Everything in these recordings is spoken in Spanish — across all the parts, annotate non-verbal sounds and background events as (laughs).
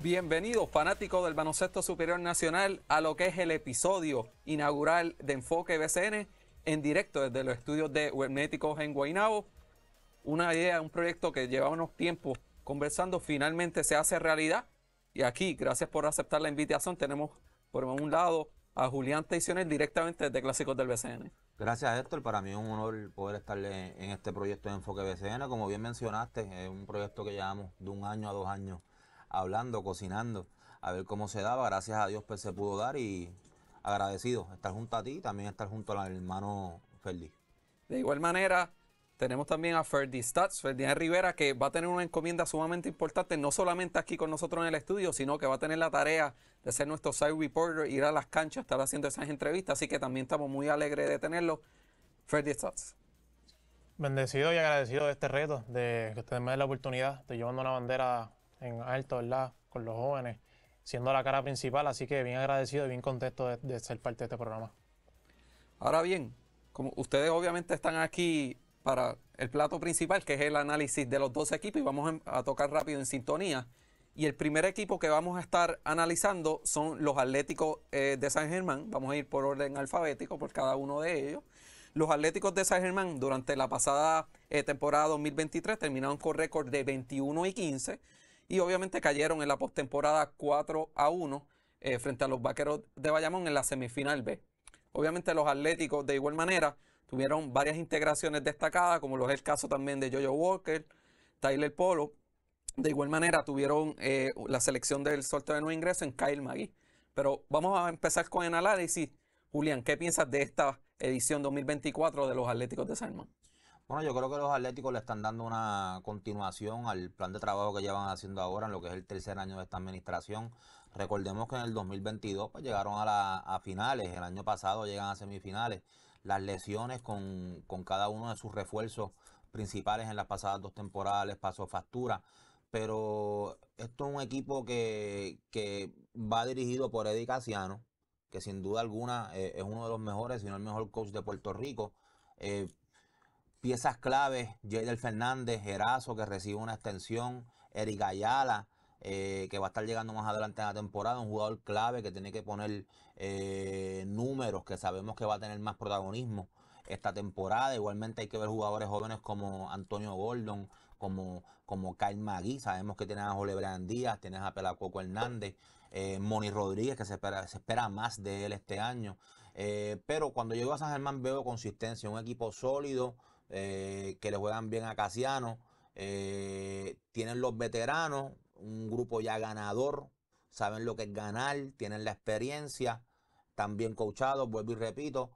Bienvenidos, fanáticos del baloncesto superior nacional, a lo que es el episodio inaugural de Enfoque BCN en directo desde los estudios de Webnéticos en Guaynabo. Una idea, un proyecto que llevábamos tiempo conversando, finalmente se hace realidad. Y aquí, gracias por aceptar la invitación, tenemos por un lado a Julián Teicionel, directamente desde Clásicos del BCN. Gracias Héctor, para mí es un honor poder estarle en este proyecto de Enfoque BCN. Como bien mencionaste, es un proyecto que llevamos de un año a dos años hablando, cocinando, a ver cómo se daba. Gracias a Dios pues se pudo dar y agradecido estar junto a ti y también estar junto al hermano Ferdi. De igual manera, tenemos también a Ferdi Stats, Ferdinand Rivera, que va a tener una encomienda sumamente importante, no solamente aquí con nosotros en el estudio, sino que va a tener la tarea de ser nuestro side reporter, ir a las canchas, estar haciendo esas entrevistas. Así que también estamos muy alegres de tenerlo. Ferdi Stats. Bendecido y agradecido de este reto, de que ustedes me den la oportunidad de llevando una bandera en alto, ¿verdad? Con los jóvenes, siendo la cara principal, así que bien agradecido y bien contento de, ser parte de este programa. Ahora bien, como ustedes obviamente están aquí para el plato principal, que es el análisis de los dos equipos, y vamos a tocar rápido en sintonía. Y el primer equipo que vamos a estar analizando son los Atléticos eh, de San Germán. Vamos a ir por orden alfabético por cada uno de ellos. Los Atléticos de San Germán durante la pasada eh, temporada 2023 terminaron con récord de 21 y 15. Y obviamente cayeron en la postemporada 4 a 1 eh, frente a los Vaqueros de Bayamón en la semifinal B. Obviamente los Atléticos de igual manera tuvieron varias integraciones destacadas, como lo es el caso también de Jojo Walker, Tyler Polo. De igual manera tuvieron eh, la selección del sorteo de nuevo ingreso en Kyle Magui. Pero vamos a empezar con el análisis. Julián, ¿qué piensas de esta edición 2024 de los Atléticos de San bueno, yo creo que los Atléticos le están dando una continuación al plan de trabajo que llevan haciendo ahora en lo que es el tercer año de esta administración. Recordemos que en el 2022 pues, llegaron a, la, finales, el año pasado llegan a semifinales. Las lesiones con, cada uno de sus refuerzos principales en las pasadas dos temporadas les pasó factura pero esto es un equipo que, va dirigido por Eddie Casiano, que sin duda alguna eh, es uno de los mejores, si no el mejor coach de Puerto Rico. Eh, piezas claves, Jadel Fernández, Gerazo, que recibe una extensión, Eric Ayala, eh, que va a estar llegando más adelante en la temporada, un jugador clave que tiene que poner eh, números, que sabemos que va a tener más protagonismo esta temporada. Igualmente hay que ver jugadores jóvenes como Antonio Gordon, como, como Kyle Magui. Sabemos que tienes a Ole Díaz, tienes a Pelacoco Hernández, eh, Moni Rodríguez, que se espera, más de él este año. pero cuando llego a San Germán veo consistencia, un equipo sólido, eh, que le juegan bien a Casiano. Eh, tienen los veteranos, un grupo ya ganador, saben lo que es ganar, tienen la experiencia, también coachados, vuelvo y repito.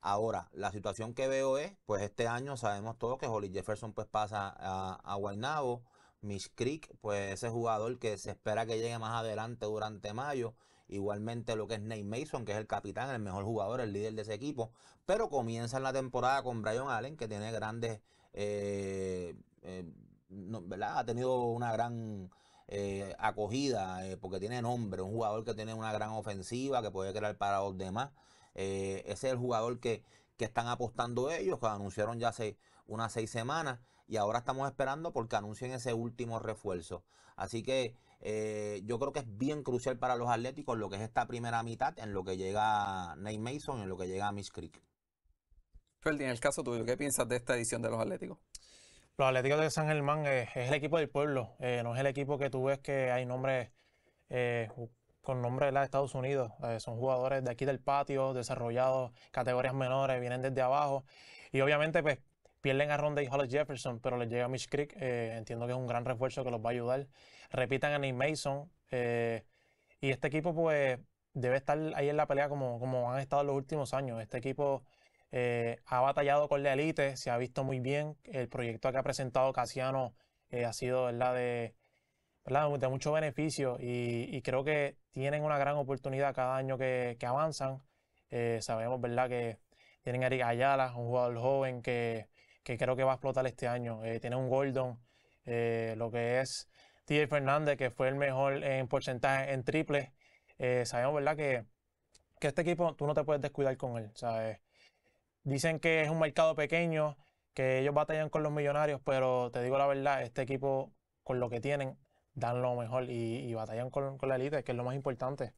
Ahora, la situación que veo es, pues este año sabemos todos que Holly Jefferson pues pasa a, Guaynabo, Mish Creek, pues ese jugador que se espera que llegue más adelante durante mayo, Igualmente lo que es Nate Mason, que es el capitán, el mejor jugador, el líder de ese equipo. Pero comienzan la temporada con Brian Allen, que tiene grandes... Eh, eh, ¿verdad? Ha tenido una gran... Eh, acogida, porque tiene nombre, un jugador que tiene una gran ofensiva, que puede crear para los demás. ese es el jugador que, que, están apostando ellos, que anunciaron ya hace unas seis semanas, y ahora estamos esperando porque anuncien ese último refuerzo. Así que eh, yo creo que es bien crucial para los Atléticos lo que es esta primera mitad en lo que llega Nate Mason, en lo que llega Mitch Creek. Ferdi, en el caso tuyo, ¿qué piensas de esta edición de los Atléticos? Los Atléticos de San Germán eh, es, el equipo del pueblo, eh, no es el equipo que tú ves que hay nombres con nombres de los Estados Unidos. son jugadores de aquí del patio, desarrollados, categorías menores, vienen desde abajo. Y obviamente, pues, pierden a Ronda y Hollis Jefferson, pero les llega a Mitch Creek. entiendo que es un gran refuerzo que los va a ayudar repitan a Nick Mason. Eh, y este equipo, pues, debe estar ahí en la pelea como, como han estado los últimos años. Este equipo eh, ha batallado con la élite, se ha visto muy bien. El proyecto que ha presentado Casiano eh, ha sido, ¿verdad?, de, mucho beneficio y, creo que tienen una gran oportunidad cada año que, avanzan. sabemos, ¿verdad?, que tienen a Eric Ayala, un jugador joven que, creo que va a explotar este año. Tiene un Golden lo que es TJ Fernández, que fue el mejor en porcentaje en triple. Eh, sabemos, ¿verdad?, que, este equipo tú no te puedes descuidar con él. ¿sabes? Dicen que es un mercado pequeño, que ellos batallan con los millonarios, pero te digo la verdad, este equipo, con lo que tienen, dan lo mejor y, batallan con, la élite, que es lo más importante.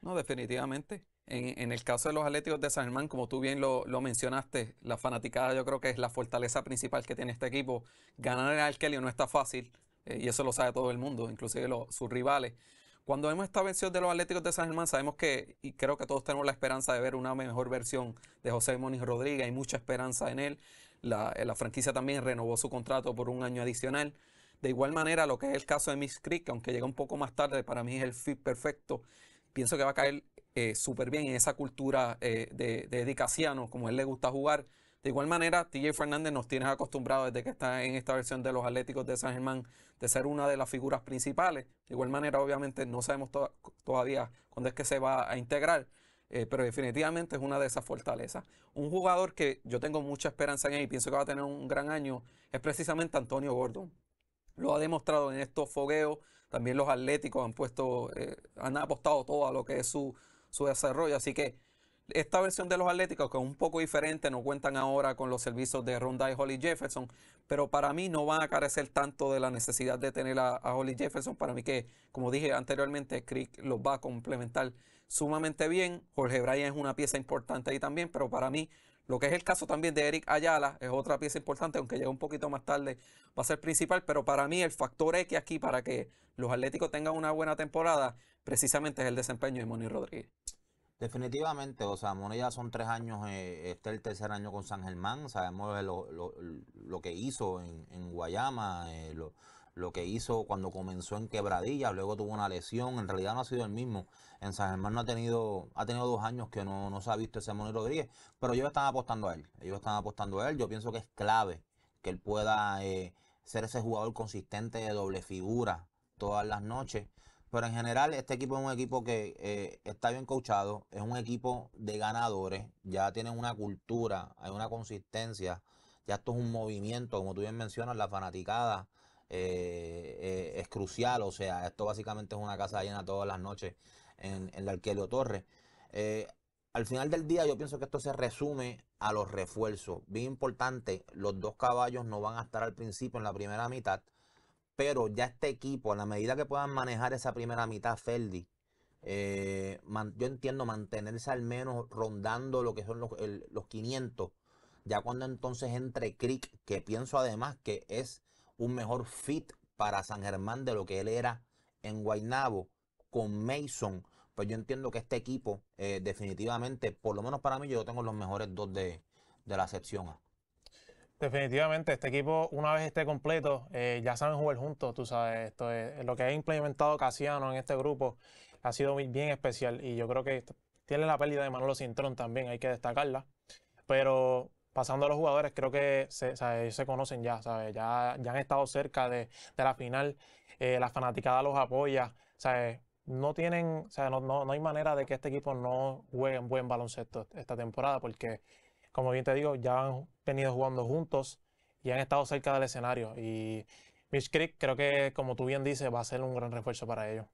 No, definitivamente. En, el caso de los Atléticos de San Germán, como tú bien lo, lo, mencionaste, la fanaticada yo creo que es la fortaleza principal que tiene este equipo. Ganar el Kelly no está fácil y eso lo sabe todo el mundo, inclusive sus rivales. Cuando vemos esta versión de los Atléticos de San Germán, sabemos que, y creo que todos tenemos la esperanza de ver una mejor versión de José Moniz Rodríguez, hay mucha esperanza en él. La, eh, franquicia también renovó su contrato por un año adicional. De igual manera, lo que es el caso de Miss Creek, aunque llega un poco más tarde, para mí es el fit perfecto. Pienso que va a caer eh, súper bien en esa cultura eh, de, dedicación, como a él le gusta jugar de igual manera, TJ Fernández nos tiene acostumbrado desde que está en esta versión de los Atléticos de San Germán de ser una de las figuras principales. De igual manera, obviamente, no sabemos todavía cuándo es que se va a integrar. Eh, pero definitivamente es una de esas fortalezas. Un jugador que yo tengo mucha esperanza en él y pienso que va a tener un gran año es precisamente Antonio Gordon. Lo ha demostrado en estos fogueos. También los atléticos han puesto, eh, han apostado todo a lo que es su, su desarrollo. Así que esta versión de los Atléticos, que es un poco diferente, no cuentan ahora con los servicios de Ronda y Holly Jefferson, pero para mí no van a carecer tanto de la necesidad de tener a, Holly Jefferson. Para mí que, como dije anteriormente, Crick los va a complementar sumamente bien. Jorge Bryan es una pieza importante ahí también, pero para mí lo que es el caso también de Eric Ayala es otra pieza importante, aunque llega un poquito más tarde, va a ser principal, pero para mí el factor X aquí para que los Atléticos tengan una buena temporada precisamente es el desempeño de Moni Rodríguez. Definitivamente, o sea, Mono ya son tres años, eh, este es el tercer año con San Germán, sabemos lo, lo, que hizo en, Guayama, eh, lo, que hizo cuando comenzó en Quebradilla, luego tuvo una lesión, en realidad no ha sido el mismo. En San Germán no ha tenido, ha tenido dos años que no, no se ha visto ese Mono Rodríguez, pero ellos están apostando a él, ellos están apostando a él, yo pienso que es clave que él pueda eh, ser ese jugador consistente de doble figura todas las noches pero en general, este equipo es un equipo que eh, está bien coachado, es un equipo de ganadores, ya tienen una cultura, hay una consistencia, ya esto es un movimiento, como tú bien mencionas, la fanaticada eh, eh, es crucial, o sea, esto básicamente es una casa llena todas las noches en, el la Arquelio Torres. al final del día yo pienso que esto se resume a los refuerzos. Bien importante, los dos caballos no van a estar al principio en la primera mitad. Pero ya este equipo, a la medida que puedan manejar esa primera mitad, Feldi, eh, yo entiendo mantenerse al menos rondando lo que son los, 500. Ya cuando entonces entre Crick, que pienso además que es un mejor fit para San Germán de lo que él era en Guaynabo con Mason, pues yo entiendo que este equipo eh, definitivamente, por lo menos para mí, yo tengo los mejores dos de la sección A. Definitivamente, este equipo, una vez esté completo, eh, ya saben jugar juntos, tú sabes. Esto lo que ha implementado Casiano en este grupo ha sido bien especial y yo creo que tiene la pérdida de Manolo Cintrón también, hay que destacarla. Pero pasando a los jugadores, creo que se, conocen ya, ¿sabes? Ya, ya han estado cerca de, la final, eh, la fanaticada los apoya, ¿sabes? No tienen, sea, no, hay manera de que este equipo no juegue en buen baloncesto esta temporada porque como bien te digo, ya han venido jugando juntos y han estado cerca del escenario. Y Mitch Creek creo que, como tú bien dices, va a ser un gran refuerzo para ellos.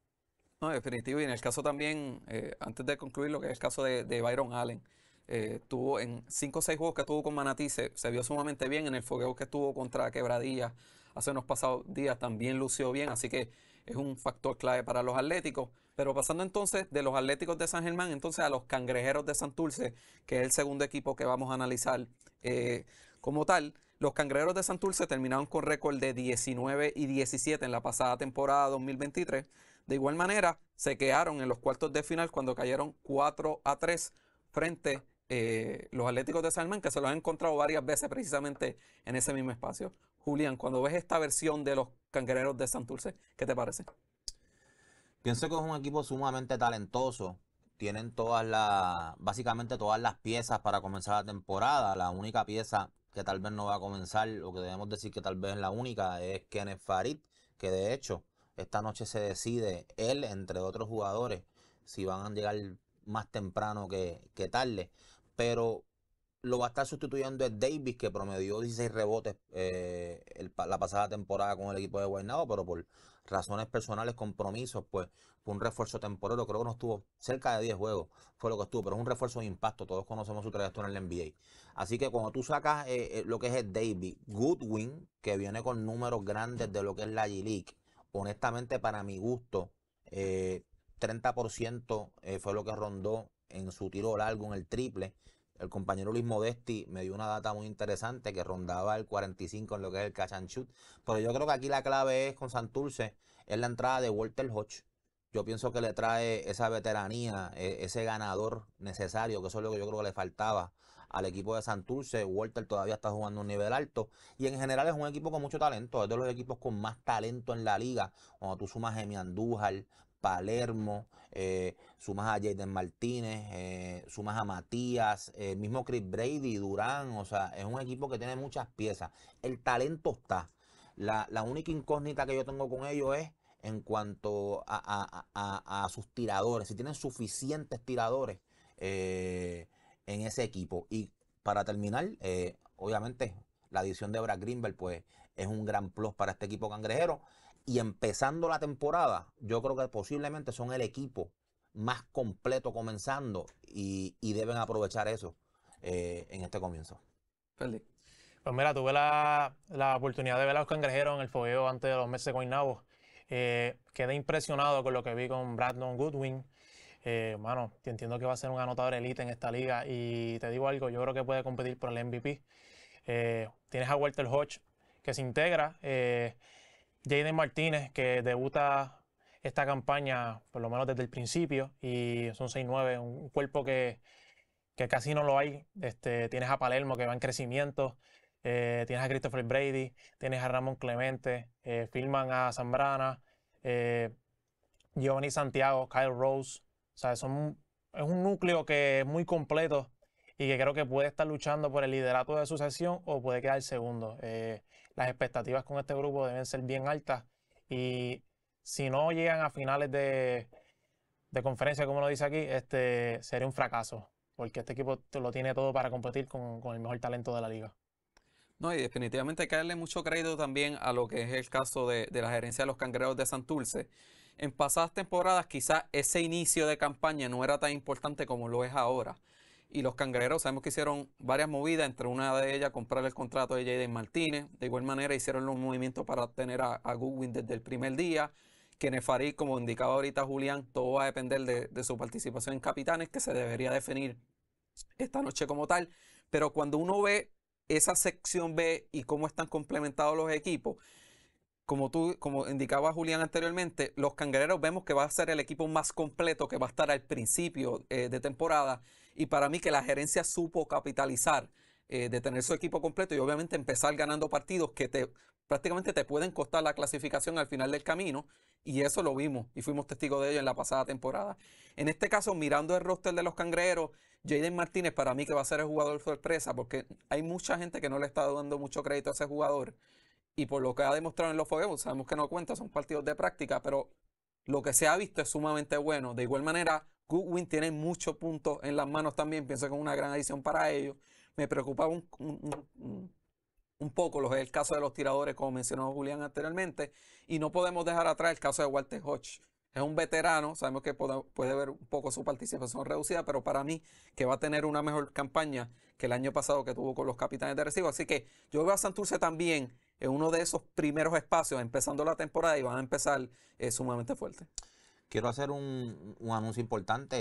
No, definitivo. Y en el caso también, eh, antes de concluir, lo que es el caso de, Byron Allen. Eh, tuvo en cinco o seis juegos que tuvo con Manatí, se, vio sumamente bien. En el fogueo que tuvo contra Quebradilla hace unos pasados días también lució bien. Así que es un factor clave para los atléticos. Pero pasando entonces de los Atléticos de San Germán, entonces a los Cangrejeros de Santurce, que es el segundo equipo que vamos a analizar eh, como tal. Los Cangrejeros de Santurce terminaron con récord de 19 y 17 en la pasada temporada 2023. De igual manera, se quedaron en los cuartos de final cuando cayeron 4 a 3 frente a eh, los Atléticos de San Germán, que se los han encontrado varias veces precisamente en ese mismo espacio. Julián, cuando ves esta versión de los Cangrejeros de Santurce, ¿qué te parece? Pienso que es un equipo sumamente talentoso. Tienen todas las, básicamente todas las piezas para comenzar la temporada. La única pieza que tal vez no va a comenzar, o que debemos decir que tal vez es la única, es Kenneth Farid, que de hecho esta noche se decide él, entre otros jugadores, si van a llegar más temprano que, que tarde. Pero lo va a estar sustituyendo es Davis, que promedió 16 rebotes eh, la pasada temporada con el equipo de Guaynabo, pero por razones personales, compromisos, pues fue un refuerzo temporero, creo que no estuvo cerca de 10 juegos, fue lo que estuvo, pero es un refuerzo de impacto, todos conocemos su trayectoria en el NBA. Así que cuando tú sacas eh, eh, lo que es el David Goodwin, que viene con números grandes de lo que es la G-League, honestamente para mi gusto, 30% eh, fue lo que rondó en su tiro largo en el triple, el compañero Luis Modesti me dio una data muy interesante que rondaba el 45 en lo que es el catch and shoot. Pero yo creo que aquí la clave es con Santurce, es la entrada de Walter Hodge. Yo pienso que le trae esa veteranía, e, ese ganador necesario, que eso es lo que yo creo que le faltaba al equipo de Santurce. Walter todavía está jugando un nivel alto. Y en general es un equipo con mucho talento. Es de los equipos con más talento en la liga. Cuando tú sumas Gemi Andújar, Palermo, eh, sumas a Jaden Martínez, eh, sumas a Matías, eh, el mismo Chris Brady, Durán, o sea, es un equipo que tiene muchas piezas. El talento está. La, única incógnita que yo tengo con ellos es en cuanto a, sus tiradores, si tienen suficientes tiradores en ese equipo. Y para terminar, obviamente, la adición de Brad Greenberg, pues es un gran plus para este equipo cangrejero. Y empezando la temporada, yo creo que posiblemente son el equipo más completo comenzando y, deben aprovechar eso eh, en este comienzo. Felipe. Pues mira, tuve la, la, oportunidad de ver a los cangrejeros en el fogueo antes de los meses con Inabo. Eh, quedé impresionado con lo que vi con Brandon Goodwin. Eh, mano, te entiendo que va a ser un anotador elite en esta liga y te digo algo, yo creo que puede competir por el MVP. Eh, tienes a Walter Hodge que se integra. Eh, Jaden Martínez, que debuta esta campaña, por lo menos desde el principio, y son 6-9, un cuerpo que, casi no lo hay. Este, tienes a Palermo, que va en crecimiento, eh, tienes a Christopher Brady, tienes a Ramón Clemente, eh, filman a Zambrana, eh, Giovanni Santiago, Kyle Rose. O sea, son, es un núcleo que es muy completo y que creo que puede estar luchando por el liderato de sucesión o puede quedar segundo las expectativas con este grupo deben ser bien altas y si no llegan a finales de, conferencia, como lo dice aquí, este sería un fracaso, porque este equipo lo tiene todo para competir con, el mejor talento de la liga. No, y definitivamente hay que darle mucho crédito también a lo que es el caso de, la gerencia de los cangrejos de Santurce. En pasadas temporadas quizás ese inicio de campaña no era tan importante como lo es ahora. Y los cangrejeros sabemos que hicieron varias movidas, entre una de ellas comprar el contrato de Jaden Martínez. De igual manera hicieron los movimientos para tener a, Goodwin desde el primer día. Que Nefari, como indicaba ahorita Julián, todo va a depender de, su participación en Capitanes, que se debería definir esta noche como tal. Pero cuando uno ve esa sección B y cómo están complementados los equipos, como tú, como indicaba Julián anteriormente, los cangrejeros vemos que va a ser el equipo más completo que va a estar al principio eh, de temporada y para mí que la gerencia supo capitalizar eh, de tener su equipo completo y obviamente empezar ganando partidos que te, prácticamente te pueden costar la clasificación al final del camino. Y eso lo vimos y fuimos testigos de ello en la pasada temporada. En este caso, mirando el roster de los cangrejeros, Jaden Martínez para mí que va a ser el jugador sorpresa porque hay mucha gente que no le está dando mucho crédito a ese jugador. Y por lo que ha demostrado en los fogueos, sabemos que no cuenta, son partidos de práctica, pero lo que se ha visto es sumamente bueno. De igual manera, Goodwin tiene muchos puntos en las manos también. Pienso que es una gran adición para ellos. Me preocupa un, poco el caso de los tiradores, como mencionó Julián anteriormente. Y no podemos dejar atrás el caso de Walter Hodge. Es un veterano, sabemos que puede haber un poco su participación reducida, pero para mí que va a tener una mejor campaña que el año pasado que tuvo con los capitanes de recibo. Así que yo veo a Santurce también en uno de esos primeros espacios empezando la temporada y van a empezar eh, sumamente fuerte. Quiero hacer un, anuncio importante,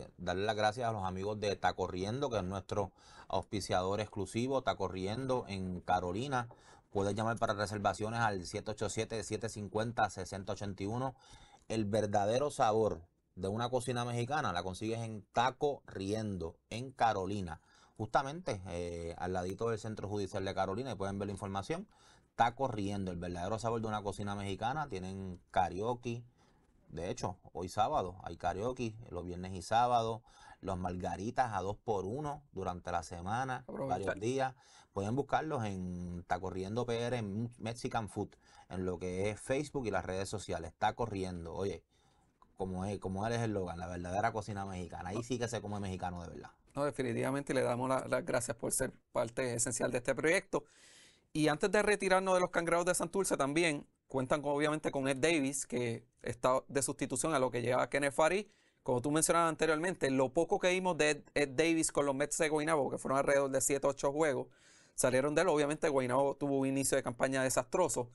eh, darle las gracias a los amigos de Tacorriendo, que es nuestro auspiciador exclusivo, Tacorriendo en Carolina. Puedes llamar para reservaciones al 787-750-6081. El verdadero sabor de una cocina mexicana la consigues en Taco Riendo, en Carolina. Justamente eh, al ladito del Centro Judicial de Carolina, y pueden ver la información. Taco Riendo, el verdadero sabor de una cocina mexicana. Tienen karaoke, de hecho, hoy sábado hay karaoke, los viernes y sábados, los margaritas a dos por uno durante la semana, varios días. Pueden buscarlos en Está Corriendo PR en Mexican Food, en lo que es Facebook y las redes sociales. Está corriendo, oye, como es, como eres el Logan, la verdadera cocina mexicana. Ahí sí que se come mexicano de verdad. No, definitivamente le damos las gracias por ser parte esencial de este proyecto. Y antes de retirarnos de los cangrejos de Santurce también, cuentan obviamente con Ed Davis, que está de sustitución a lo que lleva Kenneth Como tú mencionabas anteriormente, lo poco que vimos de Ed, Davis con los Mets de Guaynabo, que fueron alrededor de 7 8 juegos, salieron de él. Obviamente Guaynabo tuvo un inicio de campaña desastroso,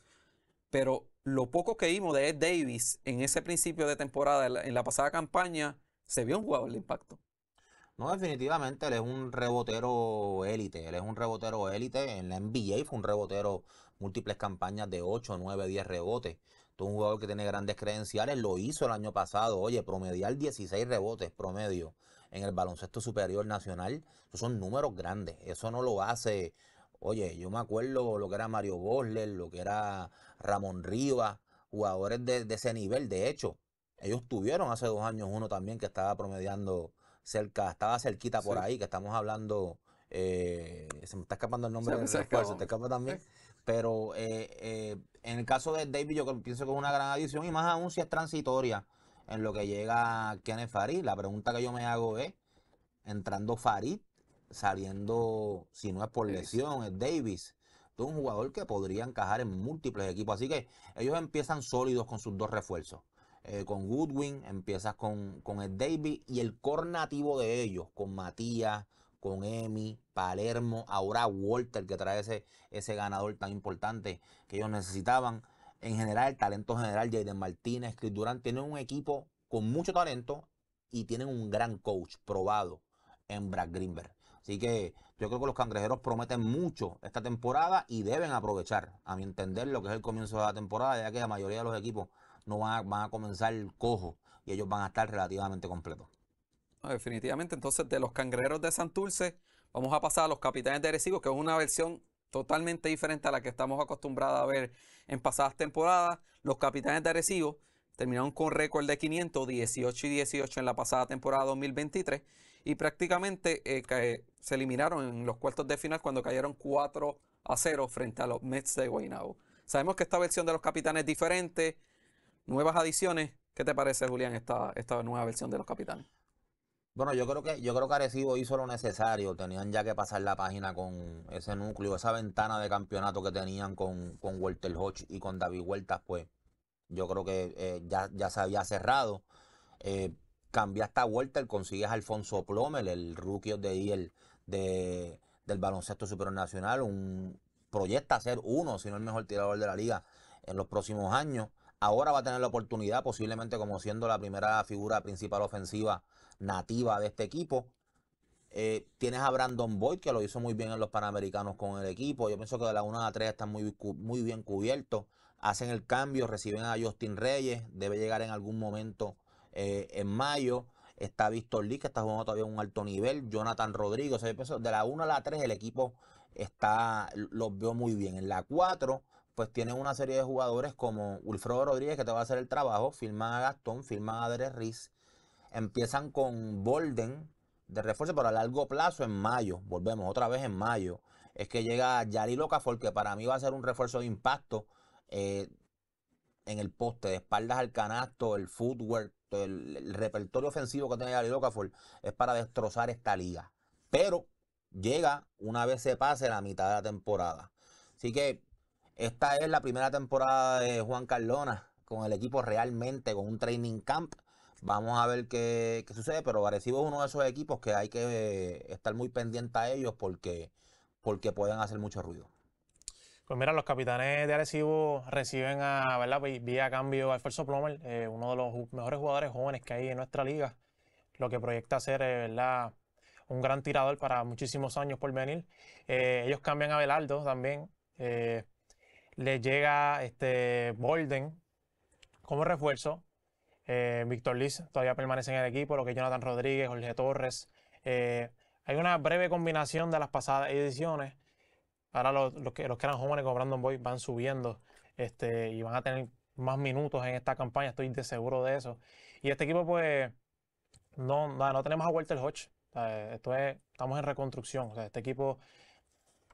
pero lo poco que vimos de Ed Davis en ese principio de temporada, en la, pasada campaña, se vio un jugador de impacto. No, definitivamente él es un rebotero élite. Él es un rebotero élite. En la NBA fue un rebotero múltiples campañas de 8, 9, 10 rebotes. Tú un jugador que tiene grandes credenciales, lo hizo el año pasado, oye, promediar 16 rebotes promedio en el baloncesto superior nacional, son números grandes, eso no lo hace, oye, yo me acuerdo lo que era Mario Bosler, lo que era Ramón Rivas, jugadores de, ese nivel, de hecho, ellos tuvieron hace dos años uno también que estaba promediando cerca, estaba cerquita por ahí, que estamos hablando... Eh, se me está escapando el nombre se, del refuerzo, te también pero eh, eh, en el caso de David yo pienso que es una gran adición y más aún si es transitoria en lo que llega Kenneth Farid. La pregunta que yo me hago es, entrando Farid, saliendo, si no es por lesión, es Davis. Es un jugador que podría encajar en múltiples equipos. Así que ellos empiezan sólidos con sus dos refuerzos. Eh, con Goodwin, empiezas con, con el Davis y el core nativo de ellos, con Matías, con Emi, Palermo, ahora Walter, que trae ese, ese ganador tan importante que ellos necesitaban. En general, el talento general, Jaden Martínez, Chris Durán. tienen un equipo con mucho talento y tienen un gran coach probado en Brad Greenberg. Así que yo creo que los cangrejeros prometen mucho esta temporada y deben aprovechar, a mi entender, lo que es el comienzo de la temporada, ya que la mayoría de los equipos no van a, van a comenzar cojo y ellos van a estar relativamente completos definitivamente. Entonces, de los cangrejos de Santurce, vamos a pasar a los capitanes de Arecibo, que es una versión totalmente diferente a la que estamos acostumbrados a ver en pasadas temporadas. Los capitanes de Arecibo terminaron con récord de 518 y 18 en la pasada temporada 2023 y prácticamente eh, eh, se eliminaron en los cuartos de final cuando cayeron 4 a 0 frente a los Mets de Guaynabo. Sabemos que esta versión de los capitanes es diferente, nuevas adiciones. ¿Qué te parece, Julián, esta nueva versión de los capitanes? Bueno, yo creo que yo creo que Arecibo hizo lo necesario. Tenían ya que pasar la página con ese núcleo, esa ventana de campeonato que tenían con, con Walter Hodge y con David Huertas, pues yo creo que eh, ya, se había cerrado. Eh, cambiaste a Walter, consigues a Alfonso Plomel, el rookie de IEL de, del baloncesto supernacional, un proyecta ser uno, si no el mejor tirador de la liga en los próximos años. Ahora va a tener la oportunidad, posiblemente como siendo la primera figura principal ofensiva nativa de este equipo. Eh, tienes a Brandon Boyd, que lo hizo muy bien en los Panamericanos con el equipo. Yo pienso que de la 1 a la 3 están muy, muy bien cubiertos. Hacen el cambio, reciben a Justin Reyes. Debe llegar en algún momento eh, en mayo. Está Víctor Lee, que está jugando todavía un alto nivel. Jonathan Rodríguez. de la 1 a la 3 el equipo está, los veo muy bien. En la 4, pues tienen una serie de jugadores como Wilfredo Rodríguez, que te va a hacer el trabajo. Firman a Gastón, firman a Derez. Riz Empiezan con Bolden de refuerzo, pero a largo plazo en mayo. Volvemos otra vez en mayo. Es que llega Yari Locafor que para mí va a ser un refuerzo de impacto eh, en el poste, de espaldas al canasto, el footwork, el, repertorio ofensivo que tiene Yari Locafor es para destrozar esta liga. Pero llega una vez se pase la mitad de la temporada. Así que esta es la primera temporada de Juan Carlona con el equipo realmente, con un training camp Vamos a ver qué, sucede, pero Arecibo es uno de esos equipos que hay que estar muy pendiente a ellos porque, porque pueden hacer mucho ruido. Pues mira, los capitanes de Arecibo reciben a, ¿verdad? Vía cambio a Alfonso Plomer, eh, uno de los mejores jugadores jóvenes que hay en nuestra liga. Lo que proyecta ser, eh, ¿verdad? Un gran tirador para muchísimos años por venir. Eh, ellos cambian a Belardo también. Eh, les llega este Bolden como refuerzo. Eh, Víctor Liz todavía permanece en el equipo, lo que Jonathan Rodríguez, Jorge Torres. Eh, hay una breve combinación de las pasadas ediciones. Ahora los, que, los que eran jóvenes como Brandon Boyd van subiendo este, y van a tener más minutos en esta campaña, estoy de seguro de eso. Y este equipo, pues, no, no, no tenemos a Walter Hodge. esto estamos en reconstrucción. O este equipo,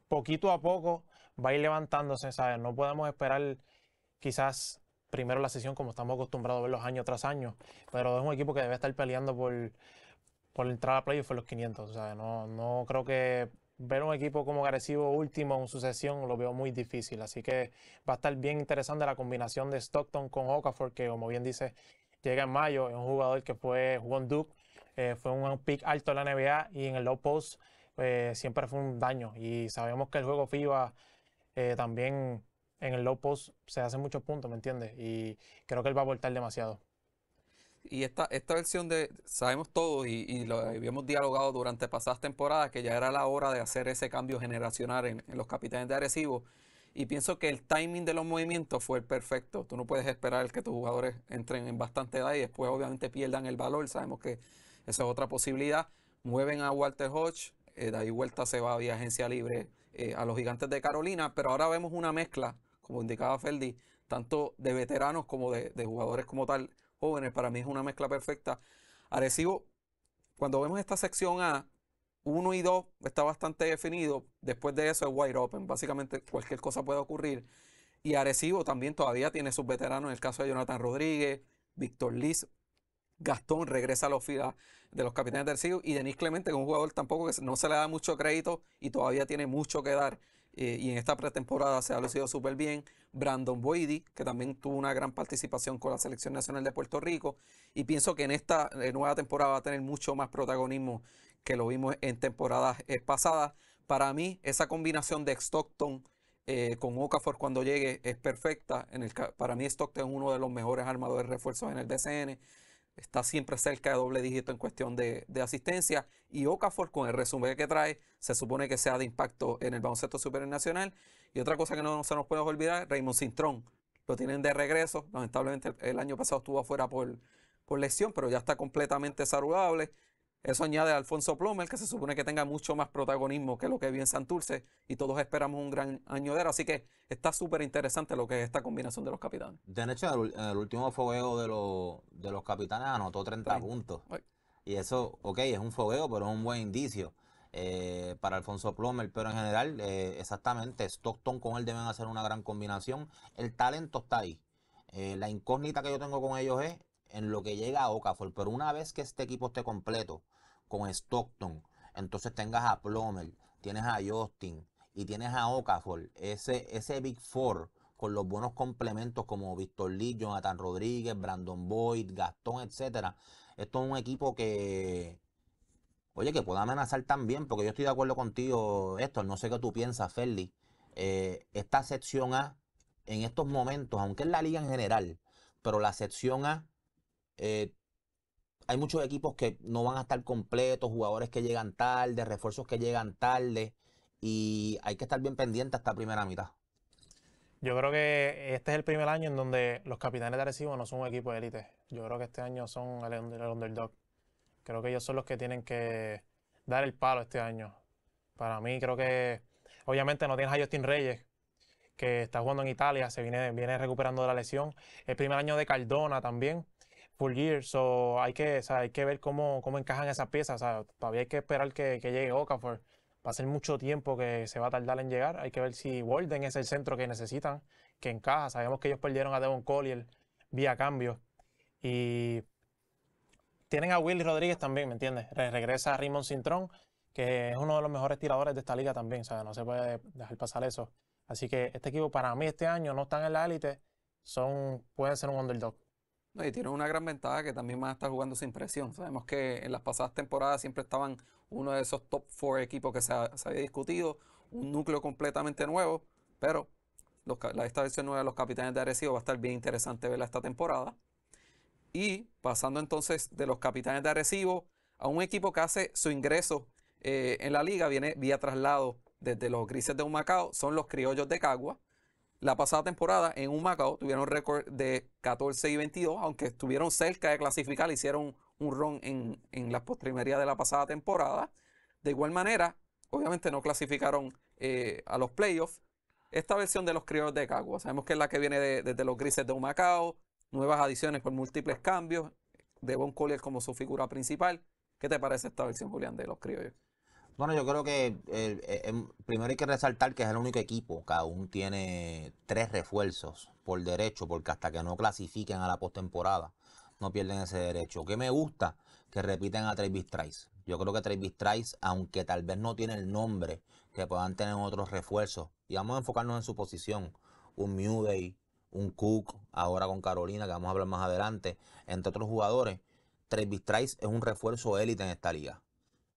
poquito a poco, va a ir levantándose. No podemos esperar quizás primero la sesión como estamos acostumbrados a verlos años tras año, pero es un equipo que debe estar peleando por, por entrar a y por los 500. O sea, no, no creo que ver un equipo como agresivo último en su sesión lo veo muy difícil. Así que va a estar bien interesante la combinación de Stockton con Okafor, que como bien dice, llega en mayo. Es un jugador que fue Juan Duke, eh, fue un pick alto en la NBA y en el low post eh, siempre fue un daño. Y sabemos que el juego FIBA eh, también en el low post se hacen muchos puntos, ¿me entiendes? Y creo que él va a voltar demasiado. Y esta, esta versión de, sabemos todo y, y, lo habíamos dialogado durante pasadas temporadas, que ya era la hora de hacer ese cambio generacional en, los capitanes de Arecibo. Y pienso que el timing de los movimientos fue el perfecto. Tú no puedes esperar que tus jugadores entren en bastante edad y después obviamente pierdan el valor. Sabemos que esa es otra posibilidad. Mueven a Walter Hodge, eh, de ahí vuelta se va vía agencia libre eh, a los gigantes de Carolina, pero ahora vemos una mezcla como indicaba FELDI tanto de veteranos como de, jugadores como tal, jóvenes. Para mí es una mezcla perfecta. Arecibo, cuando vemos esta sección A, 1 y 2 está bastante definido. Después de eso es wide open. Básicamente cualquier cosa puede ocurrir. Y Arecibo también todavía tiene sus veteranos. En el caso de Jonathan Rodríguez, Víctor Liz, Gastón regresa a los filas de los capitanes del Arecibo Y Denis Clemente, que es un jugador tampoco que no se le da mucho crédito y todavía tiene mucho que dar. Eh, y en esta pretemporada se ha lucido súper bien. Brandon Boidy, que también tuvo una gran participación con la Selección Nacional de Puerto Rico. Y pienso que en esta eh, nueva temporada va a tener mucho más protagonismo que lo vimos en temporadas eh, pasadas. Para mí, esa combinación de Stockton con Okafor cuando llegue es perfecta. para mí, Stockton es uno de los mejores armadores refuerzos en el DCN está siempre cerca de doble dígito en cuestión de, asistencia. Y Okafor, con el resumen que trae, se supone que sea de impacto en el baloncesto nacional Y otra cosa que no se nos puede olvidar, Raymond Cintrón. Lo tienen de regreso. Lamentablemente el año pasado estuvo afuera por, por lesión, pero ya está completamente saludable. Eso añade Alfonso Plomer, que se supone que tenga mucho más protagonismo que lo que vi en Santurce, y todos esperamos un gran año de Así que está súper interesante lo que es esta combinación de los capitanes. De hecho, el, el último fogueo de, los, de los capitanes anotó 30 puntos. Y eso, ok, es un fogueo, pero es un buen indicio eh, para Alfonso Plomer. Pero en general, eh, exactamente, Stockton con él deben hacer una gran combinación. El talento está ahí. Eh, la incógnita que yo tengo con ellos es en lo que llega a Okafor, pero una vez que este equipo esté completo, con Stockton, entonces tengas a Plummer, tienes a Justin y tienes a Okafor, ese, Big Four con los buenos complementos como Víctor Lee, Jonathan Rodríguez, Brandon Boyd, Gastón, etcétera. Esto es un equipo que, oye, que puede amenazar también, porque yo estoy de acuerdo contigo, esto, no sé qué tú piensas, Feli, eh, esta sección A, en estos momentos, aunque es la liga en general, pero la sección A eh, hay muchos equipos que no van a estar completos, jugadores que llegan tarde, refuerzos que llegan tarde y hay que estar bien pendiente hasta primera mitad. Yo creo que este es el primer año en donde los capitanes de Arecibo no son un equipo de élite. Yo creo que este año son el, underdog. Creo que ellos son los que tienen que dar el palo este año. Para mí, creo que obviamente no tienes a Justin Reyes, que está jugando en Italia, se viene, viene recuperando de la lesión. El primer año de Cardona también full year. So hay que, o sea, hay que ver cómo, cómo encajan esas piezas. O sea, todavía hay que esperar que, llegue Okafor. Va a ser mucho tiempo que se va a tardar en llegar. Hay que ver si Walden es el centro que necesitan, que encaja. Sabemos que ellos perdieron a Devon Collier vía cambio. Y tienen a Willy Rodríguez también, ¿me entiendes? Regresa regresa Raymond Cintrón, que es uno de los mejores tiradores de esta liga también. O sea, no se puede dejar pasar eso. Así que este equipo para mí este año no están en la élite. Son, pueden ser un underdog y tienen una gran ventaja que también van a estar jugando sin presión. Sabemos que en las pasadas temporadas siempre estaban uno de esos top four equipos que se, había discutido, un núcleo completamente nuevo, pero la, esta versión nueva de los capitanes de Arecibo va a estar bien interesante verla esta temporada. Y pasando entonces de los capitanes de Arecibo a un equipo que hace su ingreso eh, en la liga, viene vía traslado desde los grises de Macao son los criollos de Cagua. La pasada temporada en un Macao tuvieron récord de 14 y 22, aunque estuvieron cerca de clasificar, hicieron un ron en, en las postrimerías de la pasada temporada. De igual manera, obviamente no clasificaron eh, a los playoffs. Esta versión de los criollos de Cagua, sabemos que es la que viene desde los grises de un Macao, nuevas adiciones por múltiples cambios, de Devon Collier como su figura principal. ¿Qué te parece esta versión, Julián, de los criollos? Bueno, yo creo que eh, eh, em, primero hay que resaltar que es el único equipo que aún tiene tres refuerzos por derecho, porque hasta que no clasifiquen a la postemporada, no pierden ese derecho. ¿Qué me gusta? Que repiten a Travis Trice. Yo creo que Travis Trice, aunque tal vez no tiene el nombre que puedan tener otros refuerzos, y vamos a enfocarnos en su posición. Un Mudey, un Cook, ahora con Carolina, que vamos a hablar más adelante, entre otros jugadores. Travis Trice es un refuerzo élite en esta liga.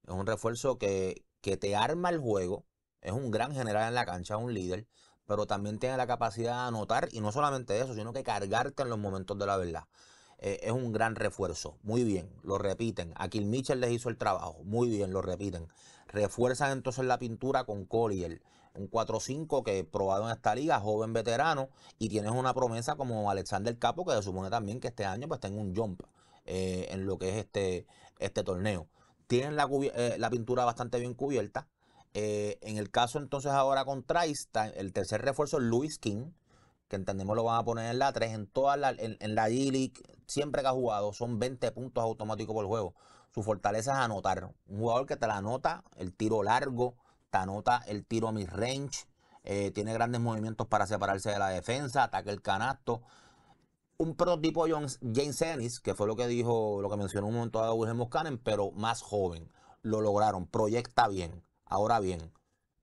Es un refuerzo que, te arma el juego. Es un gran general en la cancha, un líder. Pero también tiene la capacidad de anotar. Y no solamente eso, sino que cargarte en los momentos de la verdad. Eh, es un gran refuerzo. Muy bien, lo repiten. Aquí Mitchell les hizo el trabajo. Muy bien, lo repiten. Refuerzan entonces la pintura con Collier. Un 4-5 que probado en esta liga, joven veterano. Y tienes una promesa como Alexander Capo, que se supone también que este año pues tenga un jump eh, en lo que es este, este torneo tienen eh, la, pintura bastante bien cubierta. Eh, en el caso entonces ahora con Trice, el tercer refuerzo es Luis King, que entendemos lo van a poner en la 3, en toda la, en, la G-League, siempre que ha jugado, son 20 puntos automáticos por juego. Su fortaleza es anotar. Un jugador que te la anota el tiro largo, te anota el tiro a mi range eh, tiene grandes movimientos para separarse de la defensa, ataque el canasto un prototipo James Ennis, que fue lo que dijo, lo que mencionó un momento a Wilhelm Moscanen, pero más joven. Lo lograron, proyecta bien. Ahora bien,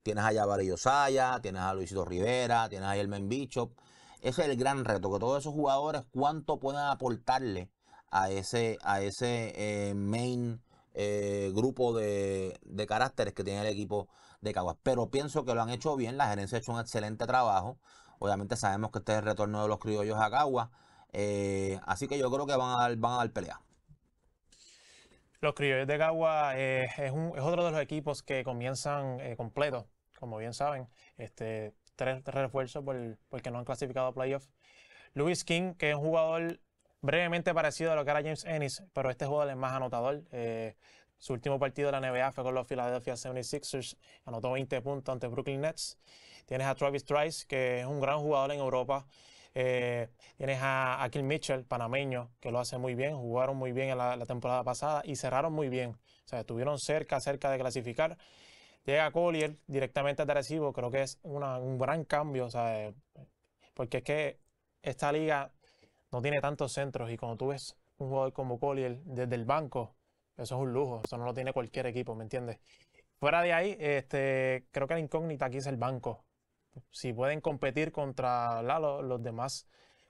tienes a Varillo Osaya, tienes a Luisito Rivera, tienes a Elmen Bishop. Ese es el gran reto, que todos esos jugadores, cuánto puedan aportarle a ese, a ese eh, main eh, grupo de, de, caracteres que tiene el equipo de Caguas. Pero pienso que lo han hecho bien, la gerencia ha hecho un excelente trabajo. Obviamente sabemos que este es el retorno de los criollos a Caguas. Eh, así que yo creo que van a, van a dar pelea. Los Criollos de Gagua eh, es, otro de los equipos que comienzan eh, completo, completos, como bien saben. Este, tres, refuerzos porque no han clasificado a playoffs. Luis King, que es un jugador brevemente parecido a lo que era James Ennis, pero este jugador es más anotador. su último partido de la NBA fue con los Philadelphia 76ers, anotó 20 puntos ante Brooklyn Nets. Tienes a Travis Trice, que es un gran jugador en Europa, eh, tienes a, a Mitchell, panameño, que lo hace muy bien, jugaron muy bien en la, temporada pasada y cerraron muy bien. O sea, estuvieron cerca, cerca de clasificar. Llega Collier directamente a creo que es un gran cambio, eh, porque es que esta liga no tiene tantos centros y cuando tú ves un jugador como Collier desde el banco, eso es un lujo, eso no lo tiene cualquier equipo, ¿me entiendes? Fuera de ahí, este, creo que la incógnita aquí es el banco si pueden competir contra los demás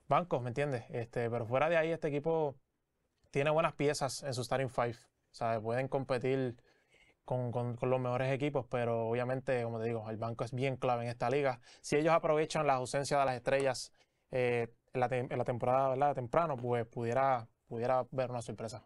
bancos, ¿me entiendes? Este, pero fuera de ahí, este equipo tiene buenas piezas en su starting five. O sea, Pueden competir con, los mejores equipos, pero obviamente, como te digo, el banco es bien clave en esta liga. Si ellos aprovechan la ausencia de las estrellas eh, en, la temporada ¿verdad? temprano, pues pudiera, pudiera ver una sorpresa.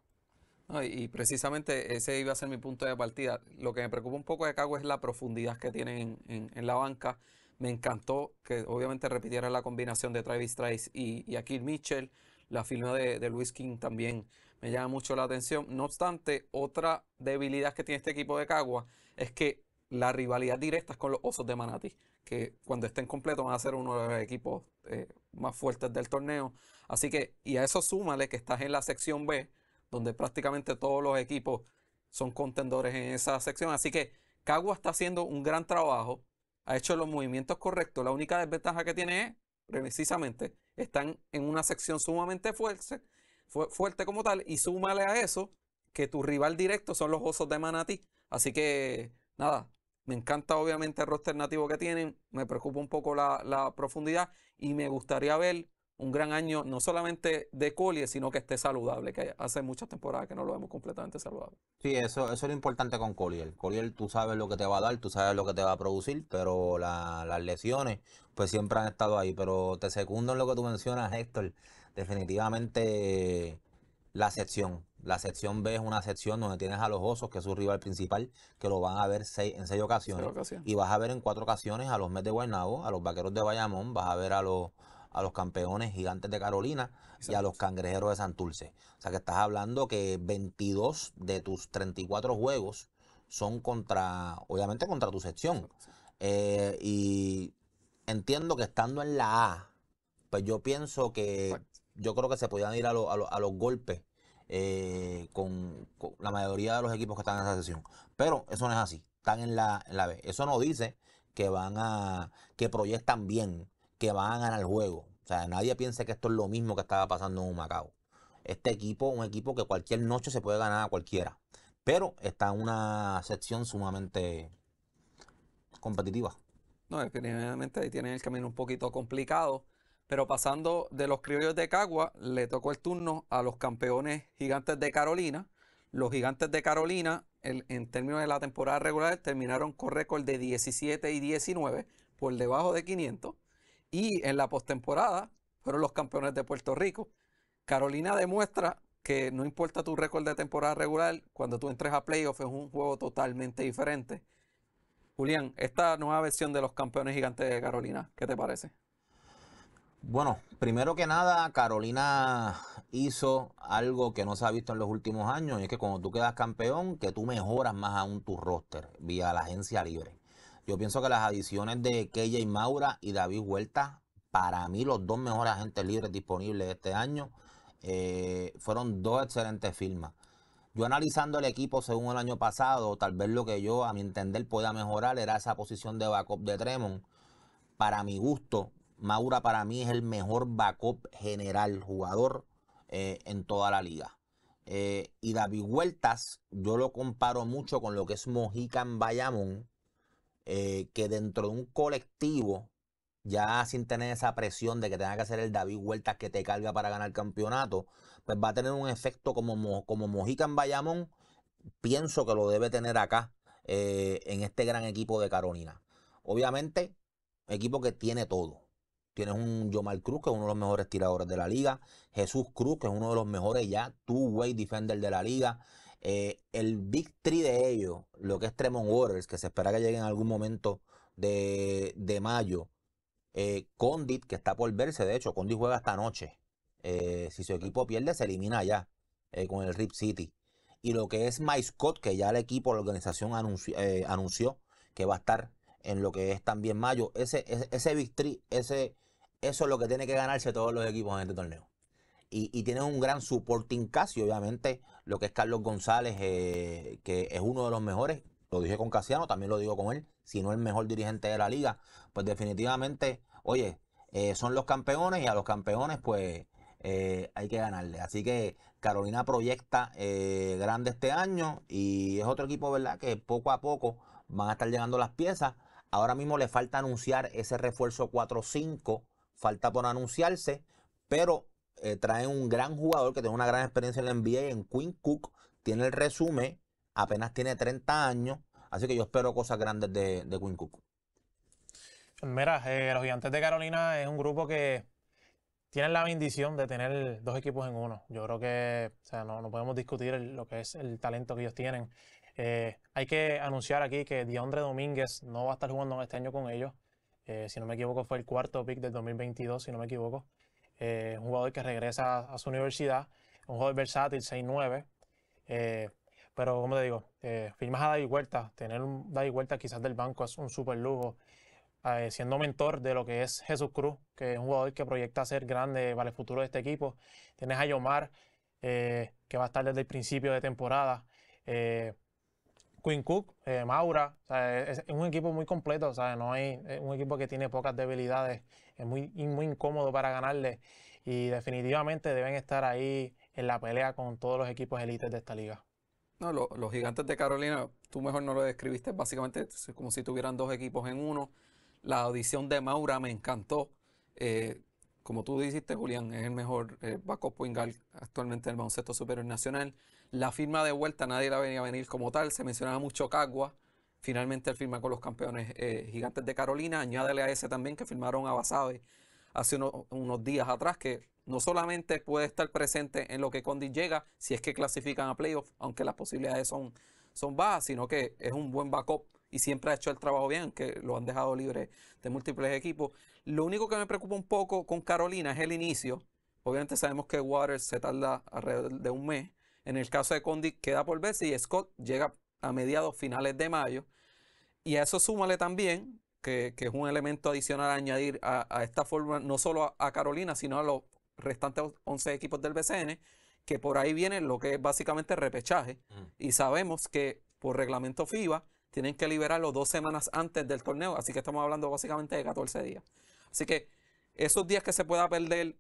y precisamente ese iba a ser mi punto de partida. Lo que me preocupa un poco de Cago es la profundidad que tienen en la banca. Me encantó que obviamente repitiera la combinación de Travis Trice y, y Akil Mitchell. La firma de, Luis King también me llama mucho la atención. No obstante, otra debilidad que tiene este equipo de Cagua es que la rivalidad directa es con los Osos de Manati, que cuando estén completos van a ser uno de los equipos eh, más fuertes del torneo. Así que, y a eso súmale que estás en la sección B, donde prácticamente todos los equipos son contendores en esa sección. Así que Cagua está haciendo un gran trabajo ha hecho los movimientos correctos. La única desventaja que tiene es, precisamente, están en una sección sumamente fuerte, fuerte como tal, y súmale a eso que tu rival directo son los osos de Manatí. Así que, nada, me encanta obviamente el roster nativo que tienen, me preocupa un poco la profundidad y me gustaría ver un gran año, no solamente de Collier, sino que esté saludable, que hace muchas temporadas que no lo vemos completamente saludable. Sí, eso, eso es lo importante con Collier. Collier tú sabes lo que te va a dar, tú sabes lo que te va a producir, pero las lesiones pues siempre han estado ahí. Pero te segundo en lo que tú mencionas, Héctor. Definitivamente la sección. La sección B es una sección donde tienes a los Osos, que es su rival principal, que lo van a ver en seis ocasiones. Y vas a ver en cuatro ocasiones a los Mets de Guaynabo, a los Vaqueros de Bayamón, vas a ver a los a los campeones gigantes de Carolina y a los cangrejeros de Santurce. O sea que estás hablando que 22 de tus 34 juegos son contra, obviamente contra tu sección. Eh, y entiendo que estando en la A, pues yo pienso que yo creo que se podían ir a, los golpes eh, con, la mayoría de los equipos que están en esa sección Pero eso no es así. Están en la, en la B. Eso no dice que van a, que proyectan bien que van a ganar el juego. O sea, nadie piensa que esto es lo mismo que estaba pasando en Macao. Este equipo, un equipo que cualquier noche se puede ganar a cualquiera. Pero está en una sección sumamente competitiva. No, definitivamente ahí tienen el camino un poquito complicado. Pero pasando de los criollos de Cagua, le tocó el turno a los campeones gigantes de Carolina. Los gigantes de Carolina, en términos de la temporada regular, terminaron con récord de 17 y 19, por debajo de 500 y en la postemporada fueron los campeones de Puerto Rico. Carolina demuestra que no importa tu récord de temporada regular, cuando tú entres a playoff es un juego totalmente diferente. Julián, esta nueva versión de los campeones gigantes de Carolina, ¿qué te parece? Bueno, primero que nada, Carolina hizo algo que no se ha visto en los últimos años, y es que cuando tú quedas campeón, que tú mejoras más aún tu roster vía la agencia libre. Yo pienso que las adiciones de KJ Maura y David Huerta, para mí los dos mejores agentes libres disponibles este año, eh, fueron dos excelentes firmas. Yo analizando el equipo según el año pasado, tal vez lo que yo a mi entender pueda mejorar era esa posición de backup de Tremont. Para mi gusto, Maura para mí es el mejor backup general jugador eh, en toda la liga. Eh, y David Huertas, yo lo comparo mucho con lo que es Mojica en Bayamón eh, que dentro de un colectivo, ya sin tener esa presión de que tenga que ser el David Huertas que te carga para ganar el campeonato, pues va a tener un efecto como, como Mojica en Bayamón, pienso que lo debe tener acá, eh, en este gran equipo de Carolina. Obviamente, equipo que tiene todo. Tienes un Yomar Cruz, que es uno de los mejores tiradores de la liga. Jesús Cruz, que es uno de los mejores ya two-way defender de la liga. Eh, el Big Three de ellos, lo que es Tremont Waters, que se espera que llegue en algún momento de, mayo. Eh, Condit, que está por verse, de hecho, Condit juega esta noche. Eh, si su equipo pierde, se elimina ya con el Rip City. Y lo que es Mike Scott, que ya el equipo, la organización anunció, anunció que va a estar en lo que es también mayo. Ese, ese, Big Three, ese, eso es lo que tiene que ganarse todos los equipos en este torneo. Y, y un gran supporting casi, obviamente, lo que es Carlos González, eh, que es uno de los mejores, lo dije con Casiano, también lo digo con él, si no el mejor dirigente de la liga, pues definitivamente, oye, eh, son los campeones y a los campeones pues eh, hay que ganarle. Así que Carolina proyecta grande este año y es otro equipo, ¿verdad? Que poco a poco van a estar llegando las piezas. Ahora mismo le falta anunciar ese refuerzo 4-5, falta por anunciarse, pero eh, trae un gran jugador que tiene una gran experiencia en la NBA en Queen Cook. Tiene el resumen, apenas tiene 30 años. Así que yo espero cosas grandes de, de Queen Cook. Mira, eh, los Gigantes de Carolina es un grupo que tienen la bendición de tener dos equipos en uno. Yo creo que o sea, no, podemos discutir lo que es el talento que ellos tienen. Eh, hay que anunciar aquí que Diondre Domínguez no va a estar jugando este año con ellos. si no me equivoco, fue el cuarto pick del 2022, si no me equivoco. Eh, un jugador que regresa a, su universidad, un jugador versátil, 6'9. Eh, pero, como te digo, eh, firmas a David Huerta, tener un David Huerta quizás del banco es un super lujo. Eh, siendo mentor de lo que es Jesús Cruz, que es un jugador que proyecta ser grande para el futuro de este equipo. Tienes a Yomar, que va a estar desde el principio de temporada. Queen Cook, eh, Maura, es, un equipo muy completo, o no hay es un equipo que tiene pocas debilidades, es muy, muy incómodo para ganarle y definitivamente deben estar ahí en la pelea con todos los equipos élites de esta liga. No, los gigantes de Carolina, tú mejor no lo describiste, básicamente es como si tuvieran dos equipos en uno. La audición de Maura me encantó. Eh, como tú dijiste, Julián, es el mejor eh, backup point actualmente el baloncesto superior nacional. La firma de vuelta nadie la venía a venir como tal, se mencionaba mucho Cagua. Finalmente él firma con los campeones eh, gigantes de Carolina. Añádele a ese también que firmaron a Basabe hace unos días atrás, que no solamente puede estar presente en lo que Condi llega, si es que clasifican a playoff, aunque las posibilidades son, son bajas, sino que es un buen backup y siempre ha hecho el trabajo bien, que lo han dejado libre de múltiples equipos. Lo único que me preocupa un poco con Carolina es el inicio. Obviamente sabemos que Waters se tarda alrededor de un mes. En el caso de Condi queda por ver y Scott llega a mediados finales de mayo. Y a eso súmale también, que, es un elemento adicional a añadir a, esta fórmula, no solo a, Carolina, sino a los restantes 11 equipos del BCN, que por ahí viene lo que es básicamente repechaje. Mm. Y sabemos que por reglamento FIBA tienen que liberarlo dos semanas antes del torneo, así que estamos hablando básicamente de 14 días. Así que esos días que se pueda perder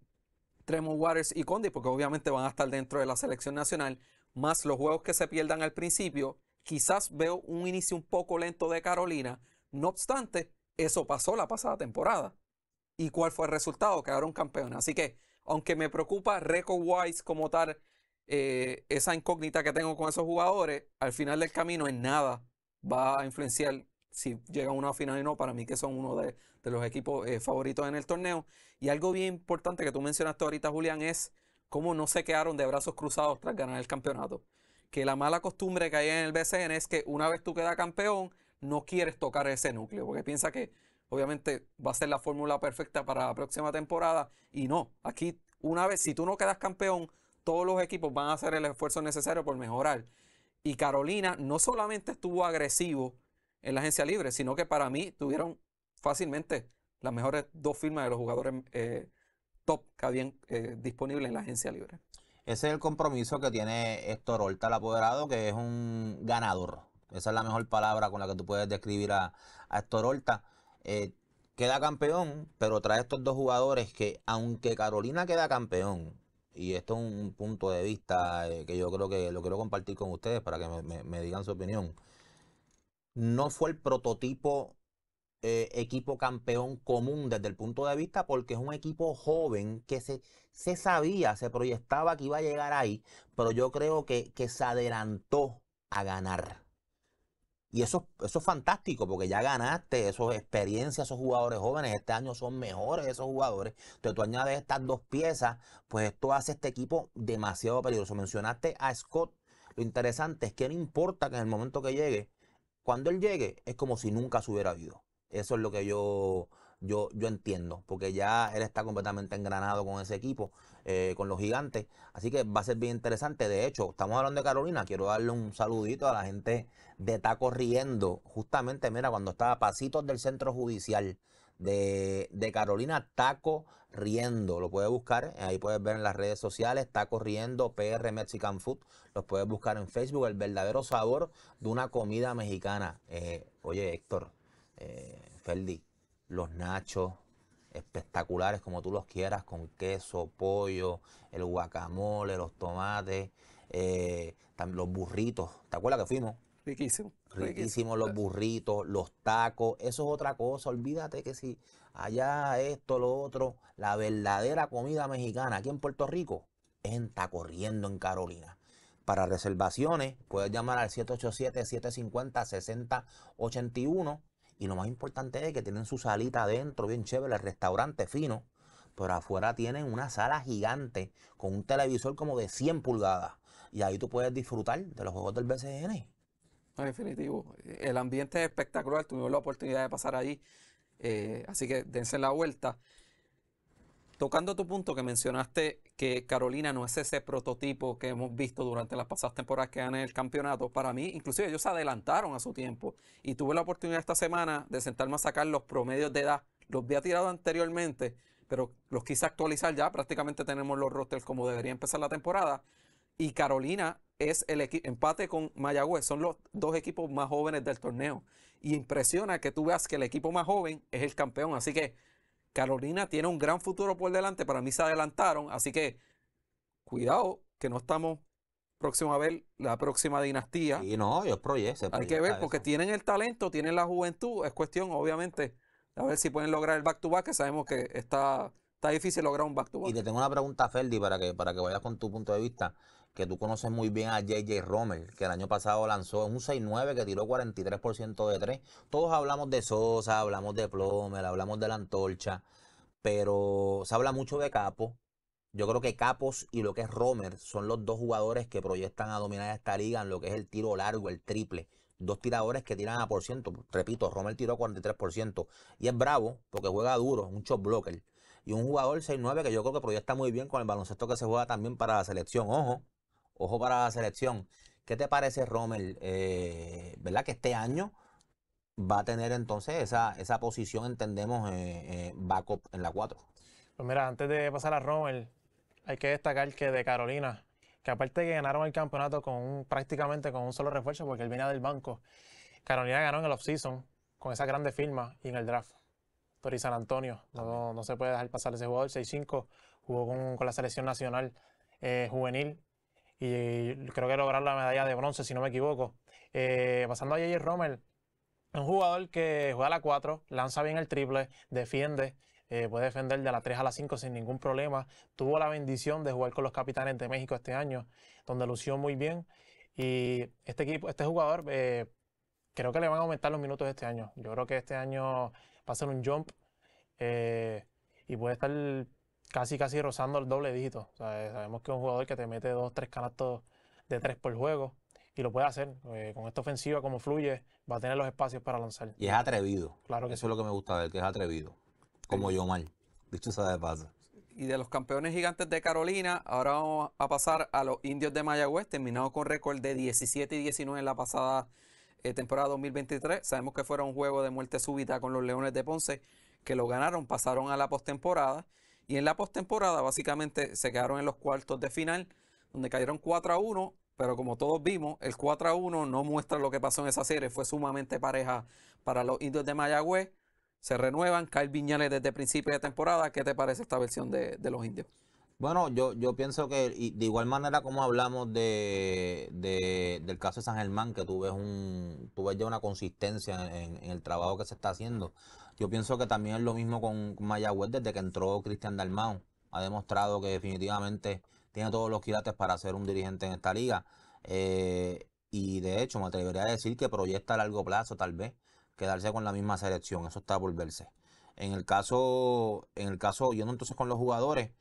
Tremont Waters y Condi, porque obviamente van a estar dentro de la selección nacional, más los juegos que se pierdan al principio, quizás veo un inicio un poco lento de Carolina. No obstante, eso pasó la pasada temporada. ¿Y cuál fue el resultado? Quedaron campeones. Así que, aunque me preocupa record-wise como tal, eh, esa incógnita que tengo con esos jugadores, al final del camino en nada va a influenciar si llega a una final y no, para mí que son uno de, los equipos eh, favoritos en el torneo. Y algo bien importante que tú mencionaste ahorita, Julián, es cómo no se quedaron de brazos cruzados tras ganar el campeonato. Que la mala costumbre que hay en el BCN es que una vez tú quedas campeón, no quieres tocar ese núcleo, porque piensa que obviamente va a ser la fórmula perfecta para la próxima temporada. Y no, aquí una vez, si tú no quedas campeón, todos los equipos van a hacer el esfuerzo necesario por mejorar. Y Carolina no solamente estuvo agresivo en la agencia libre, sino que para mí tuvieron fácilmente las mejores dos firmas de los jugadores eh, top que habían eh, disponibles en la agencia libre. Ese es el compromiso que tiene Héctor Horta, el apoderado, que es un ganador. Esa es la mejor palabra con la que tú puedes describir a, a Héctor eh, queda campeón, pero trae estos dos jugadores que, aunque Carolina queda campeón, y esto es un, punto de vista que yo creo que lo quiero compartir con ustedes para que me digan su opinión no fue el prototipo eh, equipo campeón común desde el punto de vista porque es un equipo joven que se, se sabía, se proyectaba que iba a llegar ahí, pero yo creo que, se adelantó a ganar. Y eso, eso es fantástico porque ya ganaste, eso experiencias experiencia, esos jugadores jóvenes, este año son mejores esos jugadores. Entonces tú añades estas dos piezas, pues esto hace este equipo demasiado peligroso. Mencionaste a Scott, lo interesante es que no importa que en el momento que llegue, cuando él llegue, es como si nunca se hubiera ido. Eso es lo que yo, yo, yo entiendo, porque ya él está completamente engranado con ese equipo, eh, con los gigantes. Así que va a ser bien interesante. De hecho, estamos hablando de Carolina. Quiero darle un saludito a la gente de Taco Riendo. Justamente, mira, cuando estaba a pasitos del centro judicial de, Carolina, Taco Riendo. Lo puedes buscar, eh, ahí puedes ver en las redes sociales, Taco Riendo, PR Mexican Food. Los puedes buscar en Facebook, el verdadero sabor de una comida mexicana. Eh, oye, Héctor, eh, Ferdi, los nachos espectaculares como tú los quieras, con queso, pollo, el guacamole, los tomates, eh, los burritos. ¿Te acuerdas que fuimos? Riquísimo. Riquísimo, los burritos, los tacos, eso es otra cosa. Olvídate que si allá esto, lo otro, la verdadera comida mexicana aquí en Puerto Rico está corriendo en Carolina. Para reservaciones, puedes llamar al 787-750-6081. Y lo más importante es que tienen su salita adentro, bien chévere, el restaurante fino. Pero afuera tienen una sala gigante con un televisor como de 100 pulgadas. Y ahí tú puedes disfrutar de los juegos del BCN. En definitivo. El ambiente es espectacular. Tuvimos la oportunidad de pasar allí. Eh, así que dense la vuelta. Tocando tu punto que mencionaste que Carolina no es ese prototipo que hemos visto durante las pasadas temporadas que han en el campeonato, para mí, inclusive ellos se adelantaron a su tiempo y tuve la oportunidad esta semana de sentarme a sacar los promedios de edad. Los había tirado anteriormente, pero los quise actualizar ya. Prácticamente tenemos los rosters como debería empezar la temporada. Y Carolina es el empate con Mayagüez. Son los dos equipos más jóvenes del torneo. Y impresiona que tú veas que el equipo más joven es el campeón. Así que Carolina tiene un gran futuro por delante. Para mí se adelantaron. Así que cuidado que no estamos próximo a ver la próxima dinastía. Y no, yo proyecto. Hay que ver porque tienen el talento, tienen la juventud. Es cuestión, obviamente, a ver si pueden lograr el back-to-back, que sabemos que está, está difícil lograr un back-to-back. Y te tengo una pregunta, FELDI para que, para que vayas con tu punto de vista que tú conoces muy bien a JJ Romer que el año pasado lanzó un 6-9 que tiró 43% de 3. Todos hablamos de Sosa, hablamos de Plomer, hablamos de la antorcha, pero se habla mucho de Capo. Yo creo que Capos y lo que es Romer son los dos jugadores que proyectan a dominar esta liga en lo que es el tiro largo, el triple. Dos tiradores que tiran a por ciento. Repito, Romer tiró 43%. Y es bravo porque juega duro, un shot blocker. Y un jugador 6-9 que yo creo que proyecta muy bien con el baloncesto que se juega también para la selección. Ojo, ojo para la selección. ¿Qué te parece, Rommel? Eh, ¿Verdad que este año va a tener entonces esa, posición, entendemos, eh, eh, backup en la 4? Pues mira, antes de pasar a Rommel, hay que destacar que de Carolina, que aparte que ganaron el campeonato con prácticamente con un solo refuerzo, porque él viene del banco, Carolina ganó en el offseason con esa grande firma y en el draft. Tori San Antonio, no, se puede dejar pasar ese jugador, 6-5, jugó con, la selección nacional juvenil y creo que lograr la medalla de bronce, si no me equivoco. Eh, pasando a J.J. Rommel, un jugador que juega a la 4, lanza bien el triple, defiende, eh, puede defender de la 3 a la 5 sin ningún problema. Tuvo la bendición de jugar con los capitanes de México este año, donde lució muy bien. Y este equipo, este jugador, eh, creo que le van a aumentar los minutos este año. Yo creo que este año va a ser un jump y puede estar casi casi rozando el doble dígito. Eh, sabemos que es un jugador que te mete dos, tres canastos de tres por juego y lo puede hacer. Eh, con esta ofensiva, como fluye, va a tener los espacios para lanzar. Y es atrevido. Claro que Eso es lo que me gusta de él, que es atrevido. Como yo mal, dicho sea de paso. Y de los campeones gigantes de Carolina, ahora vamos a pasar a los indios de Mayagüez, terminados con récord de 17 y 19 en la pasada eh, temporada 2023. Sabemos que fue un juego de muerte súbita con los Leones de Ponce, que lo ganaron, pasaron a la postemporada. Y en la postemporada, básicamente, se quedaron en los cuartos de final, donde cayeron 4 a 1. Pero como todos vimos, el 4 a 1 no muestra lo que pasó en esa serie. Fue sumamente pareja para los indios de Mayagüez. Se renuevan. Kyle Viñales desde principio de temporada. ¿Qué te parece esta versión de, los indios? Bueno, yo, yo pienso que de igual manera como hablamos de, del caso de San Germán, que tú ves, un, tú ves ya una consistencia en, el trabajo que se está haciendo. Yo pienso que también es lo mismo con Mayagüez desde que entró Cristian Dalmau. Ha demostrado que definitivamente tiene todos los quilates para ser un dirigente en esta liga. Eh, y de hecho, me atrevería a decir que proyecta a largo plazo, tal vez, quedarse con la misma selección. Eso está por verse. En el caso, en el caso, yendo entonces con los jugadores,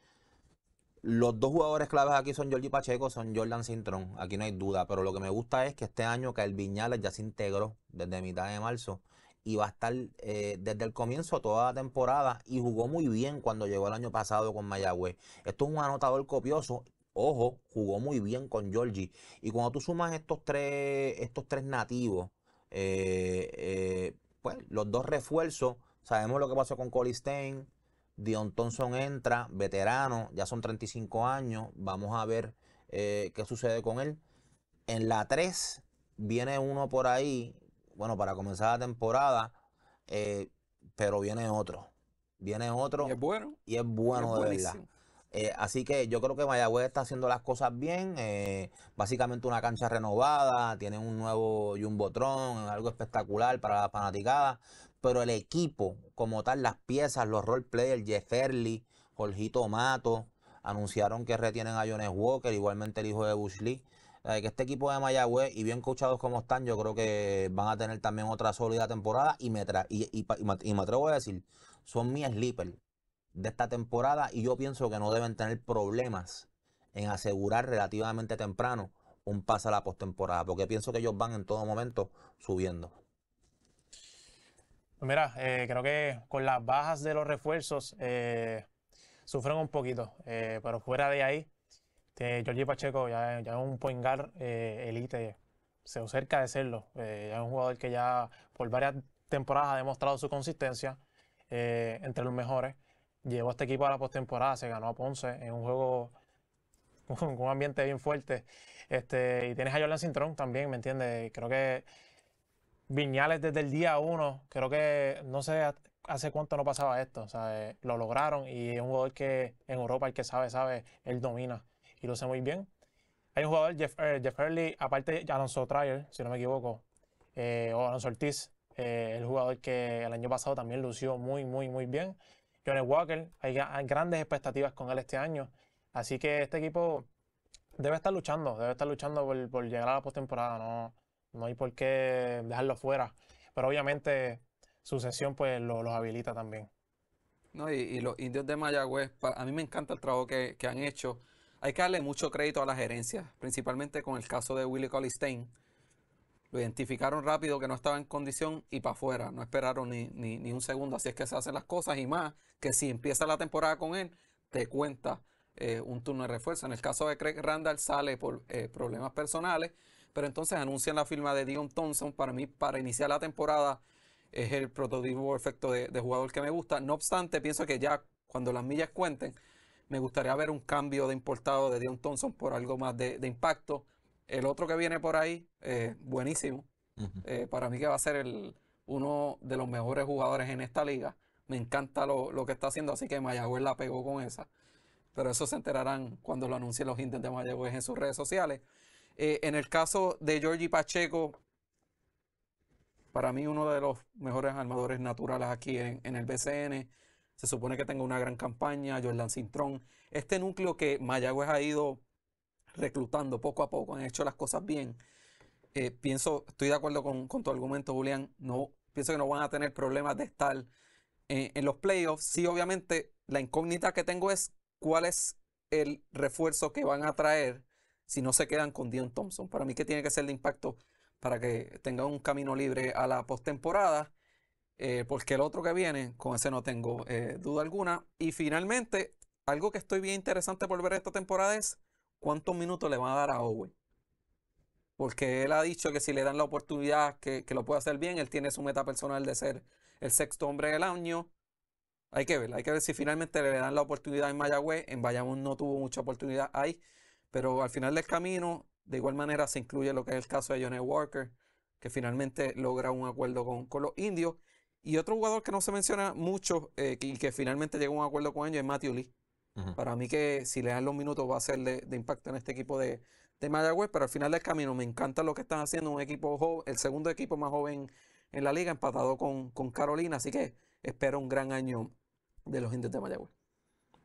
los dos jugadores claves aquí son Jordi Pacheco, son Jordan Sintron. aquí no hay duda, pero lo que me gusta es que este año que el Viñales ya se integró desde mitad de marzo y va a estar eh, desde el comienzo toda la temporada y jugó muy bien cuando llegó el año pasado con Mayagüez. Esto es un anotador copioso. Ojo, jugó muy bien con Georgie. Y cuando tú sumas estos tres, estos tres nativos, eh, eh, pues los dos refuerzos, sabemos lo que pasó con Cole Stein. Dion Thompson entra, veterano, ya son 35 años. Vamos a ver qué sucede con él. En la 3 viene uno por ahí bueno, para comenzar la temporada, eh, pero viene otro. Viene otro. Y es bueno. Y es bueno, de verdad. Eh, así que yo creo que Mayagüez está haciendo las cosas bien. Eh, básicamente una cancha renovada, tiene un nuevo Jumbotron, algo espectacular para la fanaticada. Pero el equipo, como tal, las piezas, los role players, Jeff Jorgito Mato, anunciaron que retienen a Jones Walker, igualmente el hijo de Bush Lee que este equipo de Mayagüez, y bien coachados como están, yo creo que van a tener también otra sólida temporada. Y me, atrevo a decir, son mi sleeper de esta temporada. Y yo pienso que no deben tener problemas en asegurar relativamente temprano un pase a la postemporada. Porque pienso que ellos van en todo momento subiendo. Mira, eh, creo que con las bajas de los refuerzos eh, sufren un poquito. Eh, pero fuera de ahí este, Jorge Pacheco ya, es un point guard eh, elite, se acerca de serlo. Eh, es un jugador que ya por varias temporadas ha demostrado su consistencia eh, entre los mejores. Llevó a este equipo a la postemporada, se ganó a Ponce en un juego (laughs) con un ambiente bien fuerte. Este, y tienes a Jordan Cintrón también, ¿me entiendes? Creo que Viñales desde el día uno, creo que no sé hace cuánto no pasaba esto. O sea, lo lograron y es un jugador que en Europa el que sabe, sabe, él domina y luce muy bien. Hay un jugador, eh, Jeff, Early, aparte de Alonso Trier, si no me equivoco, eh, o Alonso Ortiz, eh, el jugador que el año pasado también lució muy, muy, muy bien. Johnny Walker, hay, grandes expectativas con él este año. Así que este equipo debe estar luchando, debe estar luchando por, llegar a la postemporada. No, no hay por qué dejarlo fuera. Pero obviamente su sesión pues los lo habilita también. No, y, los indios de Mayagüez, a mí me encanta el trabajo que, que han hecho hay que darle mucho crédito a la gerencia, principalmente con el caso de Willie Collistein. Lo identificaron rápido que no estaba en condición y para afuera. No esperaron ni, un segundo. Así es que se hacen las cosas y más que si empieza la temporada con él, te cuenta eh, un turno de refuerzo. En el caso de Craig Randall sale por eh, problemas personales, pero entonces anuncian la firma de Dion Thompson. Para mí, para iniciar la temporada, es el prototipo perfecto de, de jugador que me gusta. No obstante, pienso que ya cuando las millas cuenten, me gustaría ver un cambio de importado de Dion Thompson por algo más de, impacto. El otro que viene por ahí, eh, buenísimo. Eh, para mí que va a ser el, uno de los mejores jugadores en esta liga. Me encanta lo, que está haciendo, así que Mayagüez la pegó con esa. Pero eso se enterarán cuando lo anuncien los hints de Mayagüez en sus redes sociales. Eh, en el caso de Georgie Pacheco, para mí uno de los mejores armadores naturales aquí en, en el BCN. Se supone que tenga una gran campaña, Jordan Cintrón. Este núcleo que Mayagüez ha ido reclutando poco a poco, han hecho las cosas bien. Eh, pienso, estoy de acuerdo con, tu argumento, Julián. No, pienso que no van a tener problemas de estar eh, en, los playoffs. Sí, obviamente, la incógnita que tengo es cuál es el refuerzo que van a traer si no se quedan con Dion Thompson. Para mí que tiene que ser de impacto para que tenga un camino libre a la postemporada. Eh, porque el otro que viene, con ese no tengo eh, duda alguna. Y finalmente, algo que estoy bien interesante por ver esta temporada es cuántos minutos le va a dar a Owen. Porque él ha dicho que si le dan la oportunidad que, lo puede hacer bien, él tiene su meta personal de ser el sexto hombre del año. Hay que ver, hay que ver si finalmente le dan la oportunidad en Mayagüez. En Bayamón no tuvo mucha oportunidad ahí, pero al final del camino, de igual manera, se incluye lo que es el caso de Johnny Walker, que finalmente logra un acuerdo con los indios. Y otro jugador que no se menciona mucho y eh, que, finalmente llegó a un acuerdo con ellos es Matthew Lee. Para mí que si le dan los minutos va a ser de, impacto en este equipo de, de, Mayagüez, pero al final del camino me encanta lo que están haciendo, un equipo joven, el segundo equipo más joven en la liga, empatado con, con Carolina, así que espero un gran año de los indios de Mayagüez.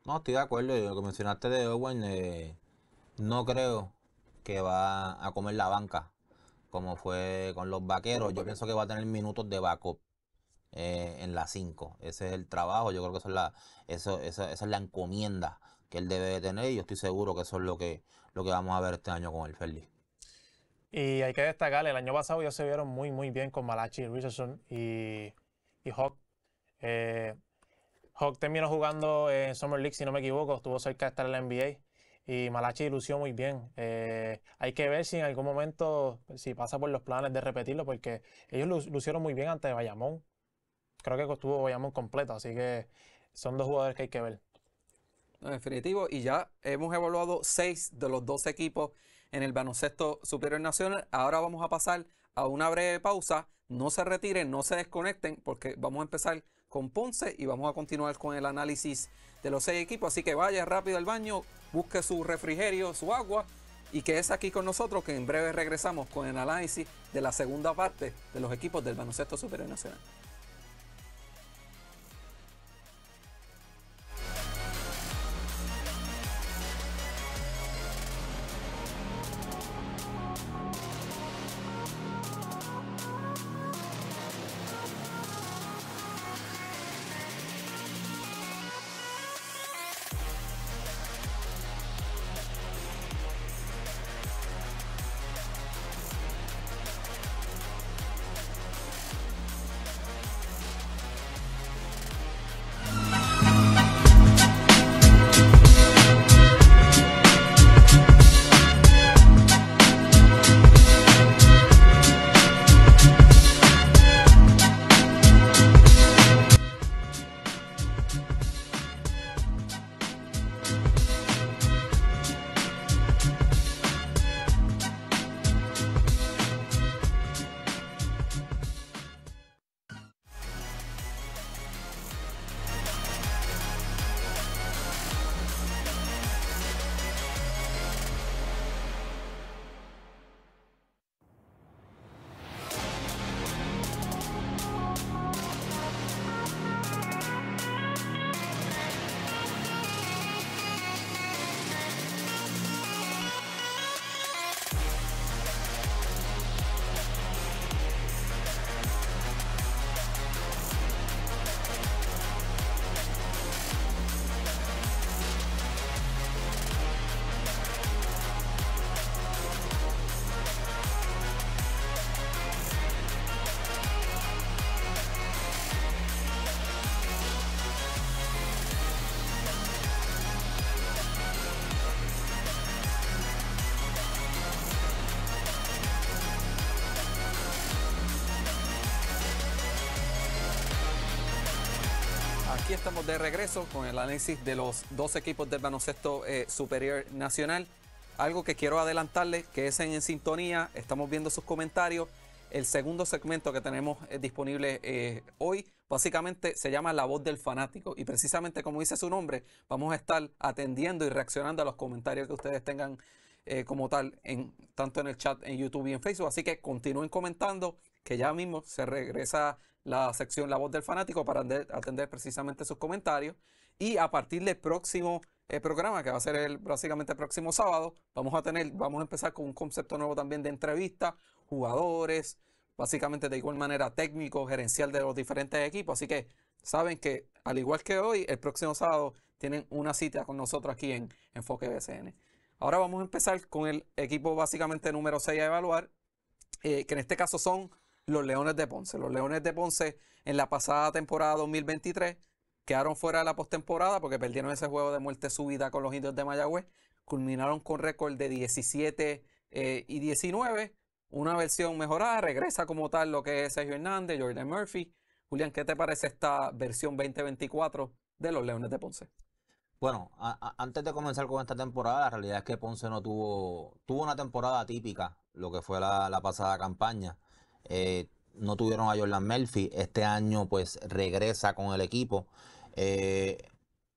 No, estoy de acuerdo, lo que mencionaste de Owen, eh, no creo que va a comer la banca como fue con los vaqueros, yo pienso que va a tener minutos de backup. Eh, en la 5. Ese es el trabajo, yo creo que eso la, eso, eso, esa es la encomienda que él debe de tener y yo estoy seguro que eso es lo que, lo que vamos a ver este año con el Félix. Y hay que destacar, el año pasado ya se vieron muy, muy bien con Malachi, Richardson y, Hawk. Eh, Hawk terminó jugando en Summer League, si no me equivoco, estuvo cerca de estar en la NBA y Malachi lució muy bien. Eh, hay que ver si en algún momento, si pasa por los planes de repetirlo, porque ellos lucieron muy bien ante Bayamón creo que estuvo Bayamón completo, así que son dos jugadores que hay que ver. En definitivo, y ya hemos evaluado seis de los dos equipos en el baloncesto superior nacional. Ahora vamos a pasar a una breve pausa. No se retiren, no se desconecten, porque vamos a empezar con Ponce y vamos a continuar con el análisis de los seis equipos. Así que vaya rápido al baño, busque su refrigerio, su agua y que es aquí con nosotros que en breve regresamos con el análisis de la segunda parte de los equipos del baloncesto superior nacional. Aquí estamos de regreso con el análisis de los dos equipos del baloncesto eh, superior nacional. Algo que quiero adelantarles, que es en, sintonía, estamos viendo sus comentarios. El segundo segmento que tenemos eh, disponible eh, hoy, básicamente se llama La voz del fanático. Y precisamente como dice su nombre, vamos a estar atendiendo y reaccionando a los comentarios que ustedes tengan como tal, tanto en el chat, en YouTube y en Facebook. Así que continúen comentando, que ya mismo se regresa la sección La Voz del Fanático para atender precisamente sus comentarios. Y a partir del próximo eh, programa, que va a ser el, básicamente el próximo sábado, vamos a tener, vamos a empezar con un concepto nuevo también de entrevista, jugadores, básicamente de igual manera técnico, gerencial de los diferentes equipos. Así que saben que, al igual que hoy, el próximo sábado tienen una cita con nosotros aquí en Enfoque BCN. Ahora vamos a empezar con el equipo básicamente número 6 a evaluar, eh, que en este caso son los Leones de Ponce. Los Leones de Ponce en la pasada temporada 2023 quedaron fuera de la postemporada porque perdieron ese juego de muerte subida con los indios de Mayagüez. Culminaron con récord de 17 eh, y 19. Una versión mejorada. Regresa como tal lo que es Sergio Hernández, Jordan Murphy. Julián, ¿qué te parece esta versión 2024 de los Leones de Ponce? Bueno, antes de comenzar con esta temporada, la realidad es que Ponce no tuvo, tuvo una temporada típica, lo que fue la, la pasada campaña. Eh, no tuvieron a Jordan Melfi Este año, pues, regresa con el equipo. Eh,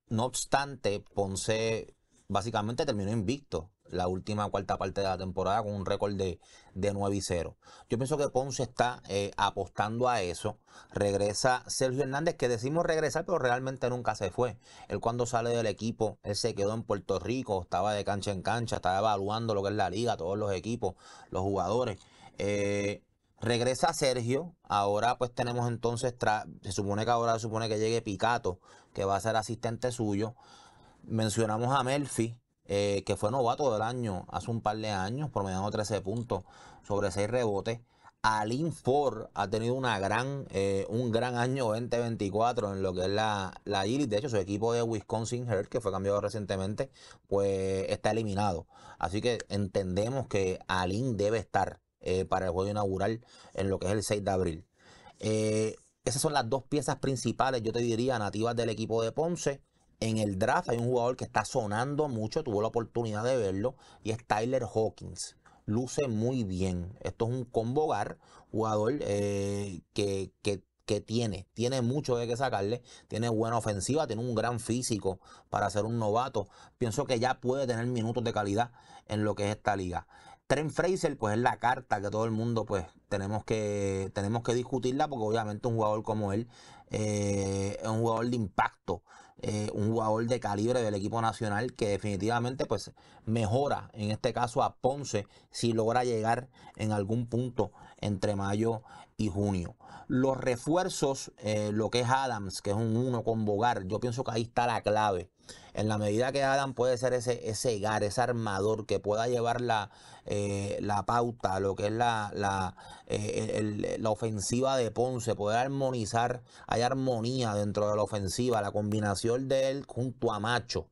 no obstante, Ponce básicamente terminó invicto la última cuarta parte de la temporada con un récord de, 9 y 0. Yo pienso que Ponce está eh, apostando a eso. Regresa Sergio Hernández, que decimos regresar, pero realmente nunca se fue. Él cuando sale del equipo, él se quedó en Puerto Rico, estaba de cancha en cancha, estaba evaluando lo que es la liga, todos los equipos, los jugadores. Regresa Sergio. Ahora pues tenemos entonces, se supone que ahora se supone que llegue Picato, que va a ser asistente suyo. Mencionamos a Melfi, eh, que fue novato del año hace un par de años, promediando 13 puntos sobre 6 rebotes. Alin Ford ha tenido una gran, eh, un gran año 2024 en lo que es la, la De hecho, su equipo de Wisconsin Heart, que fue cambiado recientemente, pues está eliminado. Así que entendemos que Alin debe estar eh, para el juego inaugural en lo que es el 6 de abril. Eh, esas son las dos piezas principales, yo te diría, nativas del equipo de Ponce. En el draft hay un jugador que está sonando mucho, tuvo la oportunidad de verlo, y es Tyler Hawkins. Luce muy bien. Esto es un convogar jugador eh, que, que, tiene, tiene mucho de que sacarle, tiene buena ofensiva, tiene un gran físico para ser un novato. Pienso que ya puede tener minutos de calidad en lo que es esta liga. Tren Fraser, pues es la carta que todo el mundo, pues, tenemos que, tenemos que discutirla, porque obviamente un jugador como él eh, es un jugador de impacto, eh, un jugador de calibre del equipo nacional que definitivamente, pues, mejora, en este caso a Ponce, si logra llegar en algún punto entre mayo y junio. Los refuerzos, eh, lo que es Adams, que es un uno con Bogar, yo pienso que ahí está la clave en la medida que Adam puede ser ese, ese gar, ese armador que pueda llevar eh, la, pauta, lo que es la, la, eh, la, ofensiva de Ponce, poder armonizar, hay armonía dentro de la ofensiva, la combinación de él junto a Macho.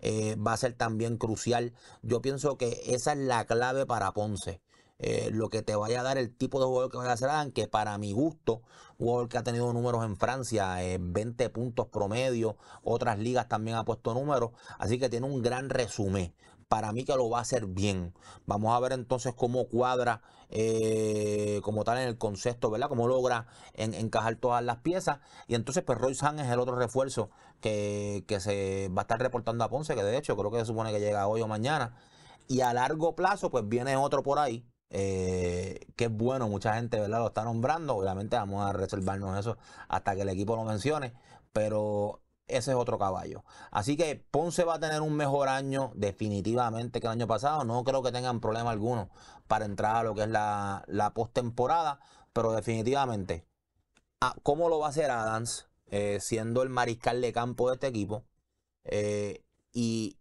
Eh, va a ser también crucial. Yo pienso que esa es la clave para Ponce. Eh, lo que te vaya a dar el tipo de jugador que vaya a ser que para mi gusto, un jugador que ha tenido números en Francia, 20 eh, puntos promedio, otras ligas también ha puesto números, así que tiene un gran resumen. Para mí que lo va a hacer bien. Vamos a ver entonces cómo cuadra eh, como tal en el concepto, ¿verdad? Cómo logra encajar todas las piezas. Y entonces, pues Roy San es el otro refuerzo que se va a estar reportando a Ponce, que de hecho creo que se supone que llega hoy o mañana. Y a largo plazo, pues viene otro por ahí, eh, que es bueno, mucha gente ¿verdad? lo está nombrando, obviamente vamos a reservarnos eso hasta que el equipo lo mencione, pero ese es otro caballo. Así que Ponce va a tener un mejor año definitivamente que el año pasado. No creo que tengan problema alguno para entrar a lo que es la, la postemporada, pero definitivamente, ah, ¿cómo lo va a hacer Adams eh, siendo el mariscal de campo de este equipo? Eh, y,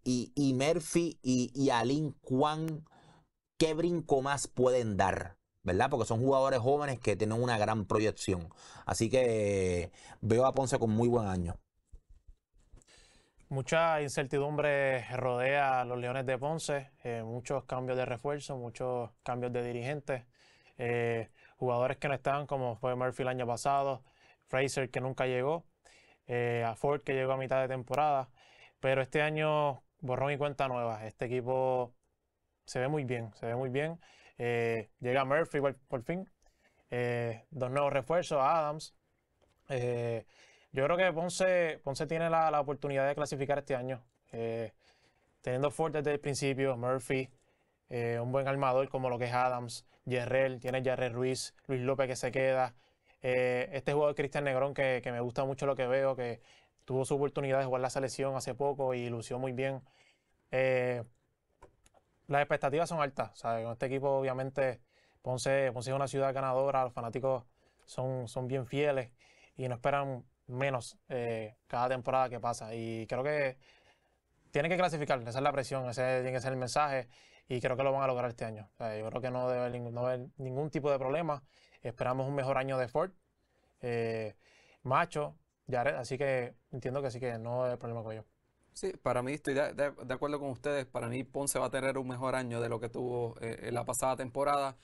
Murphy y, y Alin Kwan ¿Qué brinco más pueden dar? ¿Verdad? Porque son jugadores jóvenes que tienen una gran proyección. Así que veo a Ponce con muy buen año. Mucha incertidumbre rodea a los Leones de Ponce, eh, muchos cambios de refuerzo, muchos cambios de dirigentes, eh, jugadores que no están, como fue Murphy el año pasado, Fraser que nunca llegó, eh, a Ford que llegó a mitad de temporada, pero este año borrón y cuenta nueva, este equipo se ve muy bien, se ve muy bien. Eh, llega Murphy por fin. Eh, dos nuevos refuerzos, Adams. Eh, yo creo que Ponce, Ponce tiene la, oportunidad de clasificar este año. teniendo Ford desde el principio, Murphy, un buen armador como lo que es Adams, Yerrel, tiene Yerrel Ruiz, Luis López que se queda. este juego de Cristian Negrón que, me gusta mucho lo que veo, que tuvo su oportunidad de jugar la selección hace poco y lució muy bien las expectativas son altas. Con este equipo, obviamente, Ponce, es una ciudad ganadora, los fanáticos son, son bien fieles y no esperan menos eh, cada temporada que pasa. Y creo que tienen que clasificar, esa es la presión, ese tiene que ser el mensaje y creo que lo van a lograr este año. yo creo que no debe, haber ningún tipo de problema. Esperamos un mejor año de Ford, eh, Macho, Jared, así que entiendo que sí que no hay problema con ellos. Sí, para mí estoy de, acuerdo con ustedes. Para mí Ponce va a tener un mejor año de lo que tuvo eh, en la pasada temporada.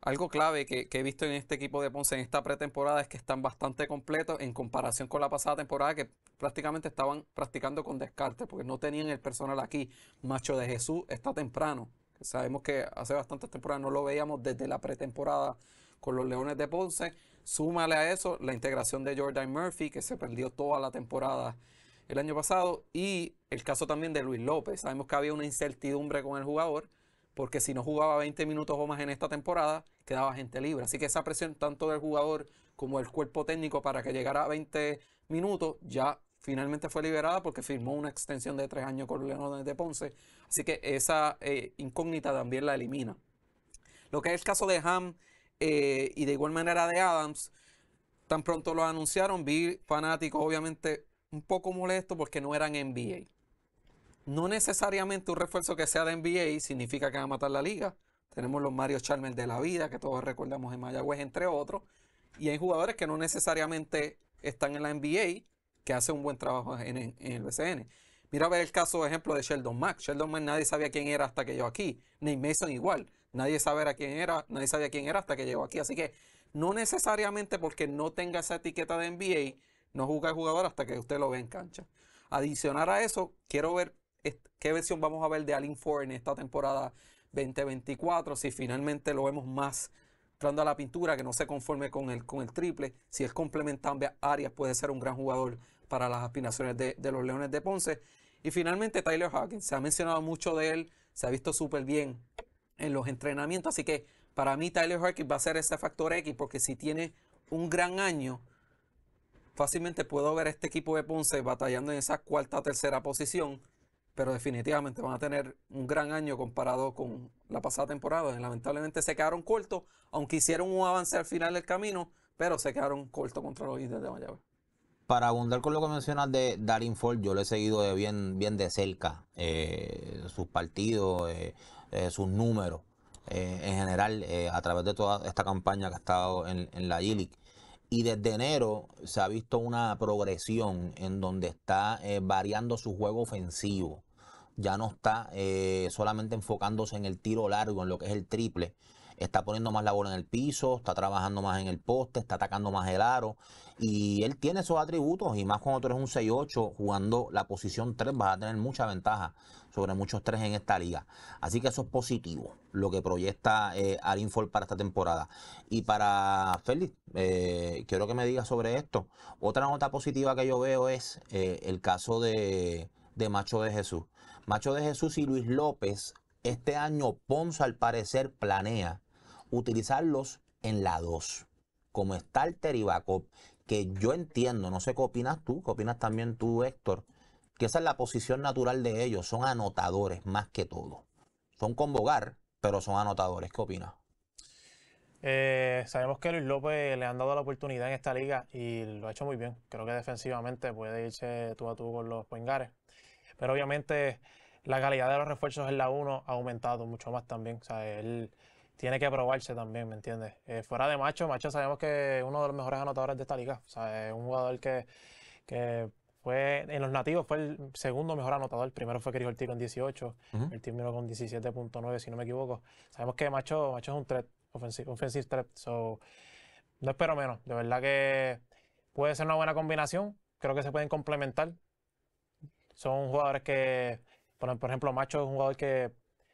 Algo clave que, que he visto en este equipo de Ponce en esta pretemporada es que están bastante completos en comparación con la pasada temporada que prácticamente estaban practicando con descarte porque no tenían el personal aquí. Macho de Jesús está temprano. Sabemos que hace bastantes temporadas no lo veíamos desde la pretemporada con los Leones de Ponce. Súmale a eso la integración de Jordan Murphy que se perdió toda la temporada el año pasado y el caso también de Luis López. Sabemos que había una incertidumbre con el jugador porque si no jugaba 20 minutos o más en esta temporada, quedaba gente libre. Así que esa presión tanto del jugador como del cuerpo técnico para que llegara a 20 minutos ya finalmente fue liberada porque firmó una extensión de tres años con Leonardo de Ponce. Así que esa eh, incógnita también la elimina. Lo que es el caso de Ham eh, y de igual manera de Adams, tan pronto lo anunciaron, vi fanáticos obviamente un poco molesto porque no eran NBA. No necesariamente un refuerzo que sea de NBA significa que va a matar la liga. Tenemos los Mario Chalmers de la vida, que todos recordamos en Mayagüez, entre otros. Y hay jugadores que no necesariamente están en la NBA, que hacen un buen trabajo en, el BCN. Mira a ver el caso, por ejemplo, de Sheldon Mack. Sheldon Mack nadie sabía quién era hasta que llegó aquí. ni Mason igual. Nadie sabía quién era, nadie sabía quién era hasta que llegó aquí. Así que no necesariamente porque no tenga esa etiqueta de NBA no juzga el jugador hasta que usted lo ve en cancha. Adicionar a eso, quiero ver qué versión vamos a ver de Alin Ford en esta temporada 2024, si finalmente lo vemos más entrando a la pintura, que no se conforme con el, con el triple. Si es complementando a Arias, puede ser un gran jugador para las aspiraciones de, de los Leones de Ponce. Y finalmente Tyler Hawkins, se ha mencionado mucho de él, se ha visto súper bien en los entrenamientos, así que para mí Tyler Hawkins va a ser ese factor X, porque si tiene un gran año, fácilmente puedo ver a este equipo de Ponce batallando en esa cuarta tercera posición, pero definitivamente van a tener un gran año comparado con la pasada temporada. Lamentablemente se quedaron cortos, aunque hicieron un avance al final del camino, pero se quedaron cortos contra los Indios de Mayagüez. Para abundar con lo que mencionas de Darin Ford, yo lo he seguido bien, bien de cerca, eh, sus partidos, eh, eh, sus números en general a través de toda esta campaña que ha estado en, la g y desde enero se ha visto una progresión en donde está eh, variando su juego ofensivo. Ya no está eh, solamente enfocándose en el tiro largo, en lo que es el triple. Está poniendo más labor en el piso, está trabajando más en el poste, está atacando más el aro. Y él tiene esos atributos. Y más cuando tú eres un 6-8 jugando la posición 3, vas a tener mucha ventaja sobre muchos tres en esta liga. Así que eso es positivo, lo que proyecta eh, para esta temporada. Y para Félix, eh, quiero que me diga sobre esto. Otra nota positiva que yo veo es eh, el caso de, de Macho de Jesús. Macho de Jesús y Luis López, este año Ponzo al parecer planea utilizarlos en la 2, como Starter y Backup, que yo entiendo, no sé qué opinas tú, qué opinas también tú, Héctor, que esa es la posición natural de ellos, son anotadores más que todo. Son con convocar, pero son anotadores. ¿Qué opinas? Eh, sabemos que Luis López le han dado la oportunidad en esta liga y lo ha hecho muy bien. Creo que defensivamente puede irse tú a tú con los Poingares. Pero obviamente la calidad de los refuerzos en la 1 ha aumentado mucho más también. O sea, él tiene que aprobarse también, ¿me entiendes? Eh, fuera de Macho, Macho sabemos que es uno de los mejores anotadores de esta liga. O sea, es un jugador que, que en los nativos fue el segundo mejor anotador. El primero fue que Ortiz con 18, uh el con 17.9, si no me equivoco. Sabemos que Macho, Macho es un threat, offensive, threat, so no espero menos. De verdad que puede ser una buena combinación, creo que se pueden complementar. Son jugadores que, por ejemplo, Macho es un jugador que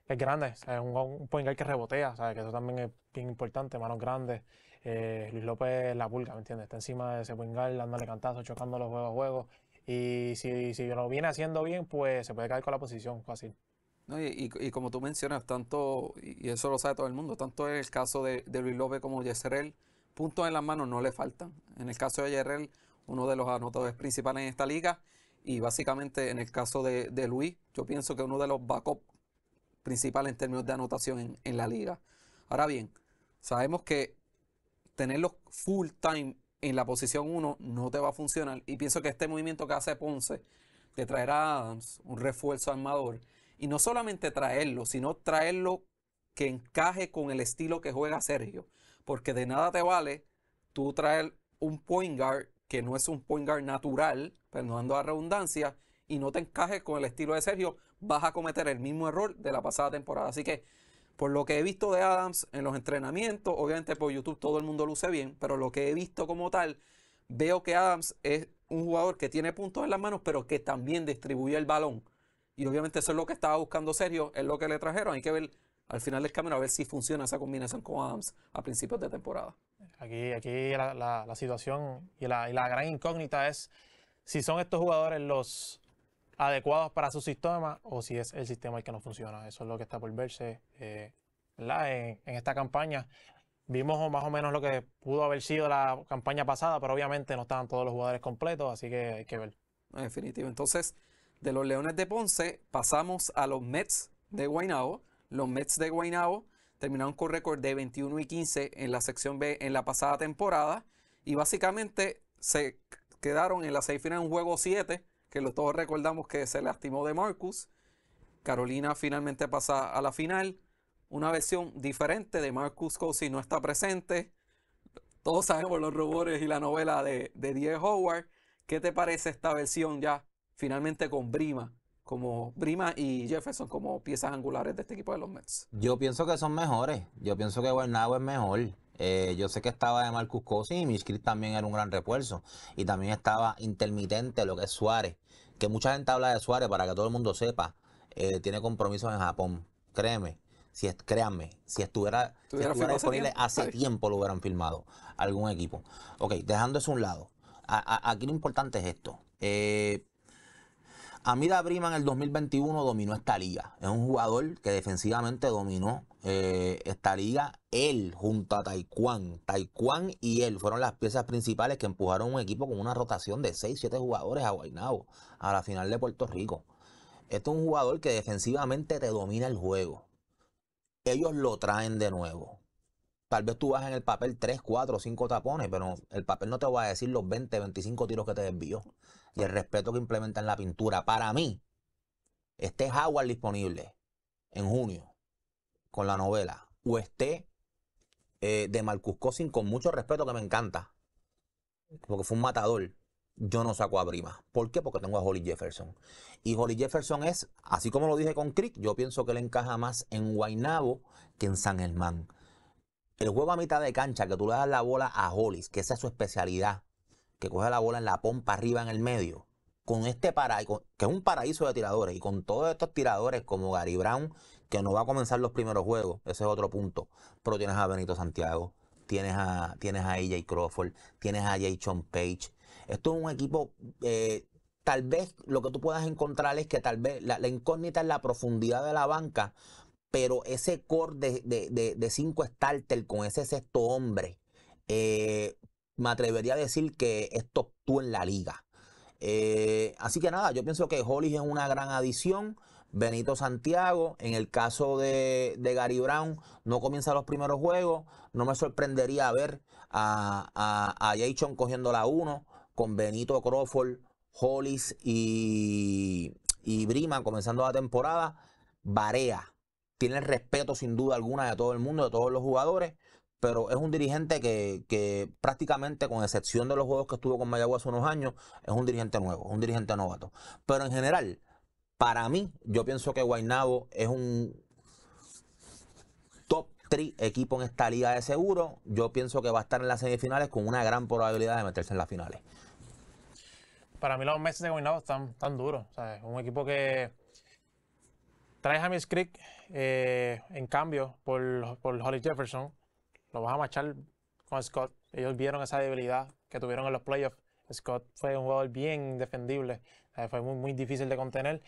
es grande, es un, que rebotea, que eso también es bien importante, manos grandes. Eh, Luis López la pulga, ¿me entiendes? Está encima de ese point guard, dándole cantazos, chocando los juegos a juegos. Y si, si lo viene haciendo bien, pues se puede caer con la posición fácil. y, como tú mencionas, tanto, y eso lo sabe todo el mundo, tanto en el caso de, Luis López como Yeserel, puntos en las manos no le faltan. En el caso de Yeserel, uno de los anotadores principales en esta liga, y básicamente en el caso de, de Luis, yo pienso que uno de los backup principales en términos de anotación en, en la liga. Ahora bien, sabemos que tenerlos full time en la posición 1 no te va a funcionar. Y pienso que este movimiento que hace Ponce de traer a Adams, un refuerzo armador, y no solamente traerlo, sino traerlo que encaje con el estilo que juega Sergio. Porque de nada te vale tú traer un point guard que no es un point guard natural, perdonando la redundancia, y no te encaje con el estilo de Sergio, vas a cometer el mismo error de la pasada temporada. Así que por lo que he visto de Adams en los entrenamientos, obviamente por YouTube todo el mundo luce bien, pero lo que he visto como tal, veo que Adams es un jugador que tiene puntos en las manos, pero que también distribuye el balón. Y obviamente eso es lo que estaba buscando Sergio, es lo que le trajeron. Hay que ver al final del camino a ver si funciona esa combinación con Adams a principios de temporada. Aquí, aquí la, situación y la gran incógnita es si son estos jugadores los adecuados para su sistema o si es el sistema el que no funciona. Eso es lo que está por verse eh, en, esta campaña. Vimos más o menos lo que pudo haber sido la campaña pasada, pero obviamente no estaban todos los jugadores completos, así que hay que ver. En Definitivo. Entonces, de los Leones de Ponce pasamos a los Mets de Guaynabo. Los Mets de Guaynabo terminaron con récord de 21 y 15 en la sección B en la pasada temporada y básicamente se quedaron en la semifinal en un juego 7 que todos recordamos que se lastimó de Marcus. Carolina finalmente pasa a la final. Una versión diferente de Marcus Cousy no está presente. Todos sabemos los rumores y la novela de, de Howard. ¿Qué te parece esta versión ya finalmente con Brima? Como Brima y Jefferson como piezas angulares de este equipo de los Mets. Yo pienso que son mejores. Yo pienso que Bernardo es mejor. Eh, yo sé que estaba de Marcus Cosi y Miskrit también era un gran refuerzo. Y también estaba intermitente lo que es Suárez que mucha gente habla de Suárez para que todo el mundo sepa, eh, tiene compromisos en Japón. Créeme, si créanme, si estuviera, disponible hace tiempo? lo hubieran filmado algún equipo. Ok, dejando eso a un lado. aquí lo importante es esto. Eh, Amida Brima en el 2021 dominó esta liga. Es un jugador que defensivamente dominó eh, esta liga, él junto a Taekwondo. Taekwondo y él fueron las piezas principales que empujaron un equipo con una rotación de 6-7 jugadores a Guaynabo a la final de Puerto Rico. Este es un jugador que defensivamente te domina el juego. Ellos lo traen de nuevo. Tal vez tú vas en el papel 3, 4, 5 tapones, pero el papel no te va a decir los 20, 25 tiros que te desvió y el respeto que implementa en la pintura. Para mí, este es Howard disponible en junio con la novela o esté eh, de Marcus Cosin con mucho respeto que me encanta, porque fue un matador, yo no saco a Brima. ¿Por qué? Porque tengo a Holly Jefferson. Y Holly Jefferson es, así como lo dije con Crick, yo pienso que le encaja más en Guaynabo que en San Germán. El juego a mitad de cancha, que tú le das la bola a Hollis, que esa es su especialidad, que coge la bola en la pompa arriba en el medio, con este paraíso, que es un paraíso de tiradores, y con todos estos tiradores como Gary Brown, que no va a comenzar los primeros juegos, ese es otro punto. Pero tienes a Benito Santiago, tienes a, tienes a AJ Crawford, tienes a Jason Page. Esto es un equipo, eh, tal vez lo que tú puedas encontrar es que tal vez la, incógnita es la profundidad de la banca, pero ese core de, cinco starter con ese sexto hombre, eh, me atrevería a decir que esto top en la liga. Eh, así que nada, yo pienso que Hollis es una gran adición. Benito Santiago, en el caso de, Gary Brown, no comienza los primeros juegos. No me sorprendería ver a, a, Jason cogiendo la 1 con Benito Crawford, Hollis y, y Brima comenzando la temporada. Varea. Tiene el respeto sin duda alguna de todo el mundo, de todos los jugadores pero es un dirigente que, que, prácticamente, con excepción de los juegos que estuvo con Mayagüez hace unos años, es un dirigente nuevo, un dirigente novato. Pero en general, para mí, yo pienso que Guaynabo es un top 3 equipo en esta liga de seguro. Yo pienso que va a estar en las semifinales con una gran probabilidad de meterse en las finales. Para mí los meses de Guaynabo están tan duros. Un equipo que trae a Miss Creek eh, en cambio por, por Holly Jefferson. Lo vas a marchar con Scott. Ellos vieron esa debilidad que tuvieron en los playoffs Scott fue un jugador bien defendible, eh, fue muy, difícil de contener.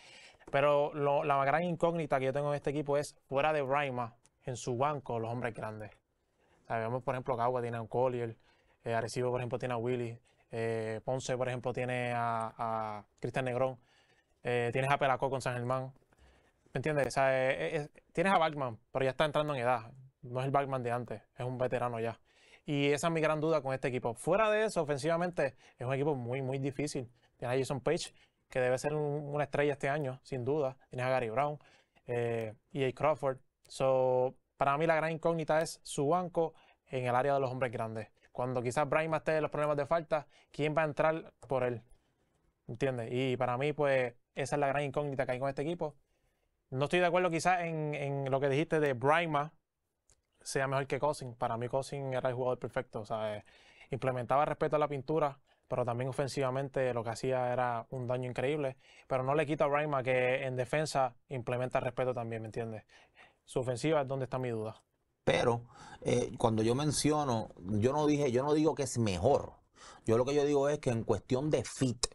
Pero la gran incógnita que yo tengo en este equipo es fuera de Braima, en su banco, los hombres grandes. Sabemos, por ejemplo, Cagua tiene a un Collier, eh, Arecibo, por ejemplo, tiene a Willy, eh, Ponce, por ejemplo, tiene a, Cristian Negrón, tienes a Pelacó con San Germán. ¿Me entiendes? tienes a Batman, pero ya está entrando en edad. No es el Batman de antes, es un veterano ya. Y esa es mi gran duda con este equipo. Fuera de eso, ofensivamente, es un equipo muy, muy difícil. Tienes a Jason Page, que debe ser una estrella este año, sin duda. Tienes a Gary Brown eh, y a Crawford. So, para mí la gran incógnita es su banco en el área de los hombres grandes. Cuando quizás Brian esté en los problemas de falta, ¿quién va a entrar por él? ¿Entiendes? Y para mí, pues, esa es la gran incógnita que hay con este equipo. No estoy de acuerdo quizás en, lo que dijiste de Braima sea mejor que Cousin. Para mí Cousin era el jugador perfecto. O sea, implementaba respeto a la pintura, pero también ofensivamente lo que hacía era un daño increíble. Pero no le quita a Raima que en defensa implementa respeto también, ¿me entiendes? Su ofensiva es donde está mi duda. Pero eh, cuando yo menciono, yo no dije, yo no digo que es mejor. Yo lo que yo digo es que en cuestión de fit,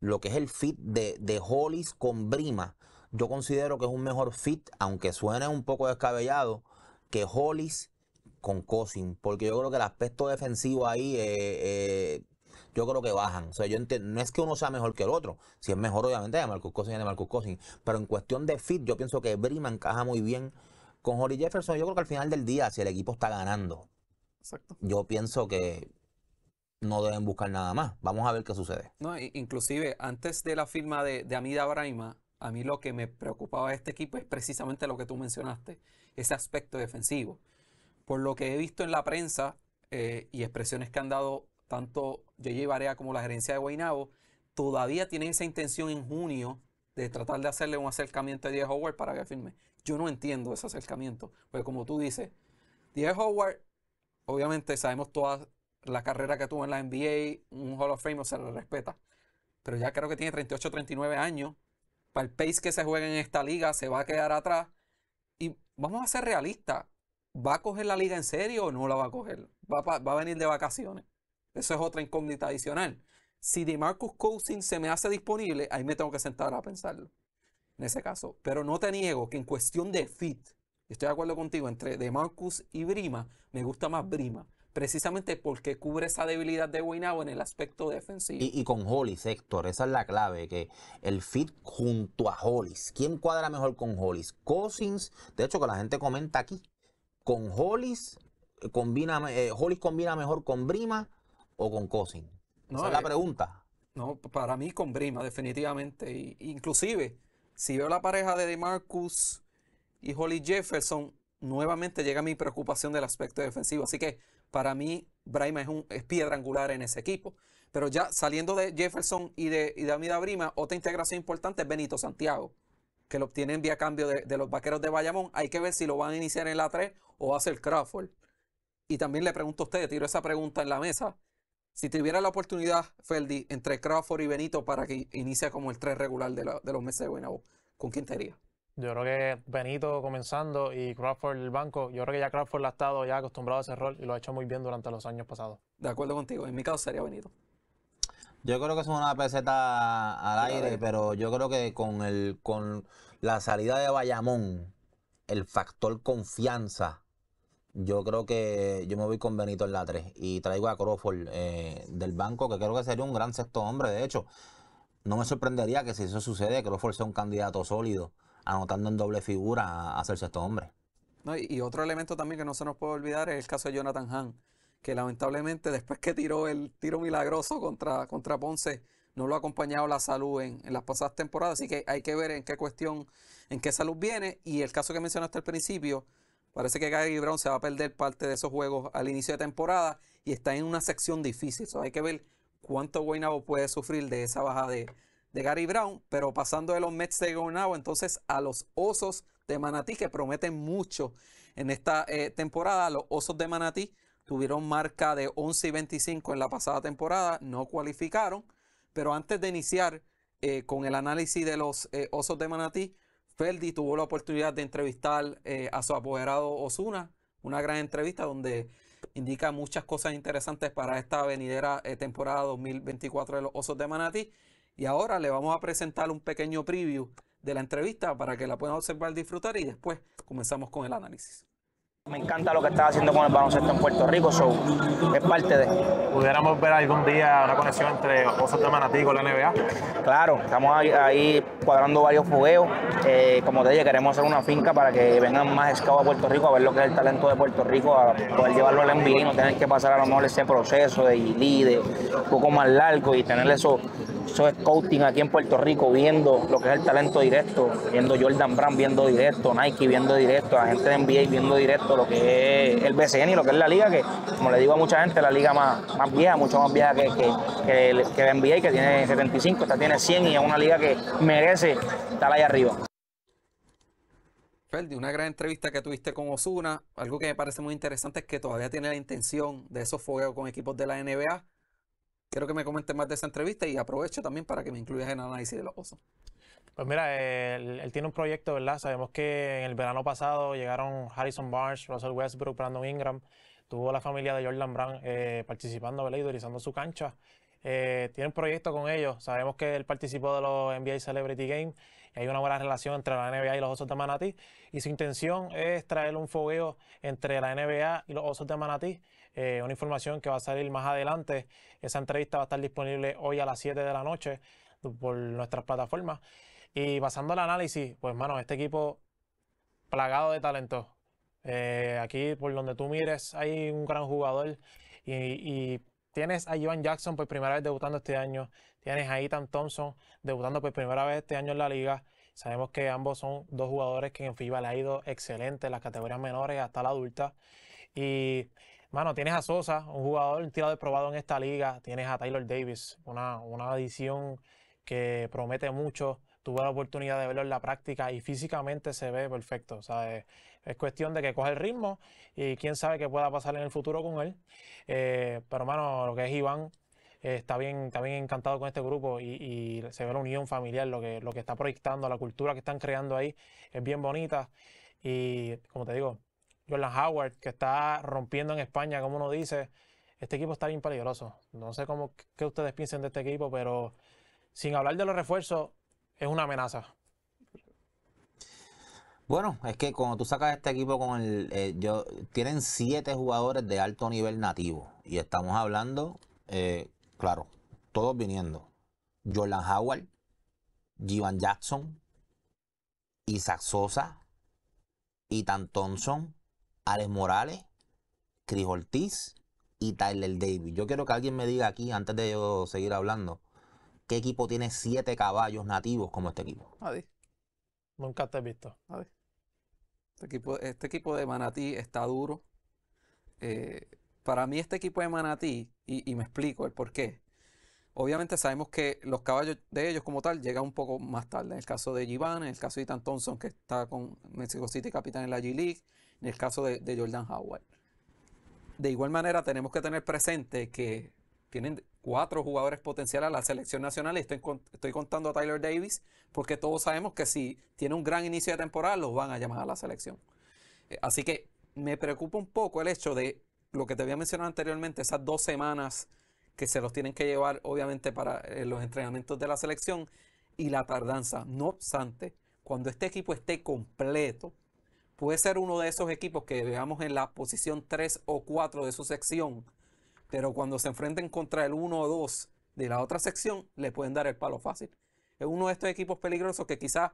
lo que es el fit de, de Hollis con Brima, yo considero que es un mejor fit, aunque suene un poco descabellado, que Hollis con Cosin, porque yo creo que el aspecto defensivo ahí, eh, eh, yo creo que bajan. O sea, yo no es que uno sea mejor que el otro, si es mejor obviamente de Marcus Cosin y de Marcus Cosin, pero en cuestión de fit, yo pienso que Brima encaja muy bien con Holly Jefferson. Yo creo que al final del día, si el equipo está ganando, yo pienso que no deben buscar nada más. Vamos a ver qué sucede. No, inclusive antes de la firma de, Amida Braima, a mí lo que me preocupaba de este equipo es precisamente lo que tú mencionaste ese aspecto defensivo. Por lo que he visto en la prensa eh, y expresiones que han dado tanto J.J. Barea como la gerencia de Guaynabo, todavía tienen esa intención en junio de tratar de hacerle un acercamiento a Diego Howard para que firme. Yo no entiendo ese acercamiento, porque como tú dices, Diego Howard, obviamente sabemos toda la carrera que tuvo en la NBA, un Hall of Fame se le respeta, pero ya creo que tiene 38 39 años. Para el pace que se juega en esta liga, se va a quedar atrás vamos a ser realistas, ¿va a coger la liga en serio o no la va a coger? Va, a, venir de vacaciones. Eso es otra incógnita adicional. Si DeMarcus Cousins se me hace disponible, ahí me tengo que sentar a pensarlo. En ese caso. Pero no te niego que en cuestión de fit, estoy de acuerdo contigo, entre DeMarcus y Brima, me gusta más Brima precisamente porque cubre esa debilidad de Guaynabo en el aspecto defensivo. Y, con Hollis, Héctor, esa es la clave, que el fit junto a Hollis. ¿Quién cuadra mejor con Hollis? Cousins, de hecho que la gente comenta aquí, con Hollis eh, combina, eh, Hollis combina mejor con Brima o con Cousins. esa es la eh, pregunta. No, para mí con Brima, definitivamente. inclusive, si veo la pareja de DeMarcus y Hollis Jefferson, nuevamente llega mi preocupación del aspecto defensivo. Así que para mí, Brima es, un, piedra angular en ese equipo. Pero ya saliendo de Jefferson y de, y Amida Brima, otra integración importante es Benito Santiago, que lo obtienen vía cambio de, los vaqueros de Bayamón. Hay que ver si lo van a iniciar en la 3 o va a ser Crawford. Y también le pregunto a usted, tiro esa pregunta en la mesa. Si tuviera la oportunidad, Feldi, entre Crawford y Benito para que inicie como el 3 regular de, los meses de Buenaventura. ¿con quién te yo creo que Benito comenzando y Crawford el banco, yo creo que ya Crawford ha estado ya acostumbrado a ese rol y lo ha hecho muy bien durante los años pasados. De acuerdo contigo, en mi caso sería Benito. Yo creo que es una peseta al aire, pero yo creo que con, el, con la salida de Bayamón, el factor confianza, yo creo que yo me voy con Benito en la 3 y traigo a Crawford eh, del banco, que creo que sería un gran sexto hombre, de hecho. No me sorprendería que si eso sucede, Crawford sea un candidato sólido anotando en doble figura a, hacerse estos hombre. y, otro elemento también que no se nos puede olvidar es el caso de Jonathan Hahn, que lamentablemente después que tiró el tiro milagroso contra, contra Ponce, no lo ha acompañado la salud en, las pasadas temporadas, así que hay que ver en qué cuestión, en qué salud viene. Y el caso que mencionaste al principio, parece que Gary Brown se va a perder parte de esos juegos al inicio de temporada y está en una sección difícil. hay que ver cuánto Guaynabo puede sufrir de esa baja de, de Gary Brown, pero pasando de los Mets de Gonao entonces a los Osos de Manatí, que prometen mucho en esta eh, temporada. Los Osos de Manatí tuvieron marca de 11 y 25 en la pasada temporada, no cualificaron, pero antes de iniciar eh, con el análisis de los eh, Osos de Manatí, Feldi tuvo la oportunidad de entrevistar a su apoderado Osuna, una gran entrevista donde indica muchas cosas interesantes para esta venidera temporada 2024 de los Osos de Manatí. Y ahora le vamos a presentar un pequeño preview de la entrevista para que la puedan observar, disfrutar y después comenzamos con el análisis. Me encanta lo que está haciendo con el baloncesto en Puerto Rico, so es parte de. ¿Pudiéramos ver algún día una conexión entre los de Manatí y la NBA? Claro, estamos ahí, cuadrando varios fogueos. Eh, como te dije, queremos hacer una finca para que vengan más scouts a Puerto Rico a ver lo que es el talento de Puerto Rico, a poder llevarlo al NBA y no tener que pasar a lo mejor ese proceso de líder, de un poco más largo y tener eso eso es coaching aquí en Puerto Rico, viendo lo que es el talento directo, viendo Jordan Brand viendo directo, Nike viendo directo, la gente de NBA viendo directo lo que es el BCN y lo que es la liga, que como le digo a mucha gente, la liga más, más vieja, mucho más vieja que, que, que, la NBA, que tiene 75, esta tiene 100 y es una liga que merece estar ahí arriba. Ferdi, una gran entrevista que tuviste con Osuna. Algo que me parece muy interesante es que todavía tiene la intención de esos fogueos con equipos de la NBA. Quiero que me comentes más de esa entrevista y aprovecho también para que me incluyas en el análisis de los osos. Pues mira, él, tiene un proyecto, ¿verdad? Sabemos que en el verano pasado llegaron Harrison Barnes, Russell Westbrook, Brandon Ingram. Tuvo la familia de Jordan Brand eh, participando, ¿verdad? Y utilizando su cancha. Eh, tiene un proyecto con ellos. Sabemos que él participó de los NBA Celebrity Games hay una buena relación entre la NBA y los Osos de Manatí. Y su intención es traer un fogueo entre la NBA y los Osos de Manatí eh, una información que va a salir más adelante. Esa entrevista va a estar disponible hoy a las 7 de la noche por nuestras plataformas. Y basando el análisis, pues mano, este equipo plagado de talento. Eh, aquí por donde tú mires hay un gran jugador y, Tienes a Ivan Jackson por primera vez debutando este año. Tienes a Ethan Thompson debutando por primera vez este año en la liga. Sabemos que ambos son dos jugadores que en FIBA le ha ido excelente en las categorías menores hasta la adulta. Y Mano, tienes a Sosa, un jugador tirado probado en esta liga. Tienes a Tyler Davis, una, adición que promete mucho. Tuve la oportunidad de verlo en la práctica y físicamente se ve perfecto. sea, Es cuestión de que coja el ritmo y quién sabe qué pueda pasar en el futuro con él. Eh, pero, mano, lo que es Iván, eh, está, bien, también encantado con este grupo y, y, se ve la unión familiar, lo que, lo que está proyectando, la cultura que están creando ahí es bien bonita. Y como te digo, Jordan Howard, que está rompiendo en España, como uno dice. Este equipo está bien peligroso. No sé cómo, qué ustedes piensen de este equipo, pero sin hablar de los refuerzos, es una amenaza. Bueno, es que cuando tú sacas este equipo con el... Eh, tienen siete jugadores de alto nivel nativo. Y estamos hablando, eh, claro, todos viniendo. Jordan Howard, Givan Jackson, Isaac Sosa, Ethan Thompson, Alex Morales, Chris Ortiz y Tyler Davis. Yo quiero que alguien me diga aquí, antes de yo seguir hablando, ¿qué equipo tiene siete caballos nativos como este equipo? Nadie. Nunca te he visto. Nadie. Este equipo, este equipo de Manatí está duro. Eh, para mí este equipo de Manatí, y, me explico el por qué, obviamente sabemos que los caballos de ellos como tal llegan un poco más tarde. En el caso de Giván, en el caso de Ethan Thompson, que está con Mexico City Capitán en la G-League, en el caso de, Jordan Howard. De igual manera, tenemos que tener presente que tienen cuatro jugadores potenciales a la selección nacional. Y estoy, contando a Tyler Davis porque todos sabemos que si tiene un gran inicio de temporada, los van a llamar a la selección. Eh, así que me preocupa un poco el hecho de lo que te había mencionado anteriormente, esas dos semanas que se los tienen que llevar, obviamente, para eh, los entrenamientos de la selección y la tardanza. No obstante, cuando este equipo esté completo, puede ser uno de esos equipos que veamos en la posición 3 o 4 de su sección, pero cuando se enfrenten contra el 1 o 2 de la otra sección, le pueden dar el palo fácil. Es uno de estos equipos peligrosos que quizás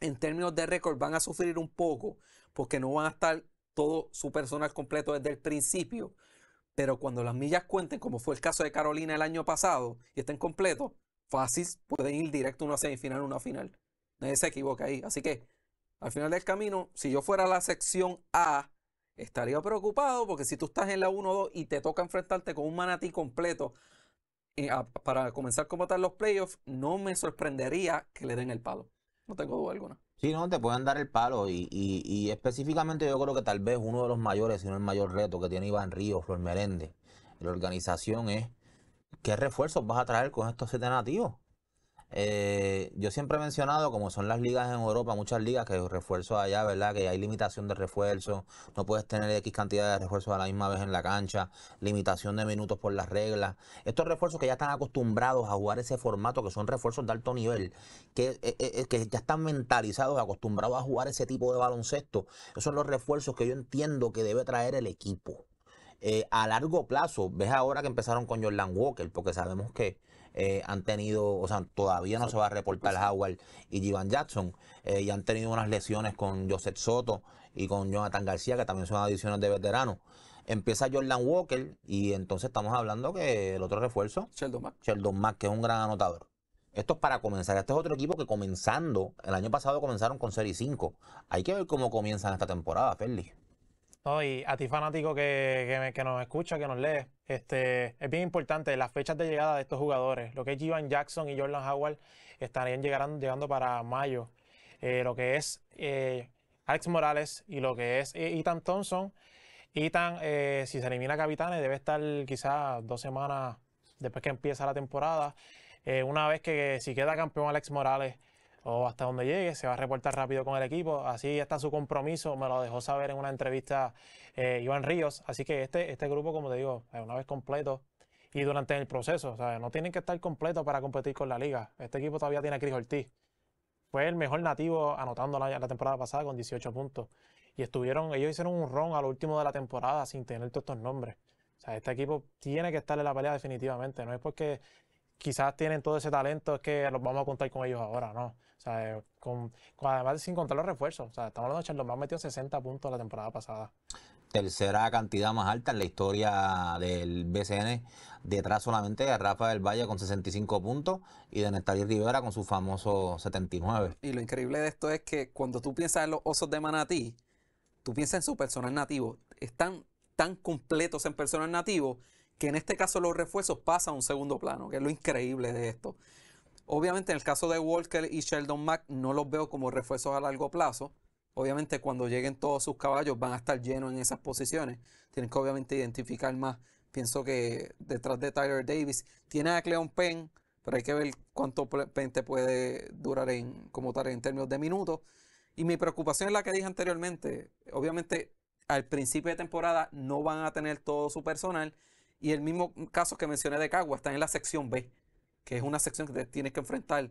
en términos de récord van a sufrir un poco, porque no van a estar todo su personal completo desde el principio. Pero cuando las millas cuenten, como fue el caso de Carolina el año pasado, y estén completos, fácil, pueden ir directo a una semifinal, a una final. Nadie se equivoca ahí. Así que al final del camino, si yo fuera la sección A, estaría preocupado porque si tú estás en la 1-2 y te toca enfrentarte con un manatí completo eh, para comenzar como tal los playoffs, no me sorprendería que le den el palo. No tengo duda alguna. Sí, no, te pueden dar el palo y, específicamente yo creo que tal vez uno de los mayores, si no el mayor reto que tiene Iván Ríos, Flor Merende, la organización es qué refuerzos vas a traer con estos siete nativos. Eh, yo siempre he mencionado, como son las ligas en Europa, muchas ligas que refuerzos allá, ¿verdad? Que hay limitación de refuerzos, no puedes tener X cantidad de refuerzos a la misma vez en la cancha, limitación de minutos por las reglas. Estos refuerzos que ya están acostumbrados a jugar ese formato, que son refuerzos de alto nivel, que, eh, eh, que ya están mentalizados, acostumbrados a jugar ese tipo de baloncesto, esos son los refuerzos que yo entiendo que debe traer el equipo. a largo plazo, ves ahora que empezaron con Jordan Walker, porque sabemos que eh, han tenido, o sea, todavía no se va a reportar Howard y Jivan Jackson, eh, y han tenido unas lesiones con Joseph Soto y con Jonathan García, que también son adiciones de veteranos. Empieza Jordan Walker y entonces estamos hablando que el otro refuerzo, Sheldon Mack, Sheldon Mack que es un gran anotador. Esto es para comenzar. Este es otro equipo que comenzando, el año pasado comenzaron con serie 5. Hay que ver cómo comienzan esta temporada, Feli y a ti fanático que, nos escucha, que nos lee, este, es bien importante las fechas de llegada de estos jugadores. Lo que es Givan Jackson y Jordan Howard estarían llegando, llegando para mayo. Eh, lo que es eh, Alex Morales y lo que es eh, Ethan Thompson. Ethan, si se elimina Capitanes, debe estar quizás dos semanas después que empieza la temporada. una vez que si queda campeón Alex Morales, o hasta donde llegue, se va a reportar rápido con el equipo. Así está su compromiso, me lo dejó saber en una entrevista eh, Iván Ríos. Así que este, este grupo, como te digo, una vez completo y durante el proceso, no tienen que estar completos para competir con la liga. Este equipo todavía tiene a Cris Ortiz. Fue el mejor nativo anotando la, temporada pasada con 18 puntos. Y estuvieron, ellos hicieron un ron al último de la temporada sin tener todos estos nombres. O sea, este equipo tiene que estar en la pelea definitivamente. No es porque quizás tienen todo ese talento, es que los vamos a contar con ellos ahora, ¿no? O sea, eh, con, además sin contar los refuerzos. O sea, estamos hablando de Charlotte, más metió 60 puntos la temporada pasada. Tercera cantidad más alta en la historia del BCN, detrás solamente de Rafa del Valle con 65 puntos y de Nestalí Rivera con su famoso 79. Y lo increíble de esto es que cuando tú piensas en los osos de Manatí, tú piensas en su personal nativo. Están tan completos en personal nativo que en este caso los refuerzos pasan a un segundo plano, que es lo increíble de esto. Obviamente en el caso de Walker y Sheldon Mack no los veo como refuerzos a largo plazo. Obviamente cuando lleguen todos sus caballos van a estar llenos en esas posiciones. Tienen que obviamente identificar más. Pienso que detrás de Tyler Davis tiene a Cleon Penn, pero hay que ver cuánto Penn te puede durar en, como tal en términos de minutos. Y mi preocupación es la que dije anteriormente. Obviamente al principio de temporada no van a tener todo su personal y el mismo caso que mencioné de Cagua está en la sección B, que es una sección que tienes que enfrentar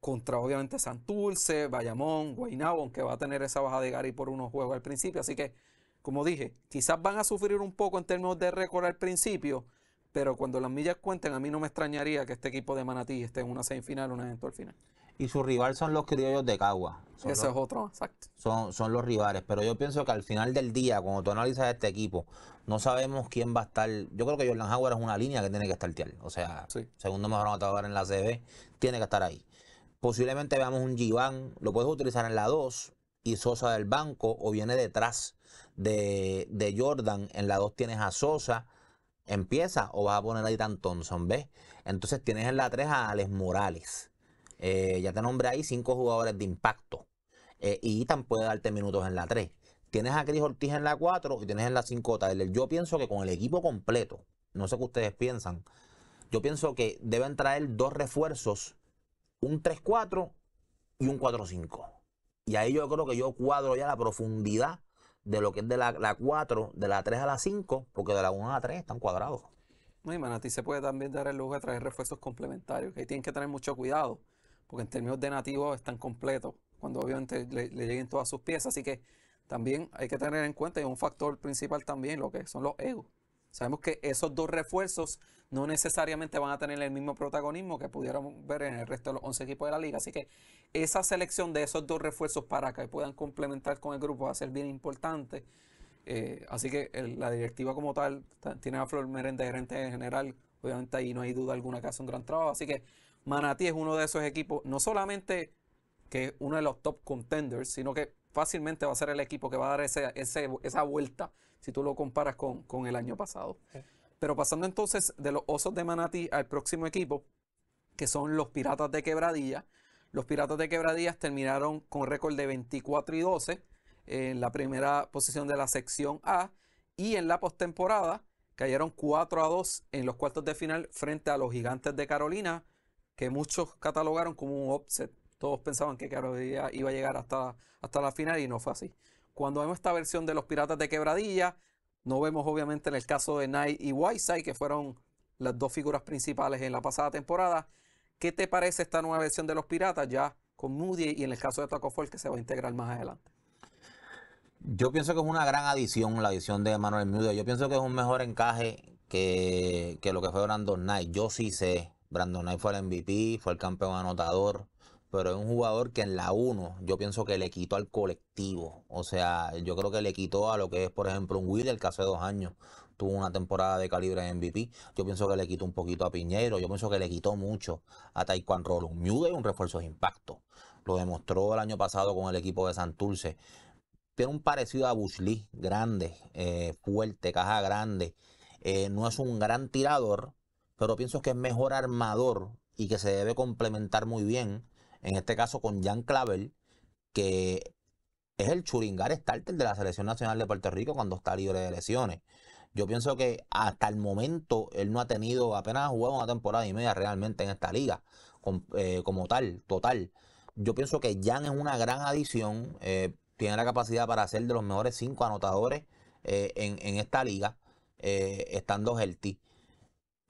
contra obviamente Santulce, Bayamón, Guaynabo, que va a tener esa baja de Gary por unos juegos al principio. Así que, como dije, quizás van a sufrir un poco en términos de récord al principio, pero cuando las millas cuenten, a mí no me extrañaría que este equipo de Manatí esté en una semifinal o una al final y su rival son los criollos de Cagua. Ese es otro, exacto. Son, son los rivales, pero yo pienso que al final del día, cuando tú analizas este equipo, no sabemos quién va a estar. Yo creo que Jordan Howard es una línea que tiene que estar O sea, segundo mejor anotador en la CB, tiene que estar ahí. Posiblemente veamos un Giván, lo puedes utilizar en la 2 y Sosa del banco, o viene detrás de, Jordan, en la 2 tienes a Sosa empieza o vas a poner a tan Thompson, ¿ves? Entonces tienes en la 3 a Alex Morales. Eh, ya te nombré ahí cinco jugadores de impacto. Eh, y Itan puede darte minutos en la 3. Tienes a Cris Ortiz en la 4 y tienes en la 5 Tyler. Yo pienso que con el equipo completo, no sé qué ustedes piensan, yo pienso que deben traer dos refuerzos, un 3-4 y un 4-5. Y ahí yo creo que yo cuadro ya la profundidad de lo que es de la, la 4, de la 3 a la 5, porque de la 1 a la 3 están cuadrados. No, y ti se puede también dar el lujo de traer refuerzos complementarios, que ahí tienen que tener mucho cuidado porque en términos de nativos están completos cuando obviamente le, lleguen todas sus piezas. Así que también hay que tener en cuenta, y un factor principal también, lo que son los egos. Sabemos que esos dos refuerzos no necesariamente van a tener el mismo protagonismo que pudiéramos ver en el resto de los 11 equipos de la liga. Así que esa selección de esos dos refuerzos para que puedan complementar con el grupo va a ser bien importante. Eh, así que la directiva como tal tiene a Flor Merende, gerente general. Obviamente ahí no hay duda alguna que hace un gran trabajo. Así que Manatí es uno de esos equipos, no solamente que es uno de los top contenders, sino que fácilmente va a ser el equipo que va a dar esa vuelta si tú lo comparas con, el año pasado. Pero pasando entonces de los Osos de Manatí al próximo equipo, que son los Piratas de Quebradilla. Los Piratas de Quebradillas terminaron con récord de 24 y 12 en la primera posición de la sección A y en la postemporada cayeron 4 a 2 en los cuartos de final frente a los Gigantes de Carolina, que muchos catalogaron como un offset. Todos pensaban que Quebradilla iba a llegar hasta, hasta la final y no fue así. Cuando vemos esta versión de los Piratas de Quebradilla, no vemos obviamente en el caso de Knight y Whiteside, que fueron las dos figuras principales en la pasada temporada. ¿Qué te parece esta nueva versión de los Piratas ya con Moody y en el caso de Taco Ford que se va a integrar más adelante? Yo pienso que es una gran adición la adición de Manuel Moody. Yo pienso que es un mejor encaje que, que lo que fue Orlando Knight. Yo sí sé Brandon Knight fue el MVP, fue el campeón anotador, pero es un jugador que en la 1 yo pienso que le quitó al colectivo. O sea, yo creo que le quitó a lo que es, por ejemplo, un Wheeler que hace dos años tuvo una temporada de calibre en MVP. Yo pienso que le quitó un poquito a Piñero, yo pienso que le quitó mucho a Taekwondo Un Un y un refuerzo de impacto. Lo demostró el año pasado con el equipo de Santurce. Tiene un parecido a Lee, grande, eh, fuerte, caja grande. Eh, no es un gran tirador, pero pienso que es mejor armador y que se debe complementar muy bien, en este caso con Jan Clavel, que es el churingar starter de la Selección Nacional de Puerto Rico cuando está libre de lesiones. Yo pienso que hasta el momento él no ha tenido, apenas ha jugado una temporada y media realmente en esta liga, eh, como tal, total. Yo pienso que Jan es una gran adición, eh, tiene la capacidad para ser de los mejores cinco anotadores eh, en, en, esta liga, estando healthy.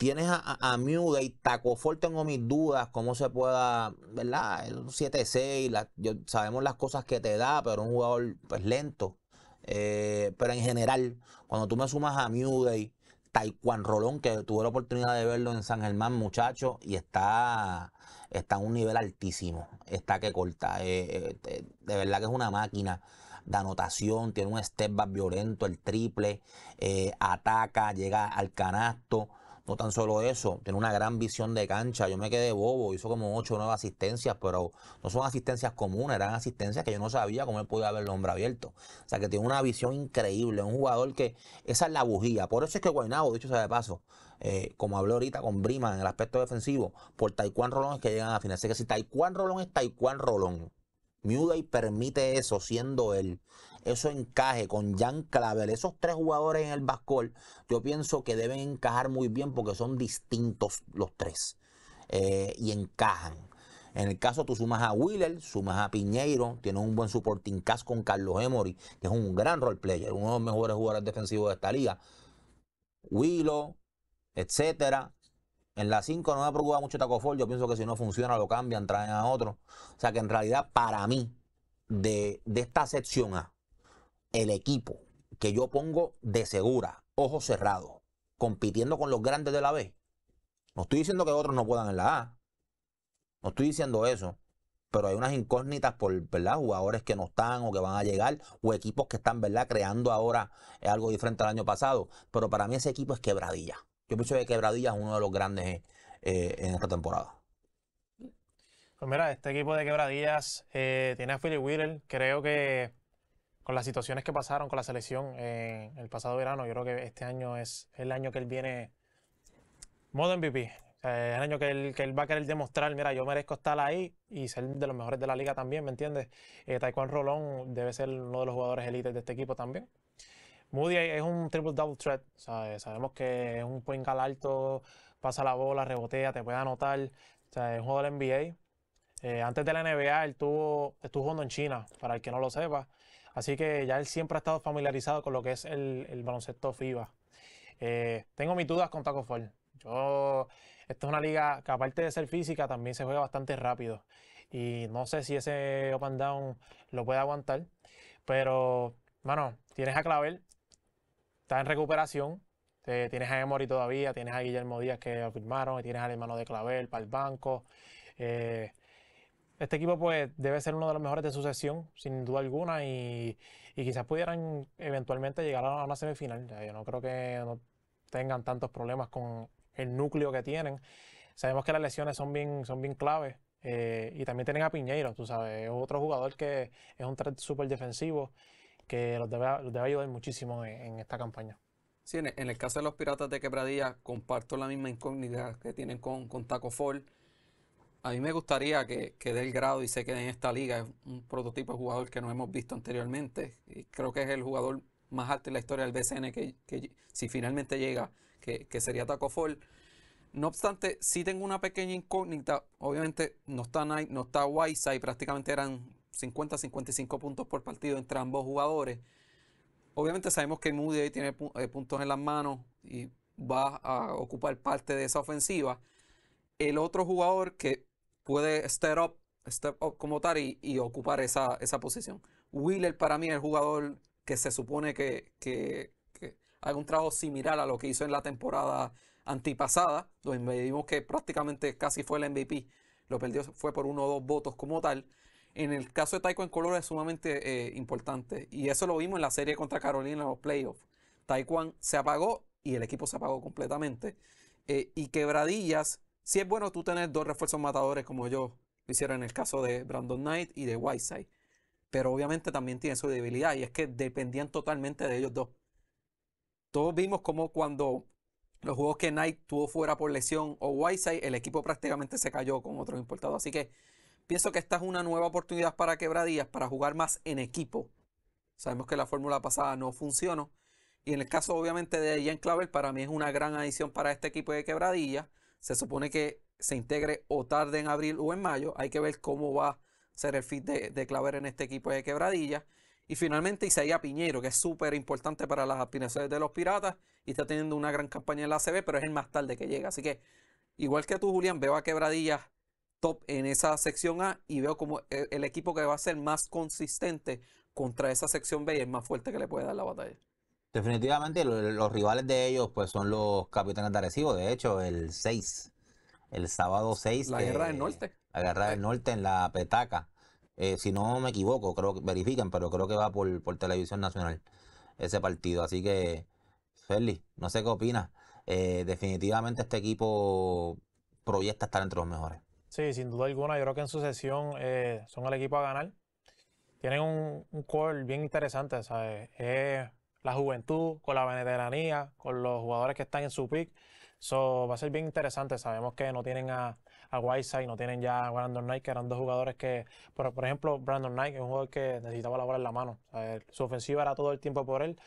Tienes a, a, Day, Taco tengo mis dudas, cómo se pueda, ¿verdad? El 7-6, sabemos las cosas que te da, pero un jugador pues lento. Eh, pero en general, cuando tú me sumas a y Taekwondo Rolón, que tuve la oportunidad de verlo en San Germán, muchacho, y está, está a un nivel altísimo. Está que corta. Eh, eh, de verdad que es una máquina de anotación, tiene un step back violento, el triple, ataca, llega al canasto. No tan solo eso, tiene una gran visión de cancha. Yo me quedé bobo, hizo como ocho o 9 asistencias, pero no son asistencias comunes, eran asistencias que yo no sabía cómo él podía haber el hombre abierto. O sea que tiene una visión increíble, un jugador que esa es la bujía. Por eso es que Guainabo, dicho sea de paso, eh, como habló ahorita con Brima en el aspecto defensivo, por Taekwondo Rolón es que llegan a la final. que si Taekwondo Rolón es Taekwondo Rolón, y permite eso siendo él eso encaje con Jan Clavel, esos tres jugadores en el bascol, yo pienso que deben encajar muy bien porque son distintos los tres eh, y encajan. En el caso tú sumas a Wheeler, sumas a Piñeiro, tiene un buen supporting cast con Carlos Emory, que es un gran role player, uno de los mejores jugadores defensivos de esta liga. Willow, etcétera. En la 5 no me preocupa mucho Taco Yo pienso que si no funciona lo cambian, traen a otro. O sea que en realidad para mí, de esta sección A, el equipo que yo pongo de segura, ojo cerrado compitiendo con los grandes de la B. No estoy diciendo que otros no puedan en la A. No estoy diciendo eso. Pero hay unas incógnitas por, ¿verdad? Jugadores que no están o que van a llegar, o equipos que están, ¿verdad? Creando ahora eh, algo diferente al año pasado. Pero para mí ese equipo es quebradilla. Yo pienso que quebradilla es uno de los grandes eh, eh, en esta temporada. Pues mira, este equipo de quebradillas tiene a Philly Wheeler. Creo que con las situaciones que pasaron con la selección eh, el pasado verano, yo creo que este año es el año que él viene modo MVP. el año que él, va a querer demostrar, mira, yo merezco estar ahí y ser de los mejores de la liga también, ¿me entiendes? Eh, Taekwondo Rolón debe ser uno de los jugadores élites de este equipo también. Moody es un triple double threat, eh, sabemos que es un point al alto, pasa la bola, rebotea, te puede anotar, o sea, es un jugador NBA. Eh, antes de la NBA él estuvo jugando en China, para el que no lo sepa, Así que ya él siempre ha estado familiarizado con lo que es el, baloncesto FIBA. Eh, tengo mis dudas con Taco Fall. Yo, esta es una liga que aparte de ser física, también se juega bastante rápido. Y no sé si ese up down lo puede aguantar. Pero, mano, tienes a Clavel, está en recuperación. Eh, tienes a Emory todavía, tienes a Guillermo Díaz que lo firmaron, tienes al hermano de Clavel para el banco. Eh, este equipo pues debe ser uno de los mejores de su sesión, sin duda alguna, y, quizás pudieran eventualmente llegar a una semifinal. Yo no creo que no tengan tantos problemas con el núcleo que tienen. Sabemos que las lesiones son bien, son bien claves. Eh, y también tienen a Piñeiro, tú sabes, es otro jugador que es un tres súper defensivo que los debe, ayudar muchísimo en, esta campaña. Sí, en el, caso de los Piratas de Quebradía comparto la misma incógnita que tienen con, con Taco Ford a mí me gustaría que, que dé el grado y se quede en esta liga. Es un prototipo de jugador que no hemos visto anteriormente. Y creo que es el jugador más alto en la historia del BCN que, si finalmente llega, que, sería Taco Ford. No obstante, sí tengo una pequeña incógnita. Obviamente no está no está y prácticamente eran 50-55 puntos por partido entre ambos jugadores. Obviamente sabemos que Moody tiene eh, puntos en las manos y va a ocupar parte de esa ofensiva. El otro jugador que puede step up, como tal y, ocupar esa, esa, posición. Wheeler para mí es el jugador que se supone que, que, haga un trabajo similar a lo que hizo en la temporada antipasada, donde vimos que prácticamente casi fue el MVP. Lo perdió fue por uno o dos votos como tal. En el caso de Taiko en color es sumamente eh, importante. Y eso lo vimos en la serie contra Carolina en los playoffs. Taekwondo se apagó y el equipo se apagó completamente. Eh, y Quebradillas si es bueno tú tener dos refuerzos matadores como yo lo hicieron en el caso de Brandon Knight y de Whiteside. Pero obviamente también tiene su debilidad y es que dependían totalmente de ellos dos. Todos vimos como cuando los juegos que Knight tuvo fuera por lesión o Whiteside, el equipo prácticamente se cayó con otros importados. Así que pienso que esta es una nueva oportunidad para Quebradillas para jugar más en equipo. Sabemos que la fórmula pasada no funcionó. Y en el caso obviamente de Jen Clavel, para mí es una gran adición para este equipo de Quebradillas se supone que se integre o tarde en abril o en mayo. Hay que ver cómo va a ser el fit de, Claver en este equipo de quebradilla. Y finalmente Isaías Piñero, que es súper importante para las aspiraciones de los Piratas y está teniendo una gran campaña en la ACB, pero es el más tarde que llega. Así que, igual que tú, Julián, veo a Quebradilla top en esa sección A y veo como e, el, equipo que va a ser más consistente contra esa sección B y es más fuerte que le puede dar la batalla. Definitivamente los, rivales de ellos pues son los capitanes de Arecibo, de hecho el 6, el sábado 6. La guerra del norte. La guerra del norte en la petaca. Eh, si no me equivoco, creo que verifican, pero creo que va por, televisión nacional ese partido. Así que, Feli, no sé qué opinas. Eh, definitivamente este equipo proyecta estar entre los mejores. Sí, sin duda alguna. Yo creo que en su sesión eh, son el equipo a ganar. Tienen un, un core bien interesante, ¿sabes? Es la juventud, con la veteranía, con los jugadores que están en su pick. eso va a ser bien interesante. Sabemos que no tienen a, a y no tienen ya a Brandon Knight, que eran dos jugadores que, por, por ejemplo, Brandon Knight es un jugador que necesitaba la en la mano. su ofensiva era todo el tiempo por él.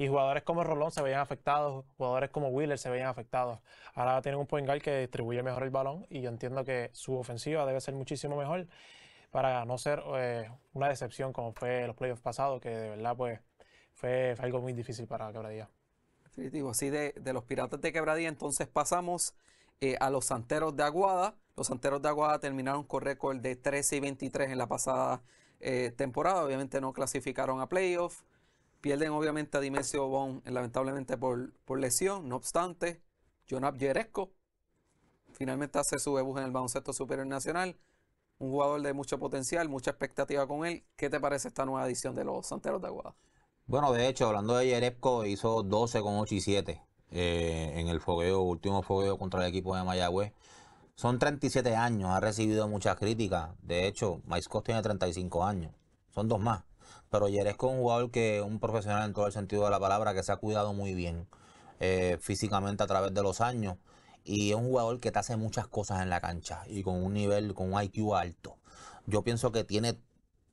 Y jugadores como Rolón se veían afectados, jugadores como Wheeler se veían afectados. Ahora tienen un point guard que distribuye mejor el balón y yo entiendo que su ofensiva debe ser muchísimo mejor para no ser eh, una decepción como fue los playoffs pasados, que de verdad pues fue, algo muy difícil para Quebradía. Definitivo, así de, los Piratas de Quebradía, entonces pasamos eh, a los Santeros de Aguada. Los Santeros de Aguada terminaron con récord de 13 y 23 en la pasada eh, temporada. Obviamente no clasificaron a playoff. Pierden obviamente a Dimensio Bon, lamentablemente por, lesión. No obstante, Jonathan Jerezco finalmente hace su debut en el baloncesto superior nacional. Un jugador de mucho potencial, mucha expectativa con él. ¿Qué te parece esta nueva edición de los Santeros de Aguada? Bueno, de hecho, hablando de Yerepco, hizo 12 con 8 y 7 eh, en el fogueo, último fogueo contra el equipo de Mayagüez. Son 37 años, ha recibido muchas críticas. De hecho, Maiscos tiene 35 años, son dos más. Pero Yerepco es un jugador que, un profesional en todo el sentido de la palabra, que se ha cuidado muy bien eh, físicamente a través de los años. Y es un jugador que te hace muchas cosas en la cancha y con un nivel, con un IQ alto. Yo pienso que tiene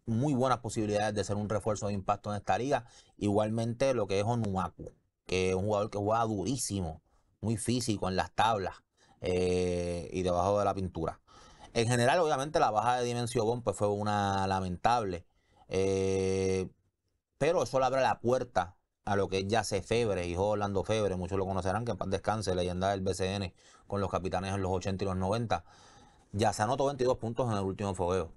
muy buenas posibilidades de ser un refuerzo de impacto en esta liga. Igualmente lo que es Onuaku, que es un jugador que juega durísimo, muy físico en las tablas eh, y debajo de la pintura. En general, obviamente, la baja de Dimensio pues, fue una lamentable. Eh, pero eso le abre la puerta a lo que es Yace Febre, hijo Orlando Febre, muchos lo conocerán, que en paz descanse, leyenda del BCN con los capitanes en los 80 y los 90. ya se anotó 22 puntos en el último fogueo.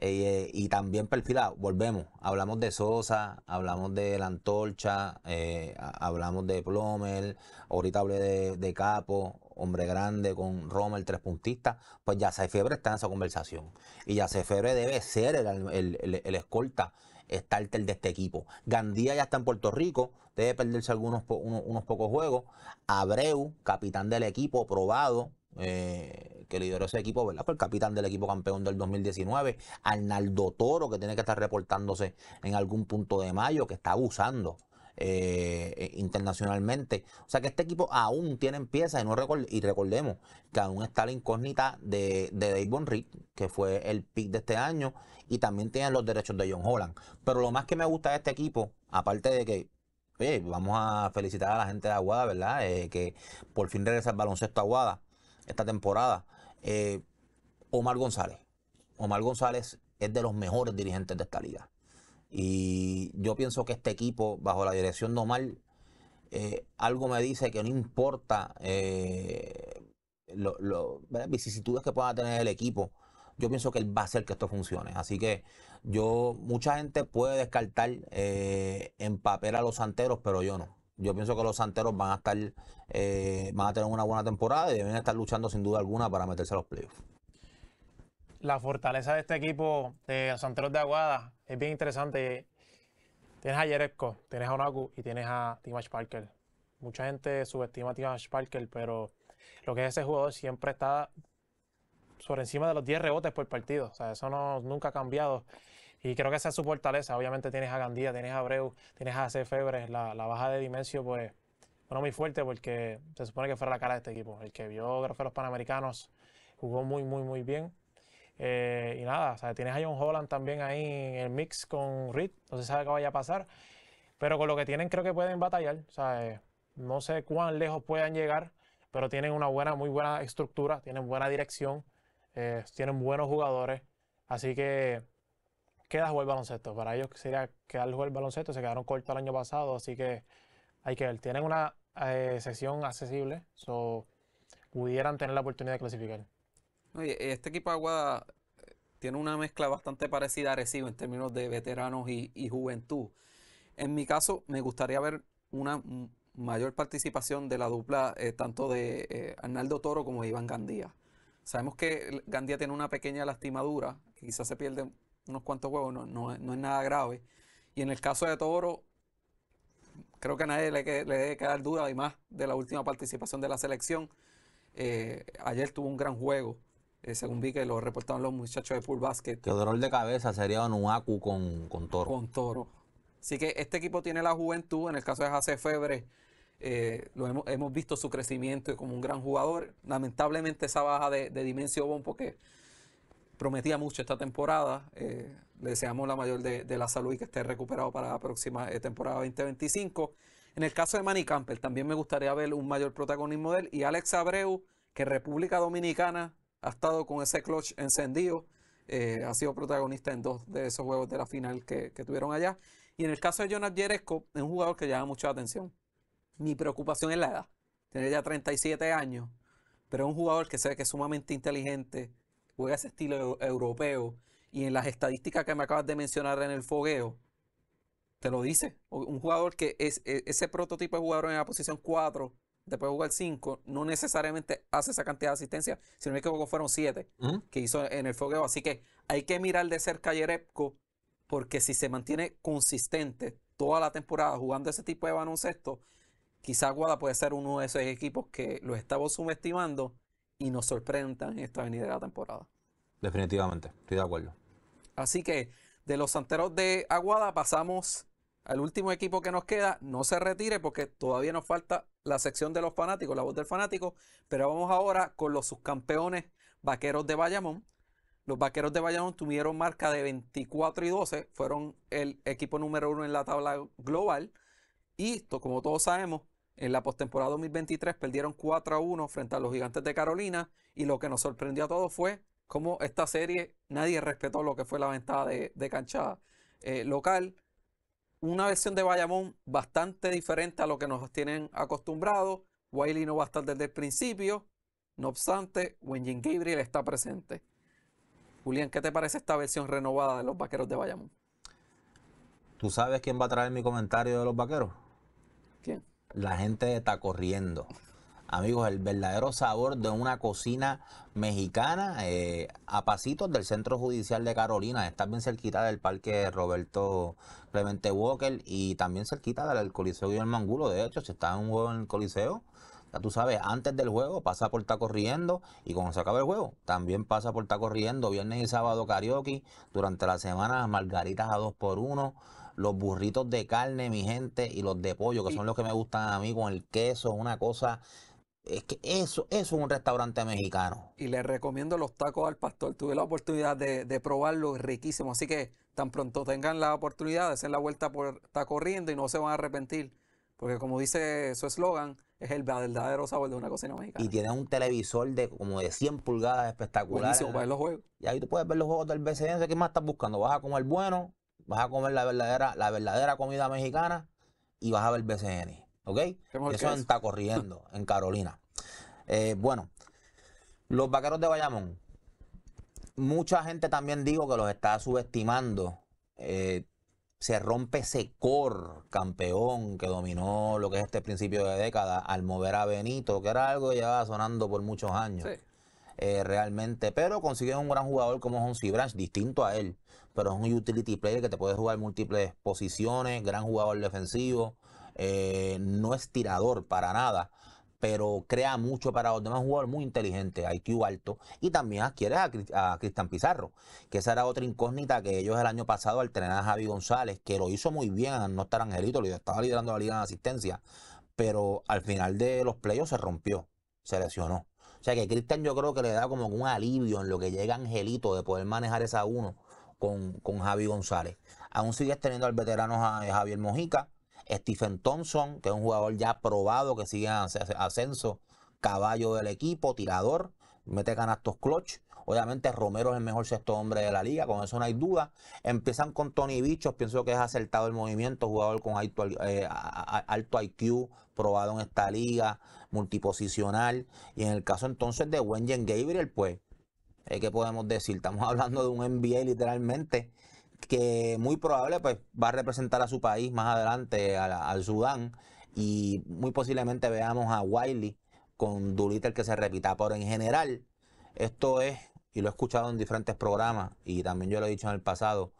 Eh, y también perfilado, volvemos, hablamos de Sosa, hablamos de la antorcha, eh, hablamos de Plomer, ahorita hablé de, Capo, hombre grande con Rommel, tres puntistas, pues ya Febre está en esa conversación. Y ya Febre debe ser el, el, el, escolta starter de este equipo. Gandía ya está en Puerto Rico, debe perderse algunos unos pocos juegos. Abreu, capitán del equipo, probado, eh, que lideró ese equipo, ¿verdad? Fue el capitán del equipo campeón del 2019, Arnaldo Toro, que tiene que estar reportándose en algún punto de mayo, que está abusando eh, eh, internacionalmente. O sea que este equipo aún tiene piezas y, no y recordemos que aún está la incógnita de, de Davon que fue el pick de este año, y también tienen los derechos de John Holland. Pero lo más que me gusta de este equipo, aparte de que, vamos a felicitar a la gente de Aguada, ¿verdad? que por fin regresa el baloncesto a Aguada esta temporada. Eh, Omar González. Omar González es de los mejores dirigentes de esta liga. Y yo pienso que este equipo, bajo la dirección de Omar, eh, algo me dice que no importa eh, las vicisitudes que pueda tener el equipo, yo pienso que él va a hacer que esto funcione. Así que yo, mucha gente puede descartar eh, en papel a los santeros, pero yo no. Yo pienso que los santeros van a estar, eh, van a tener una buena temporada y deben estar luchando sin duda alguna para meterse a los playoffs. La fortaleza de este equipo de los santeros de Aguada es bien interesante. Tienes a Jerezco, tienes a Onaku y tienes a Timash Parker. Mucha gente subestima a Timash Parker, pero lo que es ese jugador siempre está sobre encima de los 10 rebotes por partido. O sea, eso no, nunca ha cambiado. Y creo que esa es su fortaleza. Obviamente tienes a Gandía, tienes a Abreu, tienes a C. La, baja de Dimensio, pues, bueno, muy fuerte porque se supone que fuera la cara de este equipo. El que vio, creo que los Panamericanos, jugó muy, muy, muy bien. Eh, y nada, o sea, tienes a John Holland también ahí en el mix con Reed. No se sabe qué vaya a pasar. Pero con lo que tienen creo que pueden batallar. O sea, eh, no sé cuán lejos puedan llegar, pero tienen una buena, muy buena estructura, tienen buena dirección, eh, tienen buenos jugadores. Así que queda jugar baloncesto. Para ellos sería quedar jugar baloncesto. Se quedaron cortos el año pasado, así que hay que ver. Tienen una eh, sesión accesible, so pudieran tener la oportunidad de clasificar. Eh, este equipo de Aguada eh, tiene una mezcla bastante parecida a Recibo en términos de veteranos y, juventud. En mi caso, me gustaría ver una mayor participación de la dupla eh, tanto de Arnaldo Toro como de Iván Gandía. Sabemos que Gandía tiene una pequeña lastimadura, quizás se pierde unos cuantos juegos, no, es nada grave. Y en el caso de Toro, creo que a nadie le, debe quedar duda, además de la última participación de la selección. Eh, ayer tuvo un gran juego, eh, según vi que lo reportaron los muchachos de Pool Basket. que dolor de cabeza sería acu con, con Toro. Con Toro. Así que este equipo tiene la juventud, en el caso de Jace Febre, eh, lo hemos, visto su crecimiento como un gran jugador. Lamentablemente esa baja de, de Dimensio porque prometía mucho esta temporada. Eh, le deseamos la mayor de, la salud y que esté recuperado para la próxima eh, temporada 2025. En el caso de Manny Campbell, también me gustaría ver un mayor protagonismo de él. Y Alex Abreu, que República Dominicana ha estado con ese clutch encendido. Eh, ha sido protagonista en dos de esos juegos de la final que, tuvieron allá. Y en el caso de Jonathan Jerezco, es un jugador que llama mucha atención. Mi preocupación es la edad. Tiene ya 37 años, pero es un jugador que se ve que es sumamente inteligente, juega ese estilo europeo y en las estadísticas que me acabas de mencionar en el fogueo, te lo dice. Un jugador que es, e, ese prototipo de jugador en la posición 4, después de jugar 5, no necesariamente hace esa cantidad de asistencia, sino que me fueron 7 que hizo en el fogueo. Así que hay que mirar de cerca a Yerepko, porque si se mantiene consistente toda la temporada jugando ese tipo de baloncesto, quizá Guada puede ser uno de esos equipos que lo estamos subestimando y nos sorprendan en esta venida de la temporada. Definitivamente, estoy de acuerdo. Así que de los santeros de Aguada pasamos al último equipo que nos queda. No se retire porque todavía nos falta la sección de los fanáticos, la voz del fanático. Pero vamos ahora con los subcampeones vaqueros de Bayamón. Los vaqueros de Bayamón tuvieron marca de 24 y 12. Fueron el equipo número uno en la tabla global. Y como todos sabemos, en la postemporada 2023 perdieron 4 a 1 frente a los Gigantes de Carolina y lo que nos sorprendió a todos fue cómo esta serie nadie respetó lo que fue la ventaja de, canchada cancha eh, local. Una versión de Bayamón bastante diferente a lo que nos tienen acostumbrados. Wiley no va a estar desde el principio. No obstante, Wenjin Gabriel está presente. Julián, ¿qué te parece esta versión renovada de los vaqueros de Bayamón? ¿Tú sabes quién va a traer mi comentario de los vaqueros? ¿Quién? La gente está corriendo. Amigos, el verdadero sabor de una cocina mexicana eh, a pasitos del Centro Judicial de Carolina. Está bien cerquita del Parque Roberto Clemente Walker y también cerquita del Coliseo Guillermo Angulo. De hecho, si está en un juego en el Coliseo, ya tú sabes, antes del juego pasa por estar corriendo y cuando se acaba el juego también pasa por estar corriendo. Viernes y sábado karaoke, durante la semana margaritas a dos por uno los burritos de carne, mi gente, y los de pollo, que son los que me gustan a mí con el queso, una cosa. Es que eso, eso es un restaurante mexicano. Y le recomiendo los tacos al pastor. Tuve la oportunidad de, de probarlos, riquísimo. Así que tan pronto tengan la oportunidad de hacer la vuelta por está corriendo y no se van a arrepentir. Porque como dice su eslogan, es el verdadero sabor de una cocina mexicana. Y tiene un televisor de como de 100 pulgadas espectacular. los juegos. Y ahí tú puedes ver los juegos del BCN. ¿Qué más estás buscando? ¿Vas a comer bueno vas a comer la verdadera, la verdadera comida mexicana y vas a ver BCN. ¿Ok? Eso está corriendo en Carolina. Eh, bueno, los vaqueros de Bayamón. Mucha gente también dijo que los está subestimando. Eh, se rompe secor campeón que dominó lo que es este principio de década al mover a Benito, que era algo que llevaba sonando por muchos años. Eh, realmente, pero consiguió un gran jugador como John Branch, distinto a él pero es un utility player que te puede jugar múltiples posiciones, gran jugador defensivo, eh, no es tirador para nada, pero crea mucho para los demás jugadores, muy inteligente, IQ alto, y también adquiere a, Cristian Pizarro, que esa era otra incógnita que ellos el año pasado al entrenar a Javi González, que lo hizo muy bien al no estar Angelito, lo estaba liderando la liga en asistencia, pero al final de los playoffs se rompió, se lesionó. O sea que Cristian yo creo que le da como un alivio en lo que llega Angelito de poder manejar esa uno con, Javi González. Aún sigues teniendo al veterano eh, Javier Mojica, Stephen Thompson, que es un jugador ya probado que sigue en ascenso, caballo del equipo, tirador, mete canastos clutch. Obviamente Romero es el mejor sexto hombre de la liga, con eso no hay duda. Empiezan con Tony Bichos, pienso que es acertado el movimiento, jugador con alto, eh, alto IQ, probado en esta liga, multiposicional. Y en el caso entonces de Wenjen Gabriel, pues ¿qué podemos decir? Estamos (laughs) hablando de un NBA literalmente que muy probable pues, va a representar a su país más adelante, al Sudán, y muy posiblemente veamos a Wiley con Doolittle que se repita. Pero en general, esto es, y lo he escuchado en diferentes programas, y también yo lo he dicho en el pasado,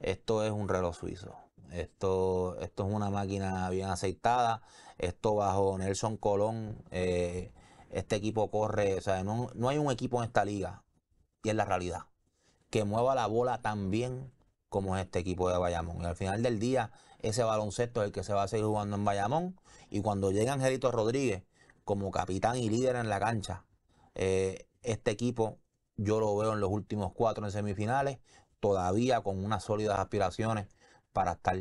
esto es un reloj suizo. Esto, esto es una máquina bien aceitada. Esto bajo Nelson Colón, eh, este equipo corre, o sea, no, no hay un equipo en esta liga y es la realidad. Que mueva la bola tan bien como es este equipo de Bayamón. Y al final del día, ese baloncesto es el que se va a seguir jugando en Bayamón. Y cuando llega Angelito Rodríguez como capitán y líder en la cancha, eh, este equipo yo lo veo en los últimos cuatro en semifinales, todavía con unas sólidas aspiraciones para estar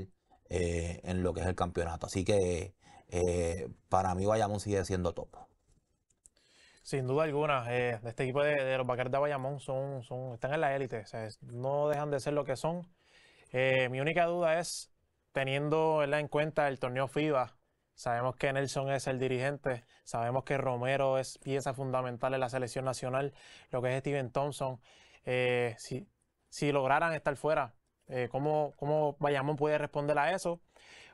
eh, en lo que es el campeonato. Así que eh, para mí Bayamón sigue siendo topo. Sin duda alguna, eh, este equipo de, los Vaqueros de Bayamón son, están en la élite, no dejan de ser lo que son. Eh, mi única duda es, teniendo en cuenta el torneo FIBA, sabemos que Nelson es el dirigente, sabemos que Romero es pieza fundamental en la selección nacional, lo que es Steven Thompson. Eh, si, lograran estar fuera, cómo, cómo Bayamón puede responder a eso.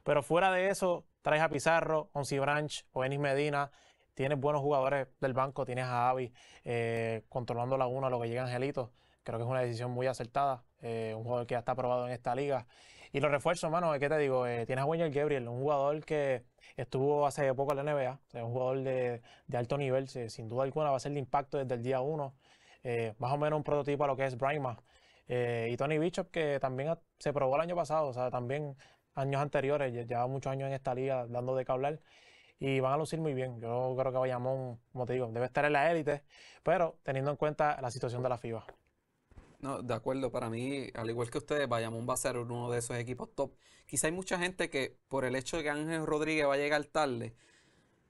Pero fuera de eso, traes a Pizarro, Onsi Branch, enis Medina, tienes buenos jugadores del banco, tienes a Avi eh, controlando la 1 lo que llega Angelito. Creo que es una decisión muy acertada. Eh, un jugador que ya está aprobado en esta liga. Y los refuerzos, mano, eh, ¿qué te digo? tienes a Wenger Gabriel, un jugador que estuvo hace poco en la NBA, o un jugador de, alto nivel, sin duda alguna va a ser de impacto desde el día 1. más o menos un prototipo a lo que es Brima. y Tony Bishop, que también se probó el año pasado, o sea, también años anteriores, lleva muchos años en esta liga dando de qué hablar y van a lucir muy bien. Yo creo que Bayamón, como te digo, debe estar en la élite, pero teniendo en cuenta la situación de la FIBA. No, de acuerdo, para mí, al igual que ustedes, Bayamón va a ser uno de esos equipos top. Quizá hay mucha gente que por el hecho de que Ángel Rodríguez va a llegar tarde,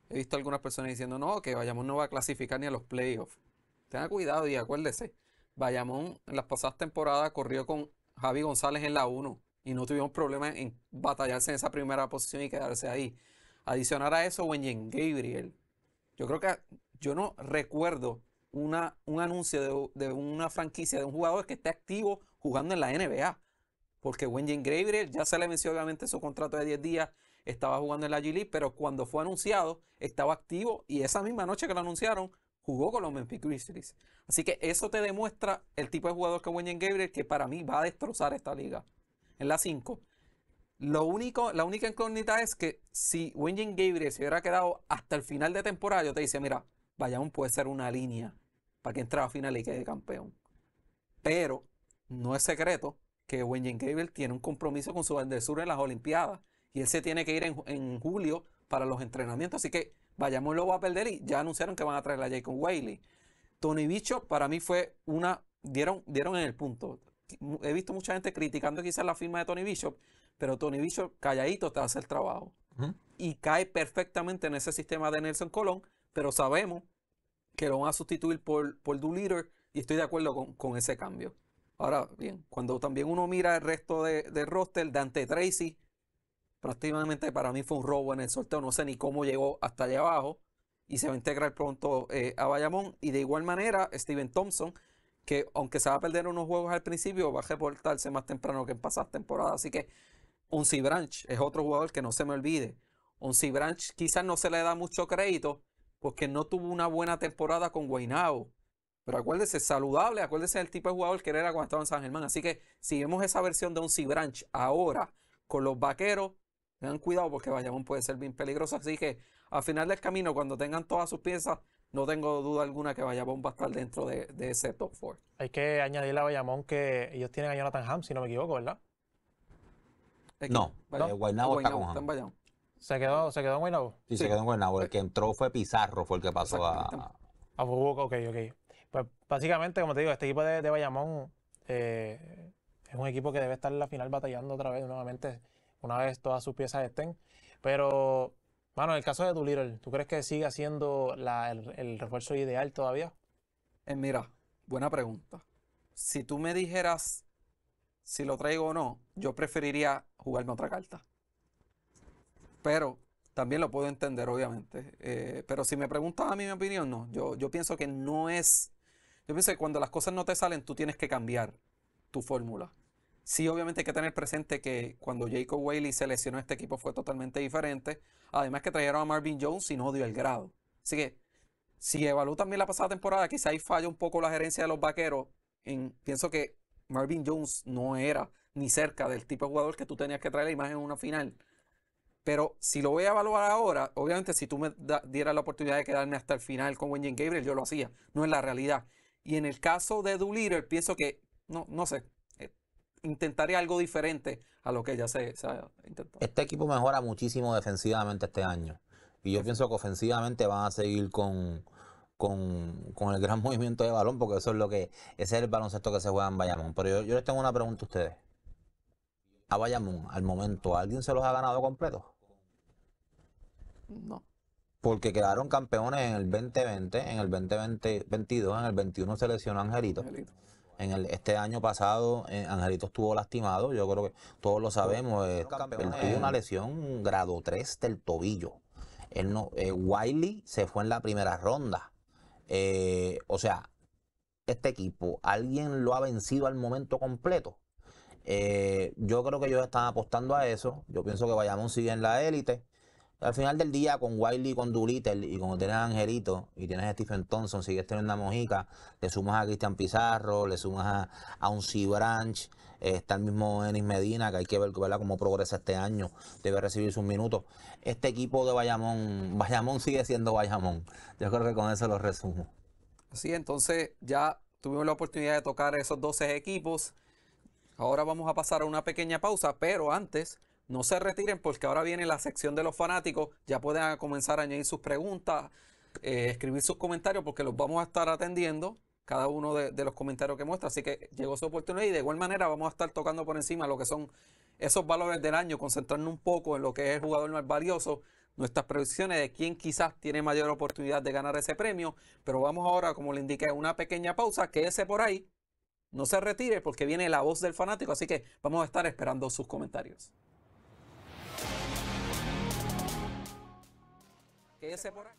he visto algunas personas diciendo, no, que Bayamón no va a clasificar ni a los playoffs. tenga cuidado y acuérdese, Bayamón en las pasadas temporadas corrió con Javi González en la 1 y no tuvimos problema en batallarse en esa primera posición y quedarse ahí. Adicionar a eso, Wengen Gabriel. Yo creo que yo no recuerdo una, un anuncio de, una franquicia de un jugador que esté activo jugando en la NBA. Porque Wengen Gabriel ya se le venció obviamente su contrato de 10 días, estaba jugando en la G League, pero cuando fue anunciado estaba activo y esa misma noche que lo anunciaron jugó con los Memphis Grizzlies. Así que eso te demuestra el tipo de jugador que Wengen Gabriel que para mí va a destrozar esta liga. En la 5, lo único, la única incógnita es que si Wengen Gabriel se hubiera quedado hasta el final de temporada, yo te dice, mira, Bayamón puede ser una línea para que entre a final y quede campeón. Pero no es secreto que Wengen Gabriel tiene un compromiso con su del en las Olimpiadas y él se tiene que ir en, julio para los entrenamientos, así que Bayamón lo va a perder y ya anunciaron que van a traer a Jacob Whaley. Tony Bicho para mí fue una, dieron, dieron en el punto. He visto mucha gente criticando quizás la firma de Tony Bishop, pero Tony Bishop calladito te hace el trabajo. Y cae perfectamente en ese sistema de Nelson Colón, pero sabemos que lo van a sustituir por, por Doolittle y estoy de acuerdo con, con, ese cambio. Ahora bien, cuando también uno mira el resto de, de roster, Dante Tracy, prácticamente para mí fue un robo en el sorteo, no sé ni cómo llegó hasta allá abajo y se va a integrar pronto eh, a Bayamón. Y de igual manera, Steven Thompson, que aunque se va a perder unos juegos al principio, va a reportarse más temprano que en pasadas temporadas. Así que Onsi Branch es otro jugador que no se me olvide. si Branch quizás no se le da mucho crédito porque no tuvo una buena temporada con Guainao. Pero acuérdese, saludable, acuérdese del tipo de jugador que era cuando estaba en San Germán. Así que si vemos esa versión de Onsi Branch ahora con los vaqueros, tengan cuidado porque Bayamón puede ser bien peligroso. Así que al final del camino, cuando tengan todas sus piezas, no tengo duda alguna que Bayamón va a estar dentro de, ese top four. Hay que añadirle a Bayamón que ellos tienen a Jonathan Hamm, si no me equivoco, ¿verdad? no, Guaynabo está con ¿Se quedó, en Guaynabo? Sí, se quedó en Guaynabo. El que entró fue Pizarro, fue el que pasó a... A ah, ok, ok. Pues básicamente, como te digo, este equipo de, Bayamón eh, es un equipo que debe estar en la final batallando otra vez, nuevamente, una vez todas sus piezas estén. Pero, bueno, en el caso de Doolittle, ¿tú crees que siga siendo el, refuerzo ideal todavía? Eh, mira, buena pregunta. Si tú me dijeras si lo traigo o no, yo preferiría jugarme otra carta. Pero también lo puedo entender, obviamente. Eh, pero si me preguntas a mí mi opinión, no. Yo, yo pienso que no es. Yo pienso que cuando las cosas no te salen, tú tienes que cambiar tu fórmula. Sí, obviamente hay que tener presente que cuando Jacob Whaley seleccionó este equipo fue totalmente diferente. Además que trajeron a Marvin Jones y no dio el grado. Así que si evalúo también la pasada temporada, quizá ahí falla un poco la gerencia de los vaqueros. En, pienso que Marvin Jones no era ni cerca del tipo de jugador que tú tenías que traer la imagen en una final. Pero si lo voy a evaluar ahora, obviamente si tú me dieras la oportunidad de quedarme hasta el final con Wayne Gabriel, yo lo hacía. No es la realidad. Y en el caso de Doolittle, pienso que, no, no sé, eh, intentaré algo diferente a lo que ya se, ha intentado. Este equipo mejora muchísimo defensivamente este año. Y yo pienso que ofensivamente van a seguir con, con, con, el gran (laughs) movimiento de balón, porque eso es lo que, ese es el baloncesto que se juega en Bayamón. Pero yo, les tengo una pregunta a ustedes. A Bayamón, al momento, ¿alguien se los ha ganado completo? No. Porque quedaron campeones en el 2020, en el 2022, en el 21 se lesionó Angelito. En el, este año pasado, eh, Angelito estuvo lastimado, yo creo que todos lo sabemos. Eh, él tuvo una lesión grado 3 del tobillo. Él no, eh, Wiley se fue en la primera ronda. Eh, o sea, este equipo, ¿alguien lo ha vencido al momento completo? Eh, yo creo que ellos están apostando a eso. Yo pienso que vayamos sigue en la élite. Al final del día, con Wiley, con Doolittle y con tienes a Angelito y tienes a Stephen Thompson, sigues teniendo a Mojica, le sumas a Cristian Pizarro, le sumas a, a un C-Branch, está el mismo Enis Medina, que hay que ver cómo progresa este año. Debe recibir sus minutos. Este equipo de Bayamón, (laughs) Bayamón sigue siendo Bayamón. Yo creo que con eso lo resumo. Sí, entonces ya tuvimos la oportunidad de tocar esos 12 equipos. Ahora vamos a pasar a una pequeña pausa, pero antes no se retiren porque ahora viene la sección de los fanáticos. Ya pueden comenzar a añadir sus preguntas, eh, escribir sus comentarios porque los vamos a estar atendiendo cada uno de, los comentarios que muestra. Así que llegó su oportunidad y de igual manera vamos a estar tocando por encima lo que son esos valores del año, concentrarnos un poco en lo que es el jugador más valioso, nuestras predicciones de quién quizás tiene mayor oportunidad de ganar ese premio. Pero vamos ahora, como le indiqué, una pequeña pausa, quédese por ahí, no se retire porque viene la voz del fanático, así que vamos a estar esperando sus comentarios. Quédese por ahí.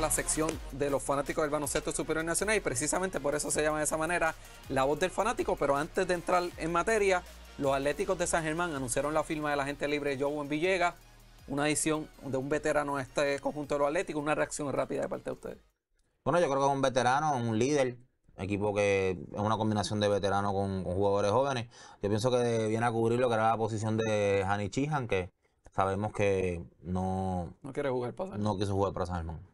la sección de los fanáticos del baloncesto superior nacional y precisamente por eso se llama de esa manera la voz del fanático. Pero antes de entrar en materia, los Atléticos de San Germán anunciaron la firma de la gente libre Joe en Villegas, una edición de un veterano a este conjunto de los Atléticos, una reacción rápida de parte de ustedes. Bueno, yo creo que es un veterano, un líder, equipo que es una combinación de veteranos con, jugadores jóvenes. Yo pienso que viene a cubrir lo que era la posición de Hani Chihan, que sabemos que no. No quiere jugar No quiso jugar para San Germán.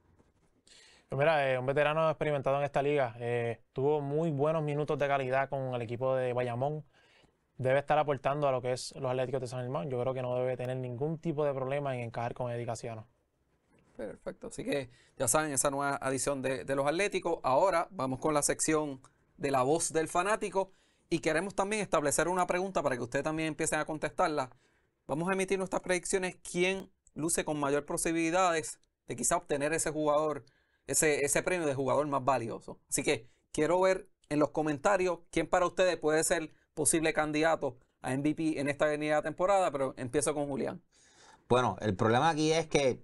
Pues mira, eh, un veterano experimentado en esta liga. Eh, tuvo muy buenos minutos de calidad con el equipo de Bayamón. Debe estar aportando a lo que es los Atléticos de San Germán. Yo creo que no debe tener ningún tipo de problema en encajar con Eddie Perfecto. Así que ya saben, esa nueva adición de, de los Atléticos. Ahora vamos con la sección de la voz del fanático. Y queremos también establecer una pregunta para que ustedes también empiecen a contestarla. Vamos a emitir nuestras predicciones. ¿Quién luce con mayor posibilidades de quizá obtener ese jugador ese, premio de jugador más valioso. Así que quiero ver en los comentarios quién para ustedes puede ser posible candidato a MVP en esta venida temporada, pero empiezo con Julián. Bueno, el problema aquí es que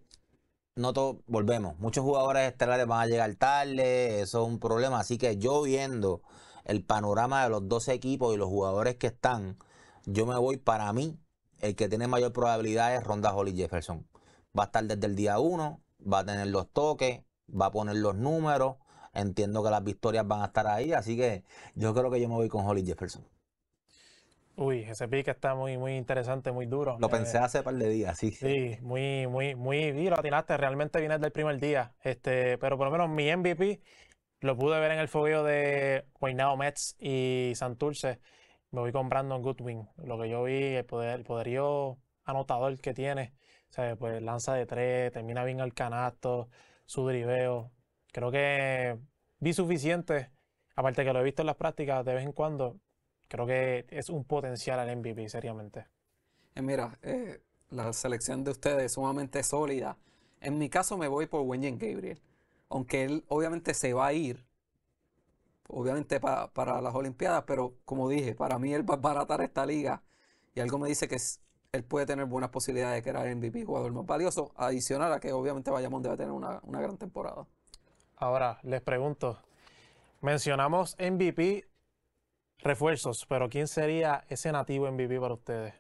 no todos, volvemos, muchos jugadores estelares van a llegar tarde, eso es un problema, así que yo viendo el panorama de los 12 equipos y los jugadores que están, yo me voy para mí, el que tiene mayor probabilidad es Ronda Holly Jefferson. Va a estar desde el día 1, va a tener los toques, va a poner los números. Entiendo que las victorias van a estar ahí, así que yo creo que yo me voy con Holly Jefferson. Uy, ese pique está muy, muy interesante, muy duro. Lo eh, pensé hace par de días, sí. Sí, muy, muy, muy, lo atinaste, realmente viene del primer día. Este, pero por lo menos mi MVP lo pude ver en el fogueo de Guaynao Mets y Santurce. Me voy con Brandon Goodwin. Lo que yo vi, el, poder, el poderío anotador que tiene. O sea, pues lanza de tres, termina bien al canasto su driveo. Creo que vi suficiente, aparte que lo he visto en las prácticas de vez en cuando, creo que es un potencial al MVP, seriamente. Eh, mira, eh, la selección de ustedes es sumamente sólida. En mi caso me voy por Wengen Gabriel. Aunque él obviamente se va a ir, obviamente para las Olimpiadas, pero como dije, para mí él va a baratar esta liga. Y algo me dice que él puede tener buenas posibilidades de que era el MVP, jugador más valioso, adicional a que obviamente Bayamón debe tener una, gran temporada. Ahora, les pregunto, mencionamos MVP, refuerzos, pero ¿quién sería ese nativo MVP para ustedes?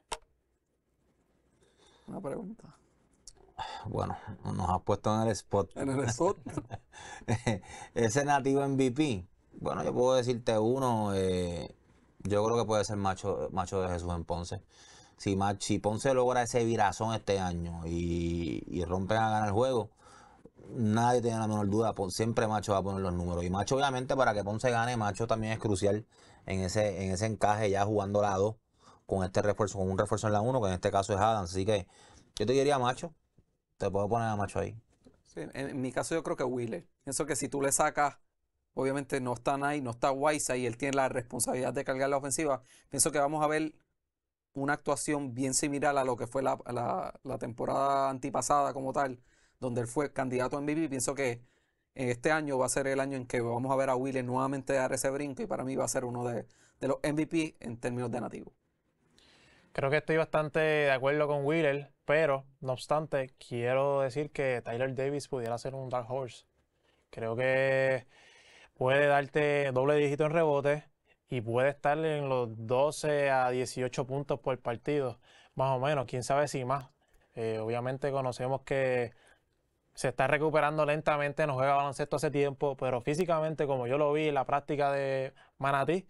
Una pregunta. Bueno, nos has puesto en el spot. En el spot. (laughs) ese nativo MVP. Bueno, yo puedo decirte uno. Eh, yo creo que puede ser Macho, macho de Jesús en Ponce si, Ponce logra ese virazón este año y, y rompen a ganar el juego, nadie tiene la menor duda, siempre Macho va a poner los números. Y Macho, obviamente, para que Ponce gane, Macho también es crucial en ese, en ese encaje ya jugando la con este refuerzo, con un refuerzo en la 1, que en este caso es Adam Así que yo te diría Macho, te puedo poner a Macho ahí. en, mi caso yo creo que Willer. Pienso que si tú le sacas, obviamente no está ahí, no está Wise y él tiene la responsabilidad de cargar la ofensiva, pienso que vamos a ver una actuación bien similar a lo que fue la, temporada antipasada como tal, donde él fue candidato a MVP. Pienso que este año va a ser el año en que vamos a ver a Willis nuevamente dar ese brinco y para mí va a ser uno de, de los MVP en términos de nativo. Creo que estoy bastante de acuerdo con Wheeler, pero no obstante, quiero decir que Tyler Davis pudiera ser un Dark Horse. Creo que puede darte doble dígito en rebote, y puede estar en los 12 a 18 puntos por partido, más o menos, quién sabe si más. Eh, obviamente conocemos que se está recuperando lentamente, no juega baloncesto hace tiempo, pero físicamente, como yo lo vi en la práctica de Manatí,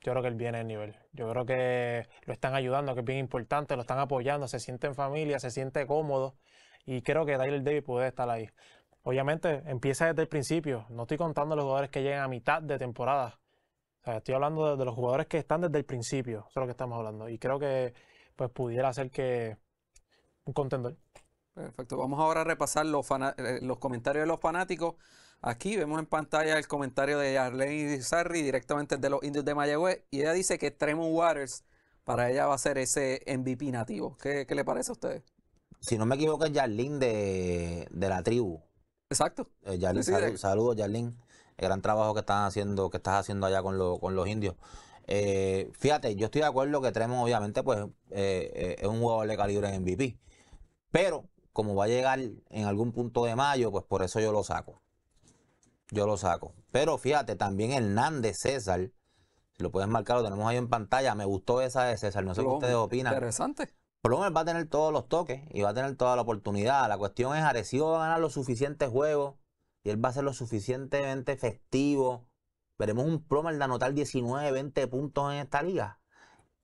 yo creo que él viene el nivel. Yo creo que lo están ayudando, que es bien importante, lo están apoyando, se siente en familia, se siente cómodo y creo que Tyler Davis puede estar ahí. Obviamente empieza desde el principio, no estoy contando los jugadores que lleguen a mitad de temporada, estoy hablando de, los jugadores que están desde el principio, eso es lo que estamos hablando. Y creo que pues pudiera ser que un contendor. Perfecto. Vamos ahora a repasar los, eh, los comentarios de los fanáticos. Aquí vemos en pantalla el comentario de Arlene Sarri directamente de los Indios de Mayagüez. Y ella dice que Tremont Waters para ella va a ser ese MVP nativo. ¿Qué, le parece a ustedes? Si no me equivoco, es Jarlene de, la tribu. Exacto. Eh, saludos, Jarlene el gran trabajo que están haciendo, que estás haciendo allá con, los indios. Eh, fíjate, yo estoy de acuerdo que tenemos obviamente, pues eh, eh, es un jugador de calibre en MVP. Pero, como va a llegar en algún punto de mayo, pues por eso yo lo saco. Yo lo saco. Pero fíjate, también Hernández César, si lo puedes marcar, lo tenemos ahí en pantalla. Me gustó esa de César, no sé qué ustedes opinan. Interesante. Plummer va a tener todos los toques y va a tener toda la oportunidad. La cuestión es, Arecibo va a ganar los suficientes juegos y él va a ser lo suficientemente efectivo. Veremos un promedio de anotar 19, 20 puntos en esta liga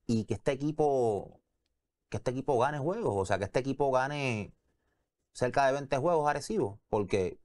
y que este equipo que este equipo gane juegos, o sea, que este equipo gane cerca de 20 juegos agresivos, porque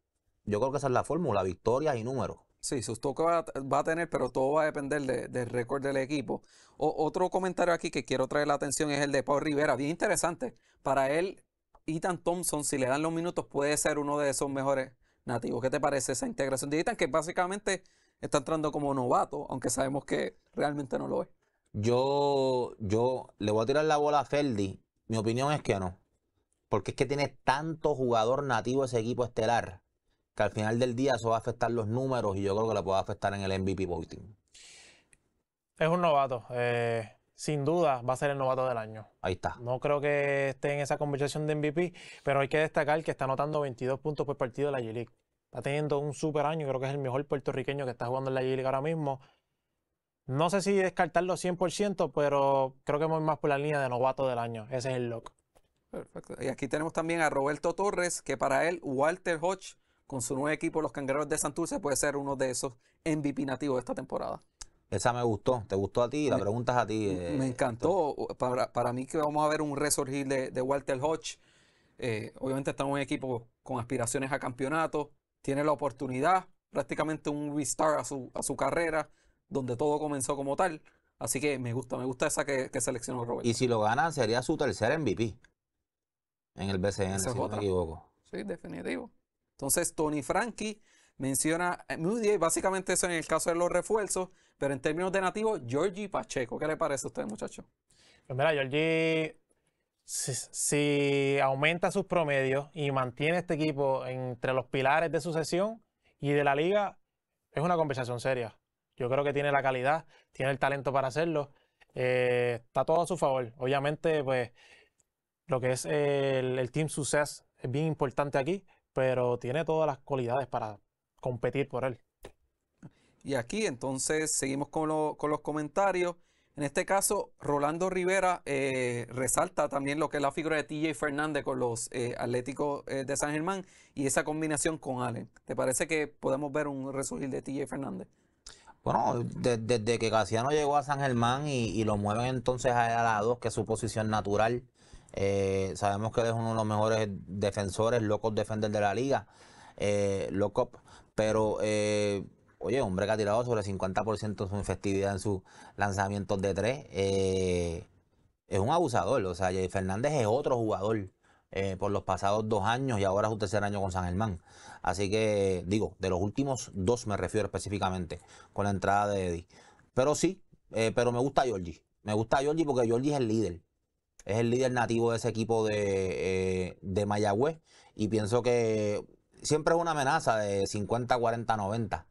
yo creo que esa es la fórmula, victorias y números. Sí, sus toques va, a tener, pero todo va a depender del récord del equipo. otro comentario aquí que quiero traer la atención es el de Pau Rivera, bien interesante. Para él, Ethan Thompson, si le dan los minutos, puede ser uno de esos mejores nativo. ¿Qué te parece esa integración digital que básicamente está entrando como novato, aunque sabemos que realmente no lo es? Yo, yo le voy a tirar la bola a Ferdi. Mi opinión es que no. Porque es que tiene tanto jugador nativo ese equipo estelar que al final del día eso va a afectar los números y yo creo que le puede afectar en el MVP voting. Es un novato. Eh, sin duda va a ser el novato del año. Ahí está. No creo que esté en esa conversación de MVP, pero hay que destacar que está anotando 22 puntos por partido de la G-League. Está teniendo un super año, creo que es el mejor puertorriqueño que está jugando en la G-League ahora mismo. No sé si descartarlo 100%, pero creo que voy más por la línea de novato del año. Ese es el lock. Perfecto. Y aquí tenemos también a Roberto Torres, que para él, Walter Hodge, con su nuevo equipo, los Cangrejeros de Santurce, puede ser uno de esos MVP nativos de esta temporada. Esa me gustó, te gustó a ti, la pregunta es a ti. Eh, me encantó. Para, mí que vamos a ver un resurgir de, de Walter Hodge. Eh, obviamente está en un equipo con aspiraciones a campeonato, tiene la oportunidad, prácticamente un restart a su, a su carrera, donde todo comenzó como tal. Así que me gusta, me gusta esa que, seleccionó Robert. Y si lo ganan, sería su tercer MVP en el BCN, si no me equivoco. Sí, definitivo. Entonces, Tony Frankie menciona eh, básicamente eso en el caso de los refuerzos, pero en términos de nativos, Georgie Pacheco. ¿Qué le parece a usted, muchachos? Pues mira, Georgie, si, aumenta sus promedios y mantiene este equipo entre los pilares de sucesión y de la liga, es una conversación seria. Yo creo que tiene la calidad, tiene el talento para hacerlo. Eh, está todo a su favor. Obviamente, pues, lo que es el, el team success es bien importante aquí, pero tiene todas las cualidades para, competir por él. Y aquí entonces seguimos con, los comentarios. En este caso, Rolando Rivera eh, resalta también lo que es la figura de TJ Fernández con los eh, Atléticos eh, de San Germán y esa combinación con Allen. ¿Te parece que podemos ver un resurgir de TJ Fernández? Bueno, desde que Casiano llegó a San Germán y, lo mueven entonces a la 2, que es su posición natural, sabemos que él es uno de los mejores defensores, locos defender de la liga. Locop pero, eh, oye, hombre que ha tirado sobre 50% su efectividad en sus lanzamientos de tres. Eh, es un abusador. O sea, Fernández es otro jugador eh, por los pasados dos años y ahora es un tercer año con San Germán. Así que, digo, de los últimos dos me refiero específicamente con la entrada de Eddie. Pero sí, pero me gusta Giorgi. Me gusta Giorgi porque Giorgi es el líder. Es el líder nativo de ese equipo de, de Mayagüez. Y pienso que siempre es una amenaza de 50, 40, 90.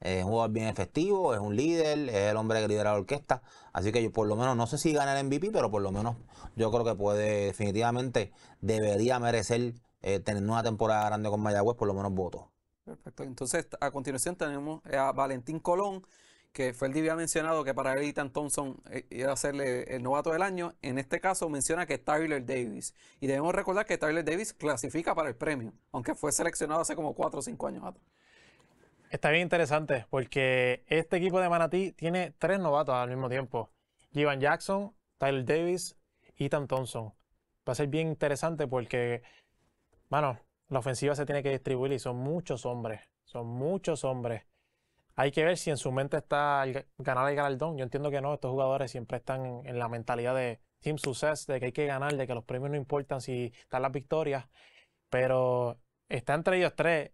Es un jugador bien efectivo, es un líder, es el hombre que lidera la orquesta. Así que yo por lo menos, no sé si gana el MVP, pero por lo menos yo creo que puede, definitivamente, debería merecer eh, tener una temporada grande con Mayagüez, por lo menos voto Perfecto. Entonces, a continuación tenemos a Valentín Colón, que fue el había mencionado que para él Ethan Thompson eh, iba a ser eh, el novato del año, en este caso menciona que Tyler Davis. Y debemos recordar que Tyler Davis clasifica para el premio, aunque fue seleccionado hace como 4 o 5 años atrás. Está bien interesante porque este equipo de Manatí tiene tres novatos al mismo tiempo. Givan Jackson, Tyler Davis y Ethan Thompson. Va a ser bien interesante porque, bueno, la ofensiva se tiene que distribuir y son muchos hombres. Son muchos hombres. Hay que ver si en su mente está ganar el galardón. Yo entiendo que no, estos jugadores siempre están en, la mentalidad de team success, de que hay que ganar, de que los premios no importan si están las victorias. Pero está entre ellos tres.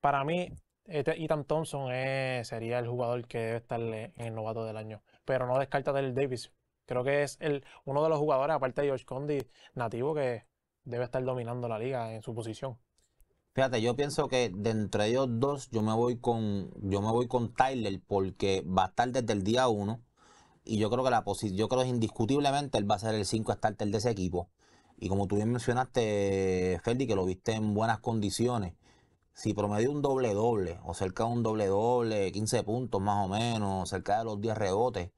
Para mí, este Ethan Thompson eh, sería el jugador que debe estar en el novato del año. Pero no descarta del Davis. Creo que es el, uno de los jugadores, aparte de George Condi, nativo, que debe estar dominando la liga en su posición. Fíjate, yo pienso que de entre ellos dos, yo me voy con, yo me voy con Tyler porque va a estar desde el día uno. Y yo creo que la yo creo indiscutiblemente él va a ser el 5 starter de ese equipo. Y como tú bien mencionaste, Ferdi, que lo viste en buenas condiciones. Si promedio un doble doble, o cerca de un doble doble, 15 puntos más o menos, cerca de los 10 rebotes,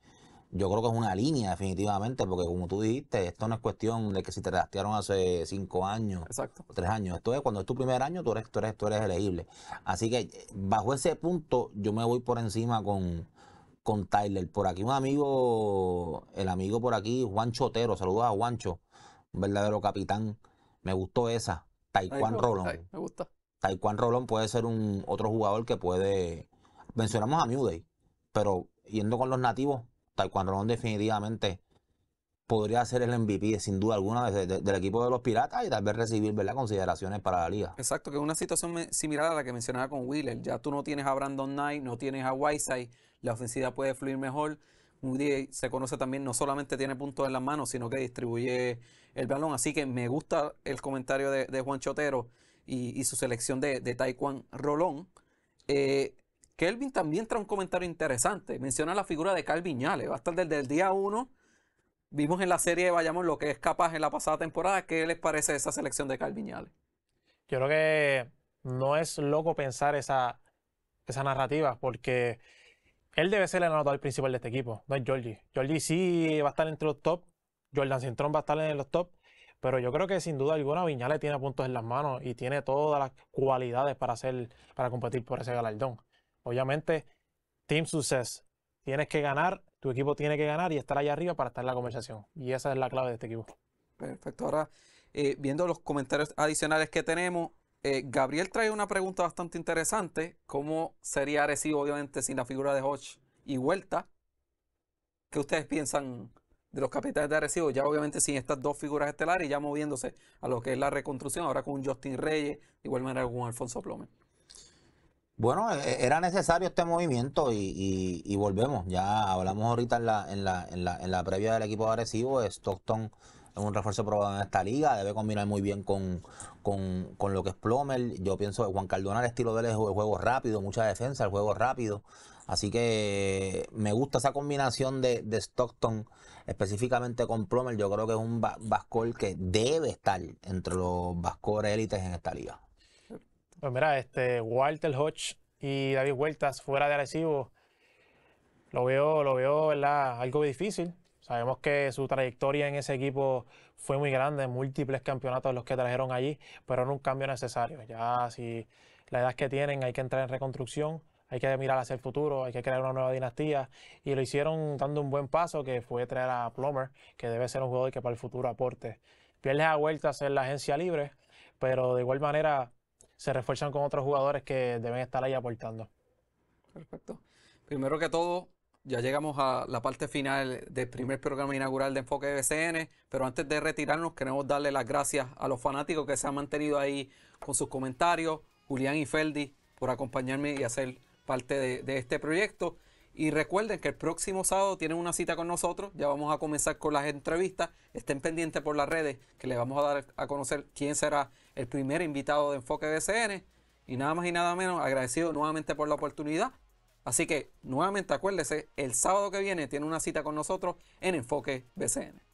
yo creo que es una línea definitivamente, porque como tú dijiste, esto no es cuestión de que si te rastearon hace cinco años, tres años, esto es cuando es tu primer año, tú eres, tú eres, elegible. Así que bajo ese punto yo me voy por encima con, con Tyler. Por aquí un amigo, el amigo por aquí, Juan Chotero, saludos a Juancho, un verdadero capitán, me gustó esa, Taekwondo Rolón. me gusta. Taekwondo Rolón puede ser un otro jugador que puede, mencionamos a Mudey, pero yendo con los nativos, Taekwondo Rolón definitivamente podría ser el MVP, sin duda alguna, de, del equipo de los Piratas y tal vez recibir ¿verdad? consideraciones para la liga. Exacto, que es una situación similar a la que mencionaba con Wheeler. Ya tú no tienes a Brandon Knight, no tienes a Whiteside, la ofensiva puede fluir mejor. Moody se conoce también, no solamente tiene puntos en las manos, sino que distribuye el balón. Así que me gusta el comentario de, Juan Chotero y, su selección de, de Rolón. Eh, Kelvin también trae un comentario interesante. Menciona la figura de calviñale Viñales, Va a estar desde el día 1. Vimos en la serie Vayamos lo que es capaz en la pasada temporada. ¿Qué les parece esa selección de calviñale? Viñales? Yo creo que no es loco pensar esa, narrativa porque él debe ser el anotador principal de este equipo, no es Georgie. Georgie sí va a estar entre los top. Jordan Cintrón va a estar en los top. Pero yo creo que sin duda alguna Viñales tiene puntos en las manos y tiene todas las cualidades para, hacer, para competir por ese galardón. Obviamente, Team Success. Tienes que ganar, tu equipo tiene que ganar y estar allá arriba para estar en la conversación. Y esa es la clave de este equipo. Perfecto. Ahora, eh, viendo los comentarios adicionales que tenemos, eh, Gabriel trae una pregunta bastante interesante. ¿Cómo sería Arecibo, obviamente, sin la figura de Hodge y Vuelta? ¿Qué ustedes piensan de los capitales de Arecibo? Ya, obviamente, sin estas dos figuras estelares ya moviéndose a lo que es la reconstrucción, ahora con Justin Reyes, y igual manera con Alfonso Plomer. Bueno, e, era necesario este movimiento y, volvemos. Ya hablamos ahorita en la, en, la, en, la, previa del equipo agresivo. Stockton es un refuerzo probado en esta liga. Debe combinar muy bien con, con, con lo que es Plomer. Yo pienso que Juan Cardona, el estilo de él es juego rápido, mucha defensa, el juego rápido. Así que me gusta esa combinación de, Stockton específicamente con Plomer. Yo creo que es un bascor que debe estar entre los bascores élites en esta liga. Pues mira, este Walter Hodge y David Huertas fuera de Arecibo, lo veo, lo veo, ¿verdad? Algo difícil. Sabemos que su trayectoria en ese equipo fue muy grande, múltiples campeonatos los que trajeron allí, pero era un cambio necesario. Ya si la edad que tienen hay que entrar en reconstrucción, hay que mirar hacia el futuro, hay que crear una nueva dinastía. Y lo hicieron dando un buen paso que fue traer a Plummer, que debe ser un jugador que para el futuro aporte. Pierde a Huertas en la agencia libre, pero de igual manera se refuerzan con otros jugadores que deben estar ahí aportando. Perfecto. Primero que todo, ya llegamos a la parte final del primer programa inaugural de Enfoque BCN, pero antes de retirarnos queremos darle las gracias a los fanáticos que se han mantenido ahí con sus comentarios, Julián y Feldi, por acompañarme y hacer parte de, este proyecto. Y recuerden que el próximo sábado tienen una cita con nosotros. Ya vamos a comenzar con las entrevistas. Estén pendientes por las redes que les vamos a dar a conocer quién será el primer invitado de Enfoque BCN. Y nada más y nada menos, agradecido nuevamente por la oportunidad. Así que nuevamente acuérdese, el sábado que viene tiene una cita con nosotros en Enfoque BCN.